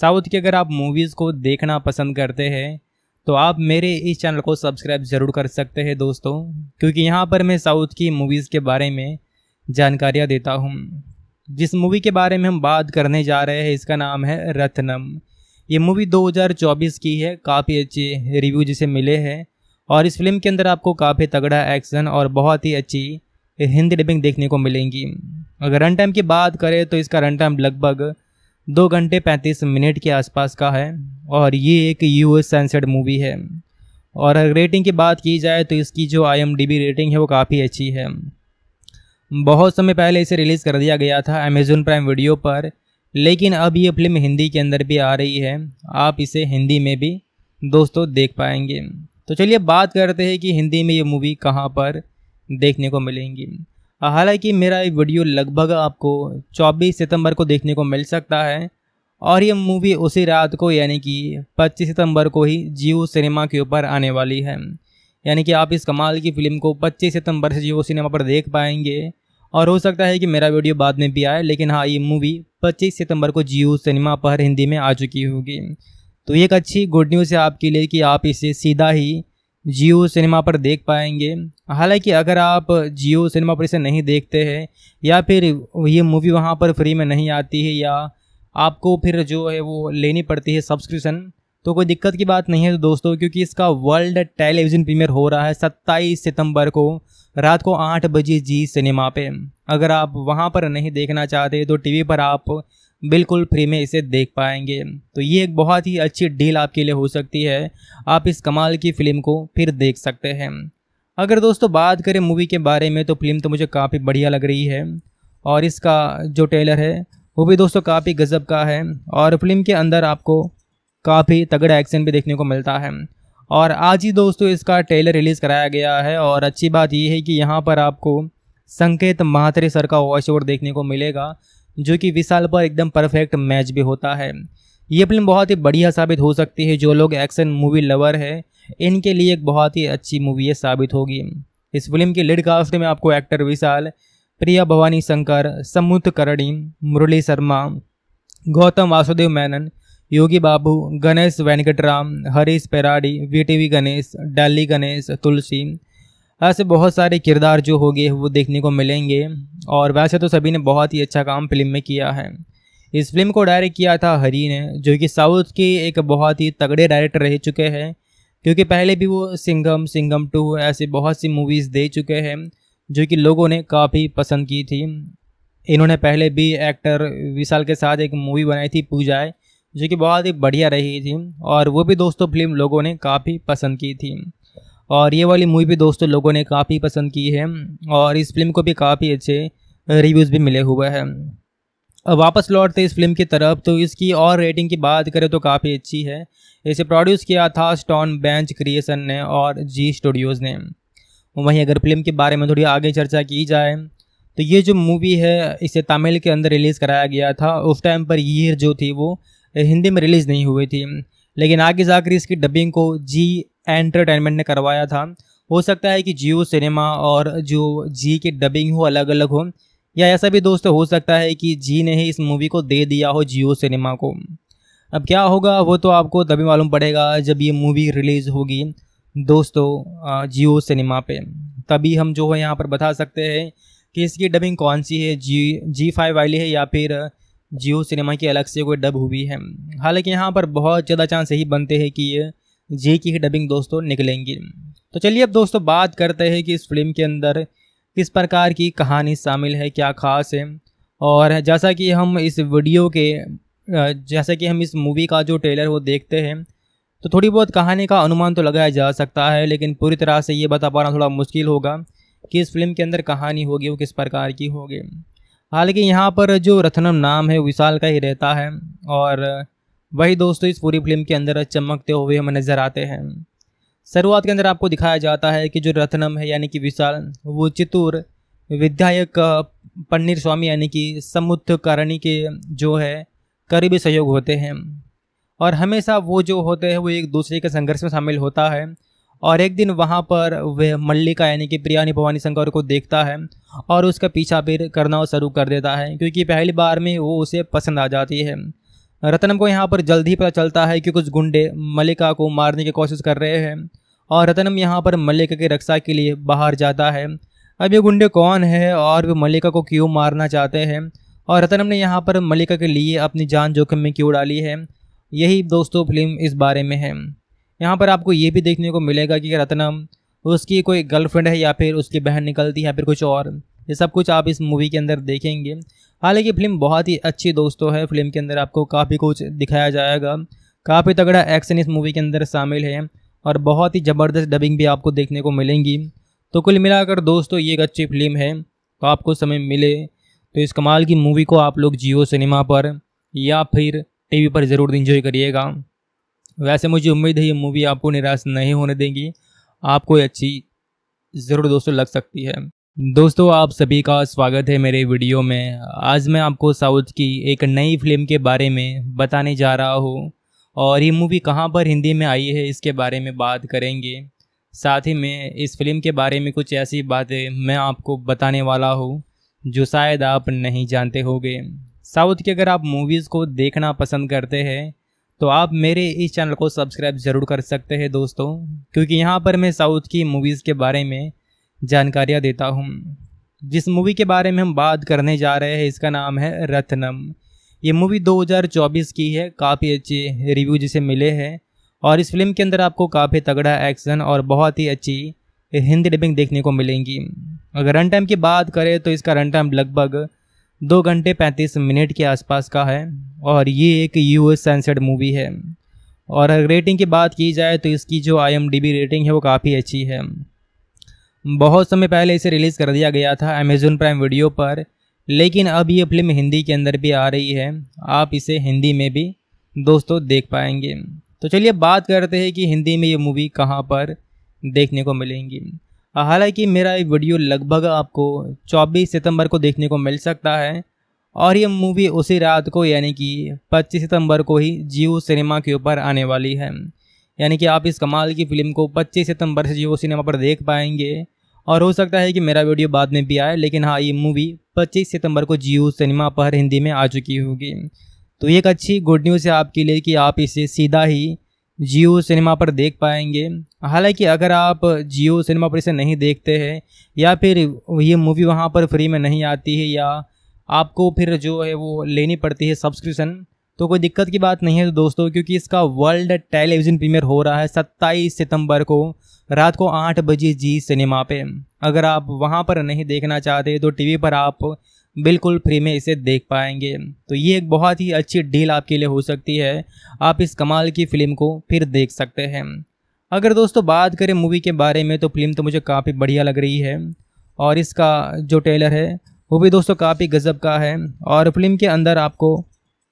साउथ की अगर आप मूवीज़ को देखना पसंद करते हैं तो आप मेरे इस चैनल को सब्सक्राइब ज़रूर कर सकते हैं दोस्तों क्योंकि यहाँ पर मैं साउथ की मूवीज़ के बारे में जानकारियाँ देता हूँ जिस मूवी के बारे में हम बात करने जा रहे हैं इसका नाम है रत्नम ये मूवी 2024 की है काफ़ी अच्छे रिव्यू जिसे मिले हैं और इस फिल्म के अंदर आपको काफ़ी तगड़ा एक्शन और बहुत ही अच्छी हिंदी डबिंग देखने को मिलेंगी अगर रन टाइम की बात करें तो इसका रन टाइम लगभग दो घंटे पैंतीस मिनट के आसपास का है और ये एक यू एस सेंसर्ड मूवी है और रेटिंग की बात की जाए तो इसकी जो आई रेटिंग है वो काफ़ी अच्छी है बहुत समय पहले इसे रिलीज़ कर दिया गया था अमेजोन प्राइम वीडियो पर लेकिन अब ये फिल्म हिंदी के अंदर भी आ रही है आप इसे हिंदी में भी दोस्तों देख पाएंगे तो चलिए बात करते हैं कि हिंदी में ये मूवी कहाँ पर देखने को मिलेंगी हालांकि मेरा ये वीडियो लगभग आपको 24 सितंबर को देखने को मिल सकता है और ये मूवी उसी रात को यानी कि 25 सितंबर को ही जियो सिनेमा के ऊपर आने वाली है यानी कि आप इस कमाल की फिल्म को 25 सितंबर से जियो सिनेमा पर देख पाएंगे और हो सकता है कि मेरा वीडियो बाद में भी आए लेकिन हाँ ये मूवी 25 सितंबर को जियो सिनेमा पर हिंदी में आ चुकी होगी तो एक अच्छी गुड न्यूज़ है आपके लिए कि आप इसे सीधा ही जियो सिनेमा पर देख पाएंगे हालांकि अगर आप जियो सिनेमा पर इसे नहीं देखते हैं या फिर ये मूवी वहाँ पर फ्री में नहीं आती है या आपको फिर जो है वो लेनी पड़ती है सब्सक्रिप्शन तो कोई दिक्कत की बात नहीं है तो दोस्तों क्योंकि इसका वर्ल्ड टेलीविज़न प्रीमियर हो रहा है 27 सितंबर को रात को आठ बजे जी सिनेमा पे अगर आप वहाँ पर नहीं देखना चाहते तो टीवी पर आप बिल्कुल फ्री में इसे देख पाएंगे तो ये एक बहुत ही अच्छी डील आपके लिए हो सकती है आप इस कमाल की फ़िल्म को फिर देख सकते हैं अगर दोस्तों बात करें मूवी के बारे में तो फिल्म तो मुझे काफ़ी बढ़िया लग रही है और इसका जो ट्रेलर है वो भी दोस्तों काफ़ी गज़ब का है और फिल्म के अंदर आपको काफ़ी तगड़ा एक्शन भी देखने को मिलता है और आज ही दोस्तों इसका ट्रेलर रिलीज़ कराया गया है और अच्छी बात यह है कि यहाँ पर आपको संकेत महात्रे सर का वॉइस ओवर देखने को मिलेगा जो कि विशाल पर एकदम परफेक्ट मैच भी होता है ये फिल्म बहुत ही बढ़िया साबित हो सकती है जो लोग एक्शन मूवी लवर है इनके लिए एक बहुत ही अच्छी मूवी साबित होगी इस फिल्म की लीड कास्ट में आपको actor Vishal Priya Bhavani Shankar Samuthirakani Murali Sharma Gautham Vasudev Menon Yogi Babu Ganesh Venkatraman Harish Peradi VTV Ganesh Delhi Ganesh Tulasi ऐसे बहुत सारे किरदार जो होंगे वो देखने को मिलेंगे और वैसे तो सभी ने बहुत ही अच्छा काम फिल्म में किया है इस फिल्म को डायरेक्ट किया था हरी ने जो कि साउथ के एक बहुत ही तगड़े डायरेक्टर रह चुके हैं क्योंकि पहले भी वो सिंगम सिंगम टू ऐसे बहुत सी मूवीज़ दे चुके हैं जो कि लोगों ने काफ़ी पसंद की थी इन्होंने पहले भी एक्टर विशाल के साथ एक मूवी बनाई थी पूजाए जो कि बहुत ही बढ़िया रही थी और वो भी दोस्तों फिल्म लोगों ने काफ़ी पसंद की थी और ये वाली मूवी भी दोस्तों लोगों ने काफ़ी पसंद की है और इस फिल्म को भी काफ़ी अच्छे रिव्यूज़ भी मिले हुए हैं अब वापस लौटते इस फिल्म की तरफ तो इसकी और रेटिंग की बात करें तो काफ़ी अच्छी है इसे प्रोड्यूस किया था स्टॉन बेंच क्रिएशन ने और जी स्टूडियोज़ ने वहीं अगर फिल्म के बारे में थोड़ी आगे चर्चा की जाए तो ये जो मूवी है इसे तमिल के अंदर रिलीज़ कराया गया था उस टाइम पर ईयर जो थी वो हिंदी में रिलीज़ नहीं हुई थी लेकिन आगे जाकर इसकी डबिंग को जी एंटरटेनमेंट ने करवाया था हो सकता है कि जियो सिनेमा और जो जी की डबिंग हो अलग अलग हो या ऐसा भी दोस्तों हो सकता है कि जी ने ही इस मूवी को दे दिया हो जियो सिनेमा को अब क्या होगा वो तो आपको तभी मालूम पड़ेगा जब ये मूवी रिलीज़ होगी दोस्तों जियो सिनेमा पे तभी हम जो है यहाँ पर बता सकते हैं कि इसकी डबिंग कौन सी है जी जी फाइव वाली है या फिर जियो सिनेमा की अलग से कोई डब हुई है हालांकि यहाँ पर बहुत ज़्यादा चांस यही बनते हैं कि ये जी की ही डबिंग दोस्तों निकलेंगी तो चलिए अब दोस्तों बात करते हैं कि इस फिल्म के अंदर किस प्रकार की कहानी शामिल है क्या खास है और जैसा कि हम इस वीडियो के जैसा कि हम इस मूवी का जो ट्रेलर वो देखते हैं तो थोड़ी बहुत कहानी का अनुमान तो लगाया जा सकता है लेकिन पूरी तरह से ये बता पाना थोड़ा मुश्किल होगा कि इस फिल्म के अंदर कहानी होगी वो किस प्रकार की होगी हालांकि यहाँ पर जो रत्नम नाम है विशाल का ही रहता है और वही दोस्तों इस पूरी फिल्म के अंदर चमकते हुए हमें नज़र आते हैं शुरुआत के अंदर आपको दिखाया जाता है कि जो रत्नम है यानी कि विशाल वो चितूर विधायक पन्नीर स्वामी यानी कि समुद्रकारणी के जो है करीबी सहयोग होते हैं और हमेशा वो जो होते हैं वो एक दूसरे के संघर्ष में शामिल होता है और एक दिन वहाँ पर वह मल्लिका यानी कि प्रियानी भवानी शंकर को देखता है और उसका पीछा फिर करना शुरू कर देता है क्योंकि पहली बार में वो उसे पसंद आ जाती है रतनम को यहाँ पर जल्द ही पता चलता है कि कुछ गुंडे मल्लिका को मारने की कोशिश कर रहे हैं और रतनम यहाँ पर मल्लिका की रक्षा के लिए बाहर जाता है अब ये गुंडे कौन है और वे मल्लिका को क्यों मारना चाहते हैं और रतनम ने यहाँ पर मल्लिका के लिए अपनी जान जोखिम में क्यों डाली है यही दोस्तों फिल्म इस बारे में है यहाँ पर आपको ये भी देखने को मिलेगा कि रत्नम उसकी कोई गर्लफ्रेंड है या फिर उसकी बहन निकलती है या फिर कुछ और ये सब कुछ आप इस मूवी के अंदर देखेंगे हालांकि फ़िल्म बहुत ही अच्छी दोस्तों है फिल्म के अंदर आपको काफ़ी कुछ दिखाया जाएगा काफ़ी तगड़ा एक्शन इस मूवी के अंदर शामिल है और बहुत ही ज़बरदस्त डबिंग भी आपको देखने को मिलेंगी तो कुल मिलाकर दोस्तों ये एक अच्छी फिल्म है तो आपको समय मिले तो इस कमाल की मूवी को आप लोग जियो सिनेमा पर या फिर टीवी पर ज़रूर इन्जॉय करिएगा वैसे मुझे उम्मीद है ये मूवी आपको निराश नहीं होने देंगी आपको अच्छी ज़रूर दोस्तों लग सकती है दोस्तों आप सभी का स्वागत है मेरे वीडियो में आज मैं आपको साउथ की एक नई फिल्म के बारे में बताने जा रहा हूँ और ये मूवी कहाँ पर हिंदी में आई है इसके बारे में बात करेंगे साथ ही में इस फिल्म के बारे में कुछ ऐसी बातें मैं आपको बताने वाला हूँ जो शायद आप नहीं जानते होंगे साउथ की अगर आप मूवीज़ को देखना पसंद करते हैं तो आप मेरे इस चैनल को सब्सक्राइब ज़रूर कर सकते हैं दोस्तों क्योंकि यहाँ पर मैं साउथ की मूवीज़ के बारे में जानकारियाँ देता हूँ जिस मूवी के बारे में हम बात करने जा रहे हैं इसका नाम है रत्नम ये मूवी 2024 की है काफ़ी अच्छे रिव्यू जिसे मिले हैं और इस फिल्म के अंदर आपको काफ़ी तगड़ा एक्शन और बहुत ही अच्छी हिंदी डबिंग देखने को मिलेंगी अगर रन टाइम की बात करें तो इसका रन टाइम लगभग दो घंटे पैंतीस मिनट के आसपास का है और ये एक यू एस सेंसर्ड मूवी है और रेटिंग की बात की जाए तो इसकी जो आई रेटिंग है वो काफ़ी अच्छी है बहुत समय पहले इसे रिलीज़ कर दिया गया था अमेजोन प्राइम वीडियो पर लेकिन अब ये फिल्म हिंदी के अंदर भी आ रही है आप इसे हिंदी में भी दोस्तों देख पाएंगे तो चलिए बात करते हैं कि हिंदी में ये मूवी कहाँ पर देखने को मिलेंगी हालांकि मेरा ये वीडियो लगभग आपको 24 सितंबर को देखने को मिल सकता है और ये मूवी उसी रात को यानी कि 25 सितंबर को ही जियो सिनेमा के ऊपर आने वाली है यानी कि आप इस कमाल की फिल्म को 25 सितंबर से जियो सिनेमा पर देख पाएंगे और हो सकता है कि मेरा वीडियो बाद में भी आए लेकिन हाँ ये मूवी 25 सितंबर को जियो सिनेमा पर हिंदी में आ चुकी होगी तो एक अच्छी गुड न्यूज़ है आपके लिए कि आप इसे सीधा ही जियो सिनेमा पर देख पाएंगे हालांकि अगर आप जियो सिनेमा पर इसे नहीं देखते हैं या फिर ये मूवी वहाँ पर फ्री में नहीं आती है या आपको फिर जो है वो लेनी पड़ती है सब्सक्रिप्शन तो कोई दिक्कत की बात नहीं है दोस्तों क्योंकि इसका वर्ल्ड टेलीविज़न प्रीमियर हो रहा है सत्ताईस सितंबर को रात को आठ बजे जी सिनेमा पे अगर आप वहाँ पर नहीं देखना चाहते तो टीवी पर आप बिल्कुल फ्री में इसे देख पाएंगे तो ये एक बहुत ही अच्छी डील आपके लिए हो सकती है आप इस कमाल की फ़िल्म को फिर देख सकते हैं अगर दोस्तों बात करें मूवी के बारे में तो फिल्म तो मुझे काफ़ी बढ़िया लग रही है और इसका जो ट्रेलर है वो भी दोस्तों काफ़ी गज़ब का है और फिल्म के अंदर आपको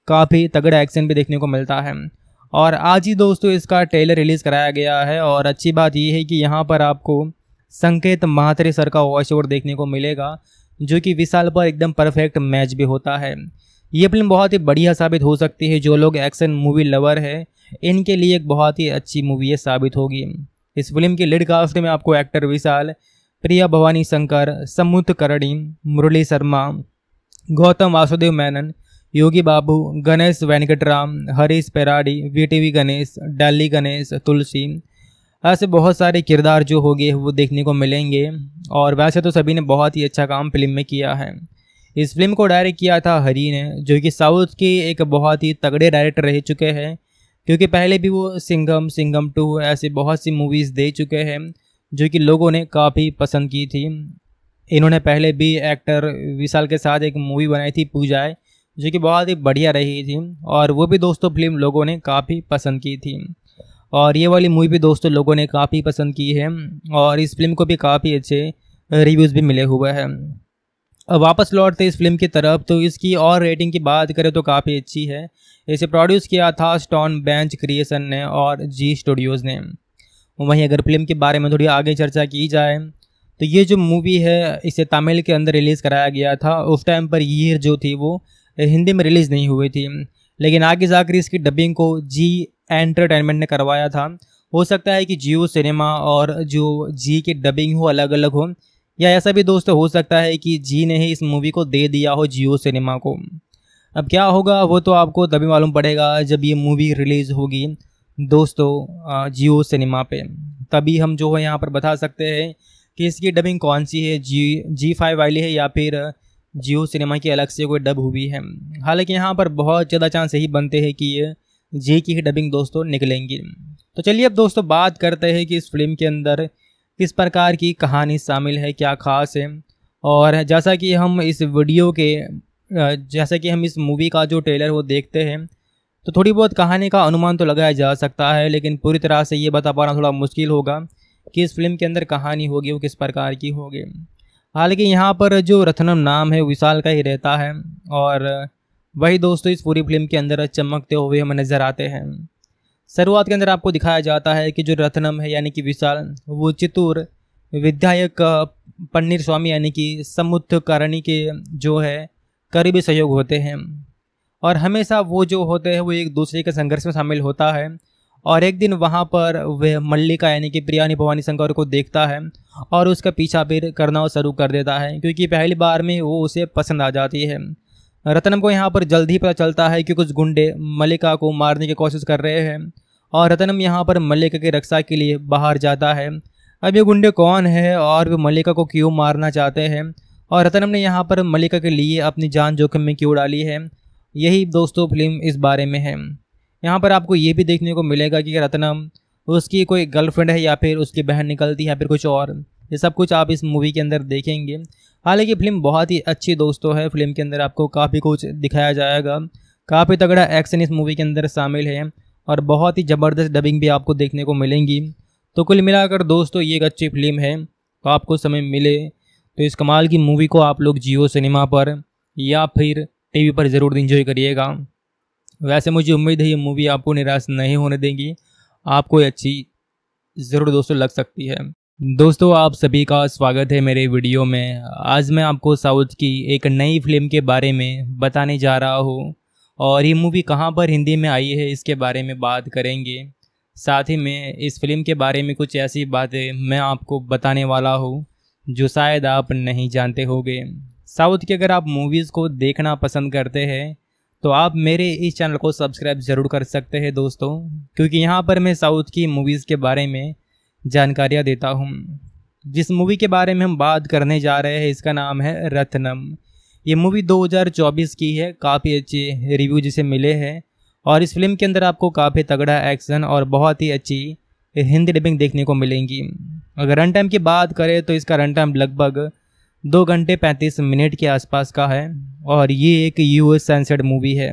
काफ़ी तगड़ा एक्शन भी देखने को मिलता है और आज ही दोस्तों इसका ट्रेलर रिलीज़ कराया गया है और अच्छी बात यह है कि यहाँ पर आपको संकेत महात्रे सर का वॉइस ओवर देखने को मिलेगा जो कि विशाल पर एकदम परफेक्ट मैच भी होता है ये फिल्म बहुत ही बढ़िया साबित हो सकती है जो लोग एक्शन मूवी लवर है इनके लिए एक बहुत ही अच्छी मूवी है साबित होगी इस फिल्म की लीड कास्ट में आपको actor Vishal Priya Bhavani Shankar Samuthirakani Murali Sharma Gautham Vasudev Menon Yogi Babu Ganesh Venkatraman Harish Peradi V Ganesh Delhi Ganesh Tulasi ऐसे बहुत सारे किरदार जो हो गए वो देखने को मिलेंगे और वैसे तो सभी ने बहुत ही अच्छा काम फिल्म में किया है इस फिल्म को डायरेक्ट किया था हरी ने जो कि साउथ के एक बहुत ही तगड़े डायरेक्टर रह चुके हैं क्योंकि पहले भी वो सिंगम सिंगम टू ऐसे बहुत सी मूवीज़ दे चुके हैं जो कि लोगों ने काफ़ी पसंद की थी इन्होंने पहले भी एक्टर विशाल के साथ एक मूवी बनाई थी पूजाए जो कि बहुत ही बढ़िया रही थी और वो भी दोस्तों फिल्म लोगों ने काफ़ी पसंद की थी और ये वाली मूवी भी दोस्तों लोगों ने काफ़ी पसंद की है और इस फिल्म को भी काफ़ी अच्छे रिव्यूज़ भी मिले हुए हैं अब वापस लौटते इस फिल्म की तरफ तो इसकी और रेटिंग की बात करें तो काफ़ी अच्छी है इसे प्रोड्यूस किया था स्टॉन बेंच क्रिएशन ने और जी स्टूडियोज़ ने वहीं अगर फिल्म के बारे में थोड़ी आगे चर्चा की जाए तो ये जो मूवी है इसे तमिल के अंदर रिलीज़ कराया गया था उस टाइम पर ये जो थी वो हिंदी में रिलीज़ नहीं हुई थी लेकिन आगे जाकर इसकी डबिंग को जी एंटरटेनमेंट ने करवाया था हो सकता है कि जियो सिनेमा और जो जी की डबिंग हो अलग अलग हो या ऐसा भी दोस्त हो सकता है कि जी ने ही इस मूवी को दे दिया हो जियो सिनेमा को अब क्या होगा वो तो आपको तभी मालूम पड़ेगा जब ये मूवी रिलीज़ होगी दोस्तों जियो सिनेमा पे तभी हम जो है यहाँ पर बता सकते हैं कि इसकी डबिंग कौन सी है जी जी फाइव वाली है या फिर जियो सिनेमा की अलग से कोई डब हुई है हालांकि यहाँ पर बहुत ज़्यादा चांस यही बनते हैं कि ये जी की ही डबिंग दोस्तों निकलेंगी तो चलिए अब दोस्तों बात करते हैं कि इस फिल्म के अंदर किस प्रकार की कहानी शामिल है क्या खास है और जैसा कि हम इस वीडियो के जैसा कि हम इस मूवी का जो ट्रेलर वो देखते हैं तो थोड़ी बहुत कहानी का अनुमान तो लगाया जा सकता है लेकिन पूरी तरह से ये बता पाना थोड़ा मुश्किल होगा कि इस फिल्म के अंदर कहानी होगी वो किस प्रकार की होगी हालांकि यहाँ पर जो रथनम नाम है विशाल का ही रहता है और वही दोस्तों इस पूरी फिल्म के अंदर चमकते हुए हमें नजर आते हैं शुरुआत के अंदर आपको दिखाया जाता है कि जो रत्नम है यानी कि विशाल वो चितूर विधायक पन्नीर स्वामी यानी कि कारणी के जो है करीबी सहयोग होते हैं और हमेशा वो जो होते हैं वो एक दूसरे के संघर्ष में शामिल होता है और एक दिन वहाँ पर वह मल्लिका यानी कि प्रियानी भवानी शंकर को देखता है और उसका पीछा फिर करना शुरू कर देता है क्योंकि पहली बार में वो उसे पसंद आ जाती है रतनम को यहाँ पर जल्द ही पता चलता है कि कुछ गुंडे मलिका को मारने की कोशिश कर रहे हैं और रतनम यहाँ पर मलिका की रक्षा के लिए बाहर जाता है अब ये गुंडे कौन है और वे मलिका को क्यों मारना चाहते हैं और रतनम ने यहाँ पर मलिका के लिए अपनी जान जोखिम में क्यों डाली है यही दोस्तों फिल्म इस बारे में है यहाँ पर आपको ये भी देखने को मिलेगा कि रतनम उसकी कोई गर्लफ्रेंड है या फिर उसकी बहन निकलती है या फिर कुछ और ये सब कुछ आप इस मूवी के अंदर देखेंगे हालांकि फिल्म बहुत ही अच्छी दोस्तों है फिल्म के अंदर आपको काफ़ी कुछ दिखाया जाएगा काफ़ी तगड़ा एक्शन इस मूवी के अंदर शामिल है और बहुत ही ज़बरदस्त डबिंग भी आपको देखने को मिलेंगी तो कुल मिलाकर दोस्तों ये एक अच्छी फिल्म है तो आपको समय मिले तो इस कमाल की मूवी को आप लोग जियो सिनेमा पर या फिर टीवी पर ज़रूर इन्जॉय करिएगा वैसे मुझे उम्मीद है ये मूवी आपको निराश नहीं होने देंगी आपको अच्छी ज़रूर दोस्तों लग सकती है दोस्तों आप सभी का स्वागत है मेरे वीडियो में आज मैं आपको साउथ की एक नई फिल्म के बारे में बताने जा रहा हूँ और ये मूवी कहाँ पर हिंदी में आई है इसके बारे में बात करेंगे साथ ही में इस फिल्म के बारे में कुछ ऐसी बातें मैं आपको बताने वाला हूँ जो शायद आप नहीं जानते होंगे साउथ की अगर आप मूवीज़ को देखना पसंद करते हैं तो आप मेरे इस चैनल को सब्सक्राइब ज़रूर कर सकते हैं दोस्तों क्योंकि यहाँ पर मैं साउथ की मूवीज़ के बारे में जानकारियाँ देता हूँ जिस मूवी के बारे में हम बात करने जा रहे हैं इसका नाम है रत्नम ये मूवी 2024 की है काफ़ी अच्छे रिव्यू जिसे मिले हैं और इस फिल्म के अंदर आपको काफ़ी तगड़ा एक्शन और बहुत ही अच्छी हिंदी डबिंग देखने को मिलेंगी अगर रन टाइम की बात करें तो इसका रन टाइम लगभग दो घंटे पैंतीस मिनट के आसपास का है और ये एक यू एस सेंसड मूवी है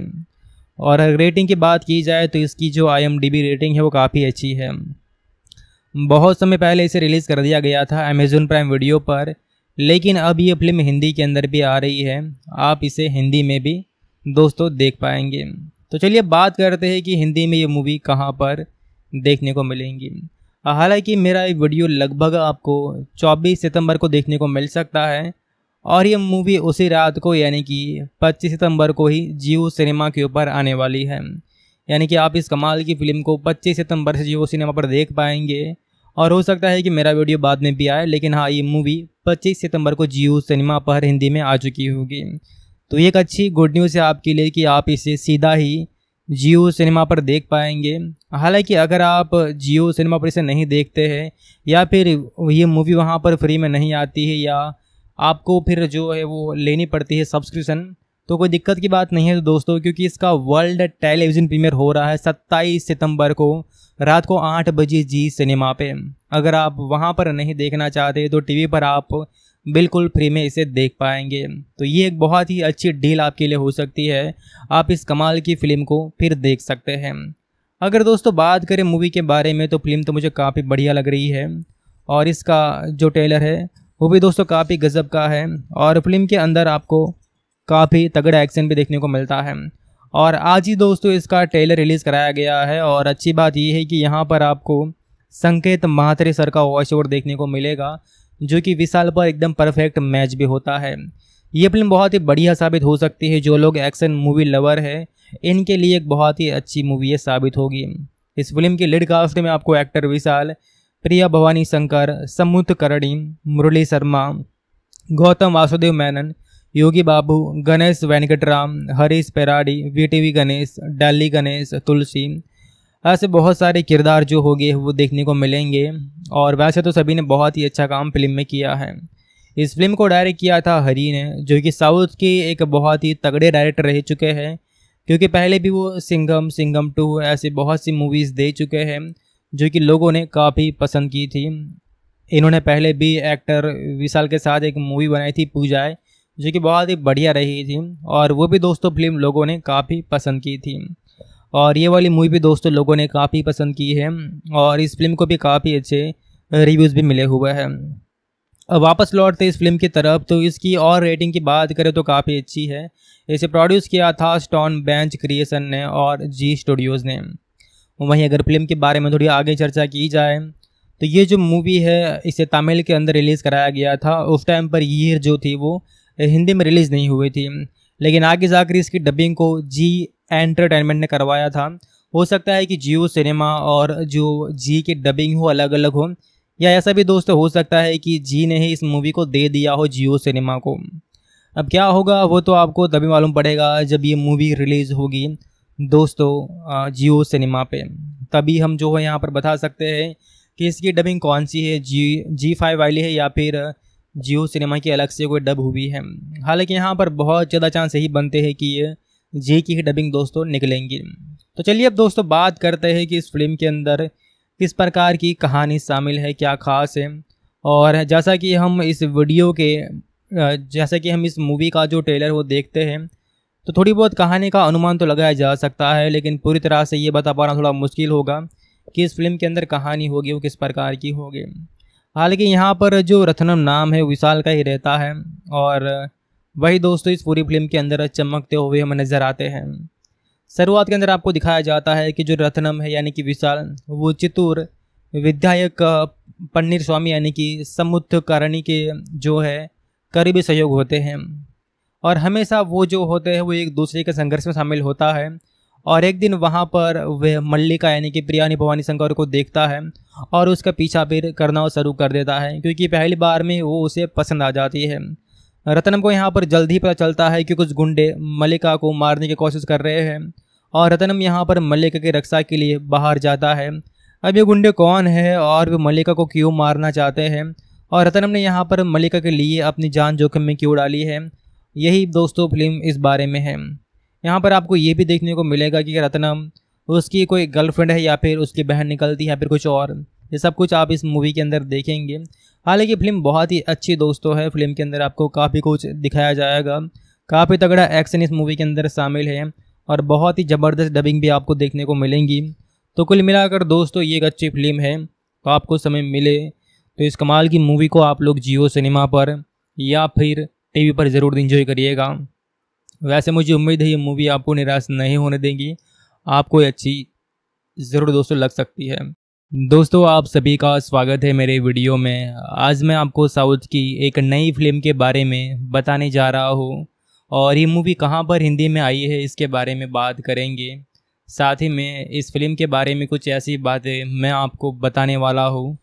और रेटिंग की बात की जाए तो इसकी जो आई रेटिंग है वो काफ़ी अच्छी है बहुत समय पहले इसे रिलीज़ कर दिया गया था अमेजोन प्राइम वीडियो पर लेकिन अब ये फिल्म हिंदी के अंदर भी आ रही है आप इसे हिंदी में भी दोस्तों देख पाएंगे तो चलिए बात करते हैं कि हिंदी में ये मूवी कहाँ पर देखने को मिलेंगी हालांकि मेरा ये वीडियो लगभग आपको 24 सितंबर को देखने को मिल सकता है और ये मूवी उसी रात को यानी कि 25 सितंबर को ही जियो सिनेमा के ऊपर आने वाली है यानी कि आप इस कमाल की फ़िल्म को 25 सितंबर से जियो सिनेमा पर देख पाएंगे और हो सकता है कि मेरा वीडियो बाद में भी आए लेकिन हाँ ये मूवी 25 सितंबर को जियो सिनेमा पर हिंदी में आ चुकी होगी तो एक अच्छी गुड न्यूज़ है आपके लिए कि आप इसे सीधा ही जियो सिनेमा पर देख पाएंगे हालांकि अगर आप जियो सिनेमा पर इसे नहीं देखते हैं या फिर ये मूवी वहाँ पर फ्री में नहीं आती है या आपको फिर जो है वो लेनी पड़ती है सब्सक्रिप्शन तो कोई दिक्कत की बात नहीं है तो दोस्तों क्योंकि इसका वर्ल्ड टेलीविज़न प्रीमियर हो रहा है सत्ताईस सितंबर को रात को आठ बजे जी सिनेमा पे अगर आप वहाँ पर नहीं देखना चाहते तो टीवी पर आप बिल्कुल फ्री में इसे देख पाएंगे तो ये एक बहुत ही अच्छी डील आपके लिए हो सकती है आप इस कमाल की फ़िल्म को फिर देख सकते हैं अगर दोस्तों बात करें मूवी के बारे में तो फिल्म तो मुझे काफ़ी बढ़िया लग रही है और इसका जो ट्रेलर है वो भी दोस्तों काफ़ी गज़ब का है और फिल्म के अंदर आपको काफ़ी तगड़ा एक्शन भी देखने को मिलता है और आज ही दोस्तों इसका ट्रेलर रिलीज़ कराया गया है और अच्छी बात यह है कि यहाँ पर आपको संकेत महात्रे सर का वॉइस ओवर देखने को मिलेगा जो कि विशाल पर एकदम परफेक्ट मैच भी होता है ये फिल्म बहुत ही बढ़िया साबित हो सकती है जो लोग एक्शन मूवी लवर है इनके लिए एक बहुत ही अच्छी मूवी है साबित होगी इस फिल्म की लीड कास्ट में आपको actor Vishal Priya Bhavani Shankar Samuthirakani Murali Sharma Gautham Vasudev Menon Yogi Babu Ganesh Venkatraman Harish Peradi V Ganesh Delhi Ganesh Tulasi ऐसे बहुत सारे किरदार जो होंगे वो देखने को मिलेंगे और वैसे तो सभी ने बहुत ही अच्छा काम फिल्म में किया है इस फिल्म को डायरेक्ट किया था हरी ने जो कि साउथ के एक बहुत ही तगड़े डायरेक्टर रह चुके हैं क्योंकि पहले भी वो सिंगम सिंगम टू ऐसे बहुत सी मूवीज़ दे चुके हैं जो कि लोगों ने काफ़ी पसंद की थी इन्होंने पहले भी एक्टर विशाल के साथ एक मूवी बनाई थी पूजाए जो कि बहुत ही बढ़िया रही थी और वो भी दोस्तों फिल्म लोगों ने काफ़ी पसंद की थी और ये वाली मूवी भी दोस्तों लोगों ने काफ़ी पसंद की है और इस फिल्म को भी काफ़ी अच्छे रिव्यूज़ भी मिले हुए हैं वापस लौटते इस फिल्म की तरफ तो इसकी और रेटिंग की बात करें तो काफ़ी अच्छी है इसे प्रोड्यूस किया था स्टॉन बेंच क्रिएशन ने और जी स्टूडियोज़ ने वहीं अगर फिल्म के बारे में थोड़ी आगे चर्चा की जाए तो ये जो मूवी है इसे तमिल के अंदर रिलीज़ कराया गया था उस टाइम पर ये जो थी वो हिंदी में रिलीज़ नहीं हुई थी लेकिन आगे जाकर इसकी डबिंग को जी एंटरटेनमेंट ने करवाया था हो सकता है कि जियो सिनेमा और जो जी की डबिंग हो अलग अलग हो या ऐसा भी दोस्त हो सकता है कि जी ने ही इस मूवी को दे दिया हो जियो सिनेमा को अब क्या होगा वो तो आपको तभी मालूम पड़ेगा जब ये मूवी रिलीज़ होगी दोस्तों जियो सिनेमा पे तभी हम जो है यहाँ पर बता सकते हैं कि इसकी डबिंग कौन सी है जी जी फाइव वाली है या फिर जियो सिनेमा की अलग से कोई डब हुई है हालांकि यहाँ पर बहुत ज़्यादा चांस यही बनते हैं कि ये जी की ही डबिंग दोस्तों निकलेंगी तो चलिए अब दोस्तों बात करते हैं कि इस फिल्म के अंदर किस प्रकार की कहानी शामिल है क्या खास है और जैसा कि हम इस वीडियो के जैसा कि हम इस मूवी का जो ट्रेलर वो देखते हैं तो थोड़ी बहुत कहानी का अनुमान तो लगाया जा सकता है लेकिन पूरी तरह से ये बता पाना थोड़ा मुश्किल होगा कि इस फिल्म के अंदर कहानी होगी वो किस प्रकार की होगी हालांकि यहाँ पर जो रत्नम नाम है विशाल का ही रहता है और वही दोस्तों इस पूरी फिल्म के अंदर चमकते हुए हमें नज़र आते हैं शुरुआत के अंदर आपको दिखाया जाता है कि जो रत्नम है यानी कि विशाल वो चितूर विधायक पन्नीर स्वामी यानी कि समुद्र करणी के जो है करीबी सहयोग होते हैं और हमेशा वो जो होते हैं वो एक दूसरे के संघर्ष में शामिल होता है और एक दिन वहाँ पर वह मल्लिका यानी कि प्रियानी भवानी शंकर को देखता है और उसका पीछा फिर करना शुरू कर देता है क्योंकि पहली बार में वो उसे पसंद आ जाती है रतनम को यहाँ पर जल्द ही पता चलता है कि कुछ गुंडे मल्लिका को मारने की कोशिश कर रहे हैं और रतनम यहाँ पर मल्लिका की रक्षा के लिए बाहर जाता है अब ये गुंडे कौन है और वे मल्लिका को क्यों मारना चाहते हैं और रतनम ने यहाँ पर मल्लिका के लिए अपनी जान जोखिम में क्यों डाली है यही दोस्तों फिल्म इस बारे में है यहाँ पर आपको ये भी देखने को मिलेगा कि रत्नम उसकी कोई गर्लफ्रेंड है या फिर उसकी बहन निकलती है या फिर कुछ और ये सब कुछ आप इस मूवी के अंदर देखेंगे हालांकि फ़िल्म बहुत ही अच्छी दोस्तों है फिल्म के अंदर आपको काफ़ी कुछ दिखाया जाएगा काफ़ी तगड़ा एक्शन इस मूवी के अंदर शामिल है और बहुत ही ज़बरदस्त डबिंग भी आपको देखने को मिलेंगी तो कुल मिलाकर दोस्तों ये एक अच्छी फिल्म है तो आपको समय मिले तो इस कमाल की मूवी को आप लोग जियो सिनेमा पर या फिर वी पर ज़रूर इन्जॉय करिएगा वैसे मुझे उम्मीद है ये मूवी आपको निराश नहीं होने देंगी आपको अच्छी ज़रूर दोस्तों लग सकती है दोस्तों आप सभी का स्वागत है मेरे वीडियो में आज मैं आपको साउथ की एक नई फिल्म के बारे में बताने जा रहा हूँ और ये मूवी कहाँ पर हिंदी में आई है इसके बारे में बात करेंगे साथ ही में इस फिल्म के बारे में कुछ ऐसी बातें मैं आपको बताने वाला हूँ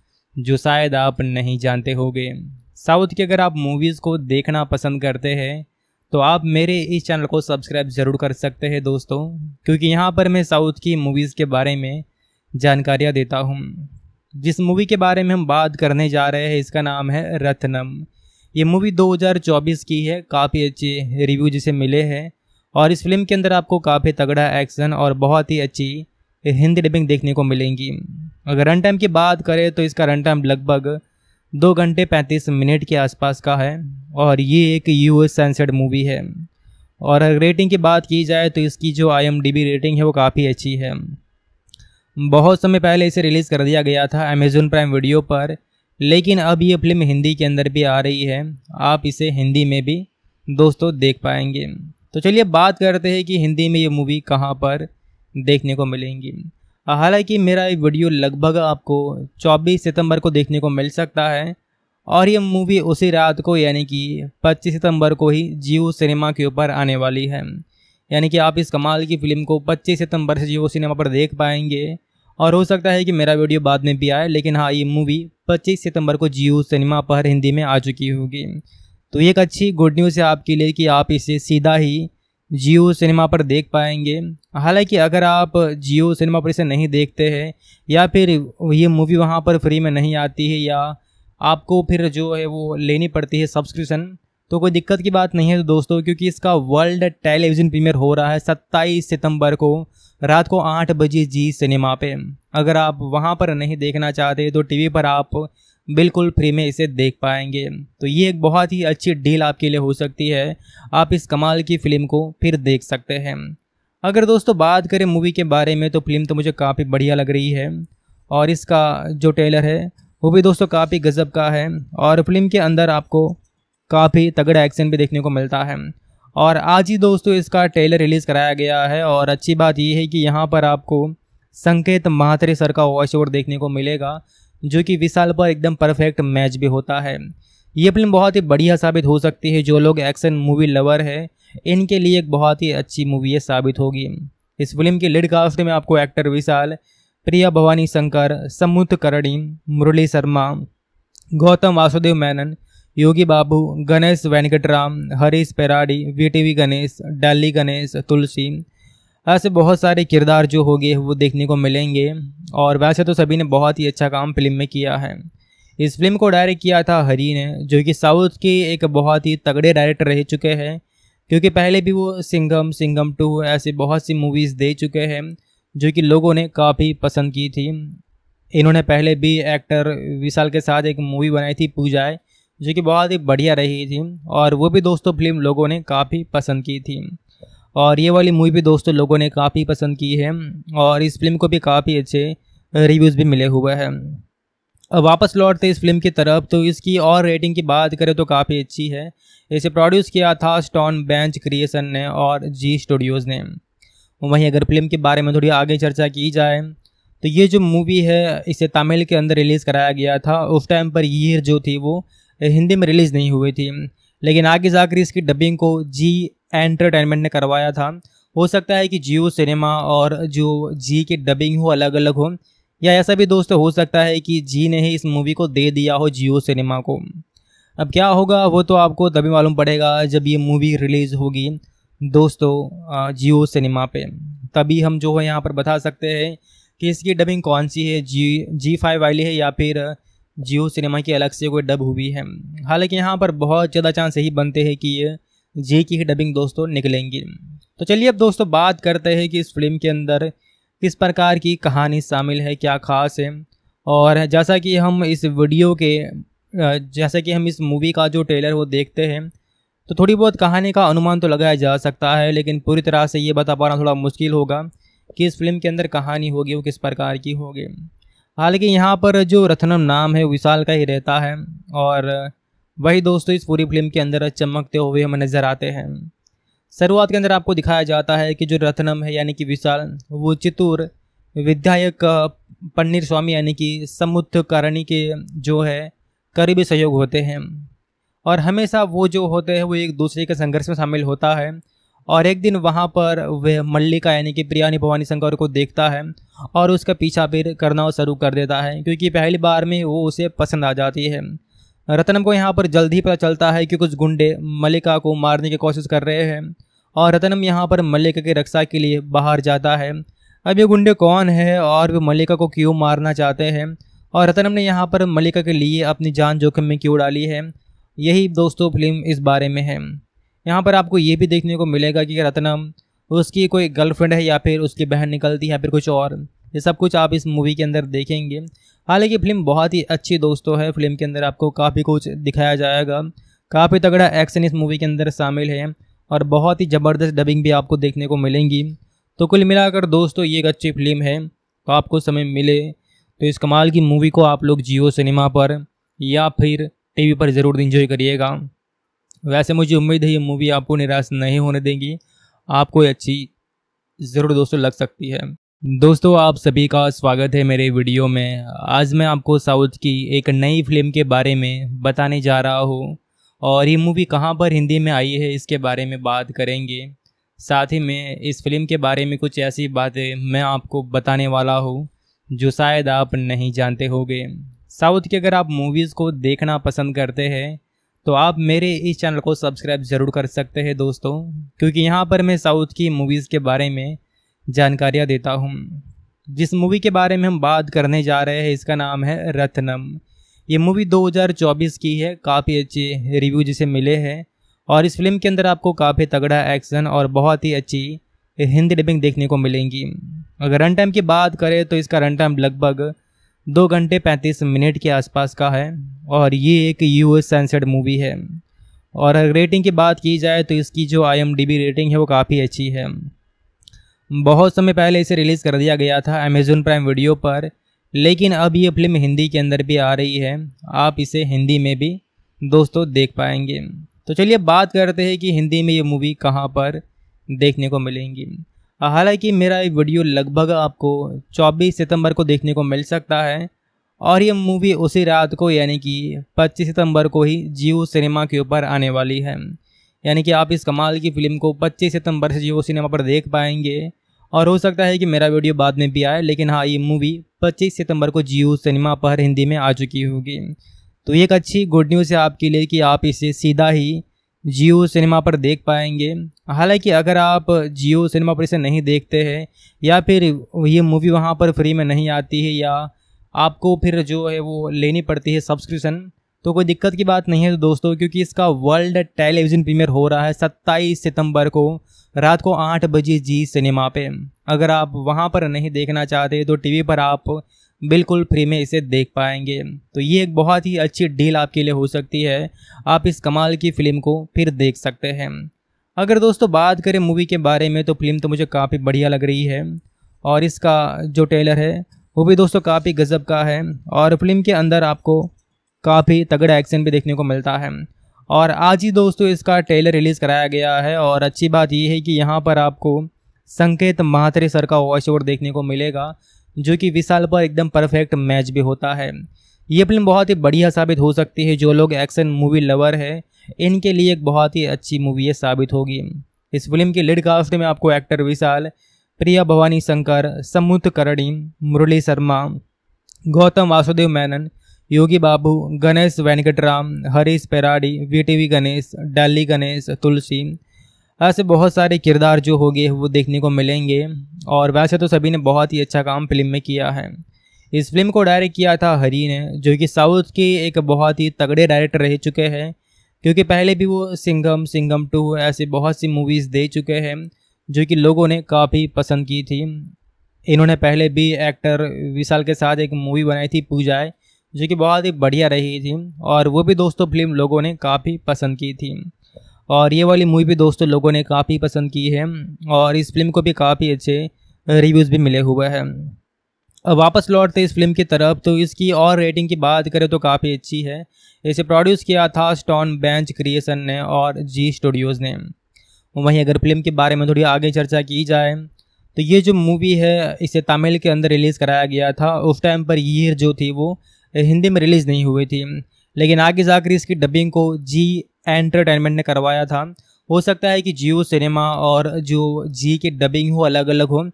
जो शायद आप नहीं जानते होंगे साउथ की अगर आप मूवीज़ को देखना पसंद करते हैं तो आप मेरे इस चैनल को सब्सक्राइब ज़रूर कर सकते हैं दोस्तों क्योंकि यहाँ पर मैं साउथ की मूवीज़ के बारे में जानकारियाँ देता हूँ जिस मूवी के बारे में हम बात करने जा रहे हैं इसका नाम है रत्नम ये मूवी 2024 की है काफ़ी अच्छे रिव्यू जिसे मिले हैं और इस फिल्म के अंदर आपको काफ़ी तगड़ा एक्शन और बहुत ही अच्छी हिंदी डबिंग देखने को मिलेंगी अगर रन टाइम की बात करें तो इसका रन टाइम लगभग दो घंटे पैंतीस मिनट के आसपास का है और ये एक यू एस सेंसर्ड मूवी है और रेटिंग की बात की जाए तो इसकी जो आई रेटिंग है वो काफ़ी अच्छी है बहुत समय पहले इसे रिलीज़ कर दिया गया था अमेज़ोन प्राइम वीडियो पर लेकिन अब ये फिल्म हिंदी के अंदर भी आ रही है आप इसे हिंदी में भी दोस्तों देख पाएंगे तो चलिए बात करते हैं कि हिंदी में ये मूवी कहाँ पर देखने को मिलेंगी हालांकि मेरा ये वीडियो लगभग आपको 24 सितंबर को देखने को मिल सकता है और ये मूवी उसी रात को यानी कि 25 सितंबर को ही जियो सिनेमा के ऊपर आने वाली है यानी कि आप इस कमाल की फिल्म को 25 सितंबर से जियो सिनेमा पर देख पाएंगे और हो सकता है कि मेरा वीडियो बाद में भी आए लेकिन हाँ ये मूवी 25 सितंबर को जियो सिनेमा पर हिंदी में आ चुकी होगी तो एक अच्छी गुड न्यूज़ है आपके लिए कि आप इसे सीधा ही जियो सिनेमा पर देख पाएंगे हालांकि अगर आप जियो सिनेमा पर इसे नहीं देखते हैं या फिर ये मूवी वहाँ पर फ्री में नहीं आती है या आपको फिर जो है वो लेनी पड़ती है सब्सक्रिप्शन तो कोई दिक्कत की बात नहीं है दोस्तों क्योंकि इसका वर्ल्ड टेलीविज़न प्रीमियर हो रहा है 27 सितंबर को रात को आठ बजे जी सिनेमा पे अगर आप वहाँ पर नहीं देखना चाहते तो टीवी पर आप बिल्कुल फ्री में इसे देख पाएंगे तो ये एक बहुत ही अच्छी डील आपके लिए हो सकती है आप इस कमाल की फ़िल्म को फिर देख सकते हैं अगर दोस्तों बात करें मूवी के बारे में तो फिल्म तो मुझे काफ़ी बढ़िया लग रही है और इसका जो टेलर है वो भी दोस्तों काफ़ी गज़ब का है और फिल्म के अंदर आपको काफ़ी तगड़ा एक्शन भी देखने को मिलता है और आज ही दोस्तों इसका ट्रेलर रिलीज़ कराया गया है और अच्छी बात यह है कि यहाँ पर आपको संकेत महात्रे सर का वॉइस ओवर देखने को मिलेगा जो कि विशाल पर एकदम परफेक्ट मैच भी होता है ये फिल्म बहुत ही बढ़िया साबित हो सकती है जो लोग एक्शन मूवी लवर है इनके लिए एक बहुत ही अच्छी मूवी साबित होगी इस फिल्म की लीड कास्ट में आपको actor Vishal Priya Bhavani Shankar Samuthirakani Murali Sharma Gautham Vasudev Menon Yogi Babu Ganesh Venkatraman Harish Peradi VTV Ganesh Delhi Ganesh Tulasi ऐसे बहुत सारे किरदार जो हो गए वो देखने को मिलेंगे और वैसे तो सभी ने बहुत ही अच्छा काम फिल्म में किया है इस फिल्म को डायरेक्ट किया था हरी ने जो कि साउथ के एक बहुत ही तगड़े डायरेक्टर रह चुके हैं क्योंकि पहले भी वो सिंघम सिंघम टू ऐसी बहुत सी मूवीज़ दे चुके हैं जो कि लोगों ने काफ़ी पसंद की थी इन्होंने पहले भी एक्टर विशाल के साथ एक मूवी बनाई थी पूजाए जो कि बहुत ही बढ़िया रही थी और वो भी दोस्तों फिल्म लोगों ने काफ़ी पसंद की थी और ये वाली मूवी भी दोस्तों लोगों ने काफ़ी पसंद की है और इस फिल्म को भी काफ़ी अच्छे रिव्यूज़ भी मिले हुए हैं वापस लौटते इस फिल्म की तरफ तो इसकी और रेटिंग की बात करें तो काफ़ी अच्छी है इसे प्रोड्यूस किया था स्टॉन बेंच क्रिएशन ने और जी स्टूडियोज़ ने वहीं अगर फिल्म के बारे में थोड़ी आगे चर्चा की जाए तो ये जो मूवी है इसे तमिल के अंदर रिलीज़ कराया गया था उस टाइम पर ये जो थी वो हिंदी में रिलीज़ नहीं हुई थी लेकिन आगे जाकर इसकी डबिंग को जी एंटरटेनमेंट ने करवाया था हो सकता है कि जियो सिनेमा और जो जी की डबिंग हो अलग अलग हो या ऐसा भी दोस्त हो सकता है कि जी ने ही इस मूवी को दे दिया हो जियो सिनेमा को अब क्या होगा वो तो आपको तभी मालूम पड़ेगा जब ये मूवी रिलीज़ होगी दोस्तों जियो सिनेमा पे तभी हम जो है यहाँ पर बता सकते हैं कि इसकी डबिंग कौन सी है जी जी फाइव वाली है या फिर जियो सिनेमा की अलग से कोई डब हुई है हालांकि यहाँ पर बहुत ज़्यादा चांस यही बनते हैं कि ये जी की ही डबिंग दोस्तों निकलेंगी तो चलिए अब दोस्तों बात करते हैं कि इस फिल्म के अंदर किस प्रकार की कहानी शामिल है क्या खास है और जैसा कि हम इस वीडियो के जैसा कि हम इस मूवी का जो ट्रेलर वो देखते हैं तो थोड़ी बहुत कहानी का अनुमान तो लगाया जा सकता है लेकिन पूरी तरह से ये बता पाना थोड़ा मुश्किल होगा कि इस फिल्म के अंदर कहानी होगी वो किस प्रकार की होगी हालांकि यहाँ पर जो रत्नम नाम है विशाल का ही रहता है और वही दोस्तों इस पूरी फिल्म के अंदर चमकते हुए हमें नज़र आते हैं शुरुआत के अंदर आपको दिखाया जाता है कि जो रत्नम है यानी कि विशाल वो चितूर विधायक पन्नीर स्वामी यानी कि कारणी के जो है करीबी सहयोग होते हैं और हमेशा वो जो होते हैं वो एक दूसरे के संघर्ष में शामिल होता है और एक दिन वहाँ पर वह मल्लिका यानी कि प्रियानी भवानी शंकर को देखता है और उसका पीछा फिर करना शुरू कर देता है क्योंकि पहली बार में वो उसे पसंद आ जाती है रतनम को यहाँ पर जल्द ही पता चलता है कि कुछ गुंडे मलिका को मारने की कोशिश कर रहे हैं और रतनम यहाँ पर मलिका की रक्षा के लिए बाहर जाता है अब ये गुंडे कौन है और वे मलिका को क्यों मारना चाहते हैं और रतनम ने यहाँ पर मलिका के लिए अपनी जान जोखिम में क्यों डाली है यही दोस्तों फिल्म इस बारे में है यहाँ पर आपको ये भी देखने को मिलेगा कि रतनम उसकी कोई गर्लफ्रेंड है या फिर उसकी बहन निकलती है या फिर कुछ और ये सब कुछ आप इस मूवी के अंदर देखेंगे हालांकि फिल्म बहुत ही अच्छी दोस्तों है फिल्म के अंदर आपको काफ़ी कुछ दिखाया जाएगा काफ़ी तगड़ा एक्शन इस मूवी के अंदर शामिल है और बहुत ही ज़बरदस्त डबिंग भी आपको देखने को मिलेंगी तो कुल मिलाकर दोस्तों ये एक अच्छी फिल्म है तो आपको समय मिले तो इस कमाल की मूवी को आप लोग जियो सिनेमा पर या फिर टीवी पर ज़रूर इन्जॉय करिएगा वैसे मुझे उम्मीद है ये मूवी आपको निराश नहीं होने देंगी आपको अच्छी ज़रूर दोस्तों लग सकती है दोस्तों आप सभी का स्वागत है मेरे वीडियो में आज मैं आपको साउथ की एक नई फिल्म के बारे में बताने जा रहा हूँ और ये मूवी कहाँ पर हिंदी में आई है इसके बारे में बात करेंगे साथ ही में इस फिल्म के बारे में कुछ ऐसी बातें मैं आपको बताने वाला हूँ जो शायद आप नहीं जानते होंगे साउथ की अगर आप मूवीज़ को देखना पसंद करते हैं तो आप मेरे इस चैनल को सब्सक्राइब ज़रूर कर सकते हैं दोस्तों क्योंकि यहाँ पर मैं साउथ की मूवीज़ के बारे में जानकारियाँ देता हूँ जिस मूवी के बारे में हम बात करने जा रहे हैं इसका नाम है रत्नम ये मूवी 2024 की है काफ़ी अच्छे रिव्यू जिसे मिले हैं और इस फिल्म के अंदर आपको काफ़ी तगड़ा एक्शन और बहुत ही अच्छी हिंदी डबिंग देखने को मिलेंगी अगर रन टाइम की बात करें तो इसका रन टाइम लगभग दो घंटे पैंतीस मिनट के आसपास का है और ये एक यू एस मूवी है और रेटिंग की बात की जाए तो इसकी जो आई रेटिंग है वो काफ़ी अच्छी है बहुत समय पहले इसे रिलीज़ कर दिया गया था अमेजोन प्राइम वीडियो पर लेकिन अब ये फिल्म हिंदी के अंदर भी आ रही है आप इसे हिंदी में भी दोस्तों देख पाएंगे तो चलिए बात करते हैं कि हिंदी में ये मूवी कहाँ पर देखने को मिलेंगी हालांकि मेरा ये वीडियो लगभग आपको 24 सितंबर को देखने को मिल सकता है और ये मूवी उसी रात को यानी कि 25 सितंबर को ही जियो सिनेमा के ऊपर आने वाली है यानी कि आप इस कमाल की फ़िल्म को 25 सितंबर से जियो सिनेमा पर देख पाएंगे और हो सकता है कि मेरा वीडियो बाद में भी आए लेकिन हाँ ये मूवी 25 सितंबर को जियो सिनेमा पर हिंदी में आ चुकी होगी तो एक अच्छी गुड न्यूज़ है आपके लिए कि आप इसे सीधा ही जियो सिनेमा पर देख पाएंगे हालांकि अगर आप जियो सिनेमा पर इसे नहीं देखते हैं या फिर ये मूवी वहाँ पर फ्री में नहीं आती है या आपको फिर जो है वो लेनी पड़ती है सब्सक्रिप्शन तो कोई दिक्कत की बात नहीं है दोस्तों क्योंकि इसका वर्ल्ड टेलीविज़न प्रीमियर हो रहा है 27 सितंबर को रात को आठ बजे जी सिनेमा पे अगर आप वहाँ पर नहीं देखना चाहते तो टीवी पर आप बिल्कुल फ्री में इसे देख पाएंगे तो ये एक बहुत ही अच्छी डील आपके लिए हो सकती है आप इस कमाल की फ़िल्म को फिर देख सकते हैं अगर दोस्तों बात करें मूवी के बारे में तो फिल्म तो मुझे काफ़ी बढ़िया लग रही है और इसका जो ट्रेलर है वो भी दोस्तों काफ़ी गज़ब का है और फिल्म के अंदर आपको काफ़ी तगड़ा एक्शन भी देखने को मिलता है और आज ही दोस्तों इसका ट्रेलर रिलीज़ कराया गया है और अच्छी बात ये है कि यहाँ पर आपको संकेत महात्रे सर का वॉइस ओवर देखने को मिलेगा जो कि विशाल पर एकदम परफेक्ट मैच भी होता है ये फिल्म बहुत ही बढ़िया साबित हो सकती है जो लोग एक्शन मूवी लवर है इनके लिए एक बहुत ही अच्छी मूवी है साबित होगी इस फिल्म की लीड कास्ट में आपको actor Vishal Priya Bhavani Shankar Samuthirakani Murali Sharma Gautham Vasudev Menon Yogi Babu Ganesh Venkatraman Harish Peradi V Ganesh Delhi Ganesh Tulasi ऐसे बहुत सारे किरदार जो हो गए वो देखने को मिलेंगे और वैसे तो सभी ने बहुत ही अच्छा काम फिल्म में किया है इस फिल्म को डायरेक्ट किया था हरी ने जो कि साउथ के एक बहुत ही तगड़े डायरेक्टर रह चुके हैं क्योंकि पहले भी वो सिंगम सिंगम टू ऐसे बहुत सी मूवीज़ दे चुके हैं जो कि लोगों ने काफ़ी पसंद की थी इन्होंने पहले भी एक्टर विशाल के साथ एक मूवी बनाई थी पूजाए जो कि बहुत ही बढ़िया रही थी और वो भी दोस्तों फिल्म लोगों ने काफ़ी पसंद की थी और ये वाली मूवी भी दोस्तों लोगों ने काफ़ी पसंद की है और इस फिल्म को भी काफ़ी अच्छे रिव्यूज़ भी मिले हुए हैं वापस लौटते इस फिल्म की तरफ तो इसकी और रेटिंग की बात करें तो काफ़ी अच्छी है इसे प्रोड्यूस किया था स्टॉन बेंच क्रिएशन ने और जी स्टूडियोज़ ने वहीं अगर फिल्म के बारे में थोड़ी आगे चर्चा की जाए तो ये जो मूवी है इसे तमिल के अंदर रिलीज़ कराया गया था उस टाइम पर ये जो थी वो हिंदी में रिलीज़ नहीं हुई थी लेकिन आगे जाकर इसकी डबिंग को जी एंटरटेनमेंट ने करवाया था हो सकता है कि जियो सिनेमा और जो जी की डबिंग हो अलग अलग हो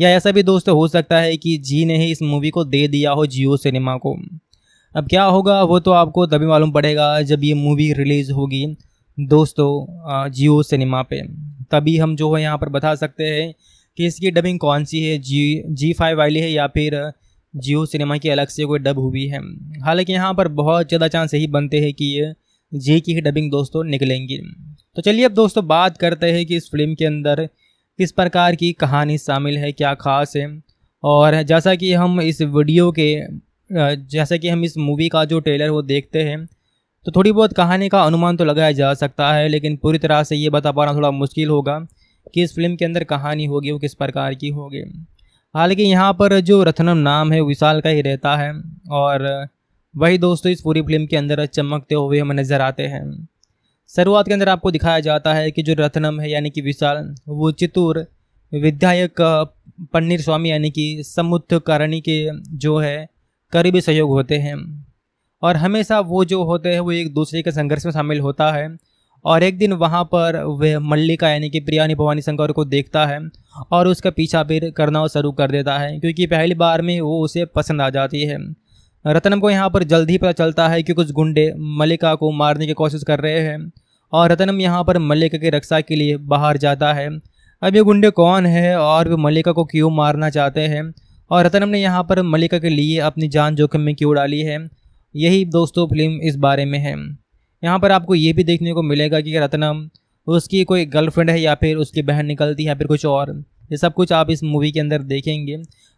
या ऐसा भी दोस्त हो सकता है कि जी ने ही इस मूवी को दे दिया हो जियो सिनेमा को अब क्या होगा वो तो आपको तभी मालूम पड़ेगा जब ये मूवी रिलीज़ होगी दोस्तों जियो सिनेमा पे तभी हम जो है यहाँ पर बता सकते हैं कि इसकी डबिंग कौन सी है जी जी फाइव वाली है या फिर जियो सिनेमा की अलग से कोई डब हुई है हालांकि यहाँ पर बहुत ज़्यादा चांस यही बनते हैं कि ये जी की ही डबिंग दोस्तों निकलेंगी तो चलिए अब दोस्तों बात करते हैं कि इस फिल्म के अंदर किस प्रकार की कहानी शामिल है क्या खास है और जैसा कि हम इस वीडियो के जैसा कि हम इस मूवी का जो ट्रेलर वो देखते हैं तो थोड़ी बहुत कहानी का अनुमान तो लगाया जा सकता है लेकिन पूरी तरह से ये बता पाना थोड़ा मुश्किल होगा कि इस फिल्म के अंदर कहानी होगी वो किस प्रकार की होगी हालांकि यहाँ पर जो रत्नम नाम है विशाल का ही रहता है और वही दोस्तों इस पूरी फिल्म के अंदर चमकते हुए हमें नज़र आते हैं शुरुआत के अंदर आपको दिखाया जाता है कि जो रत्नम है यानी कि विशाल वो चितूर विधायक पन्नीर स्वामी यानी कि समुद्रकारणी के जो है करीबी सहयोग होते हैं और हमेशा वो जो होते हैं वो एक दूसरे के संघर्ष में शामिल होता है और एक दिन वहाँ पर वह मल्लिका यानी कि प्रियानी भवानी शंकर को देखता है और उसका पीछा फिर करना शुरू कर देता है क्योंकि पहली बार में वो उसे पसंद आ जाती है रतनम को यहाँ पर जल्द ही पता चलता है कि कुछ गुंडे मल्लिका को मारने की कोशिश कर रहे हैं और रतनम यहाँ पर मल्लिका की रक्षा के लिए बाहर जाता है अब ये गुंडे कौन है और वे मल्लिका को क्यों मारना चाहते हैं और रतनम ने यहाँ पर मल्लिका के लिए अपनी जान जोखिम में क्यों डाली है यही दोस्तों फिल्म इस बारे में है यहाँ पर आपको ये भी देखने को मिलेगा कि रत्नम उसकी कोई गर्लफ्रेंड है या फिर उसकी बहन निकलती है या फिर कुछ और ये सब कुछ आप इस मूवी के अंदर देखेंगे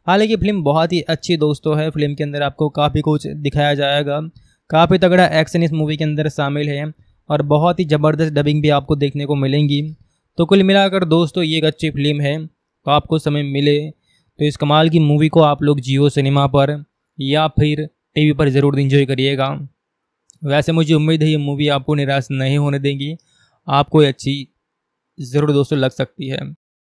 हालांकि फ़िल्म बहुत ही अच्छी दोस्तों है फिल्म के अंदर आपको काफ़ी कुछ दिखाया जाएगा काफ़ी तगड़ा एक्शन इस मूवी के अंदर शामिल है और बहुत ही ज़बरदस्त डबिंग भी आपको देखने को मिलेंगी तो कुल मिलाकर दोस्तों ये एक अच्छी फिल्म है तो आपको समय मिले तो इस कमाल की मूवी को आप लोग जियो सिनेमा पर या फिर टीवी पर ज़रूर इन्जॉय करिएगा वैसे मुझे उम्मीद है ये मूवी आपको निराश नहीं होने देंगी आपको अच्छी ज़रूर दोस्तों लग सकती है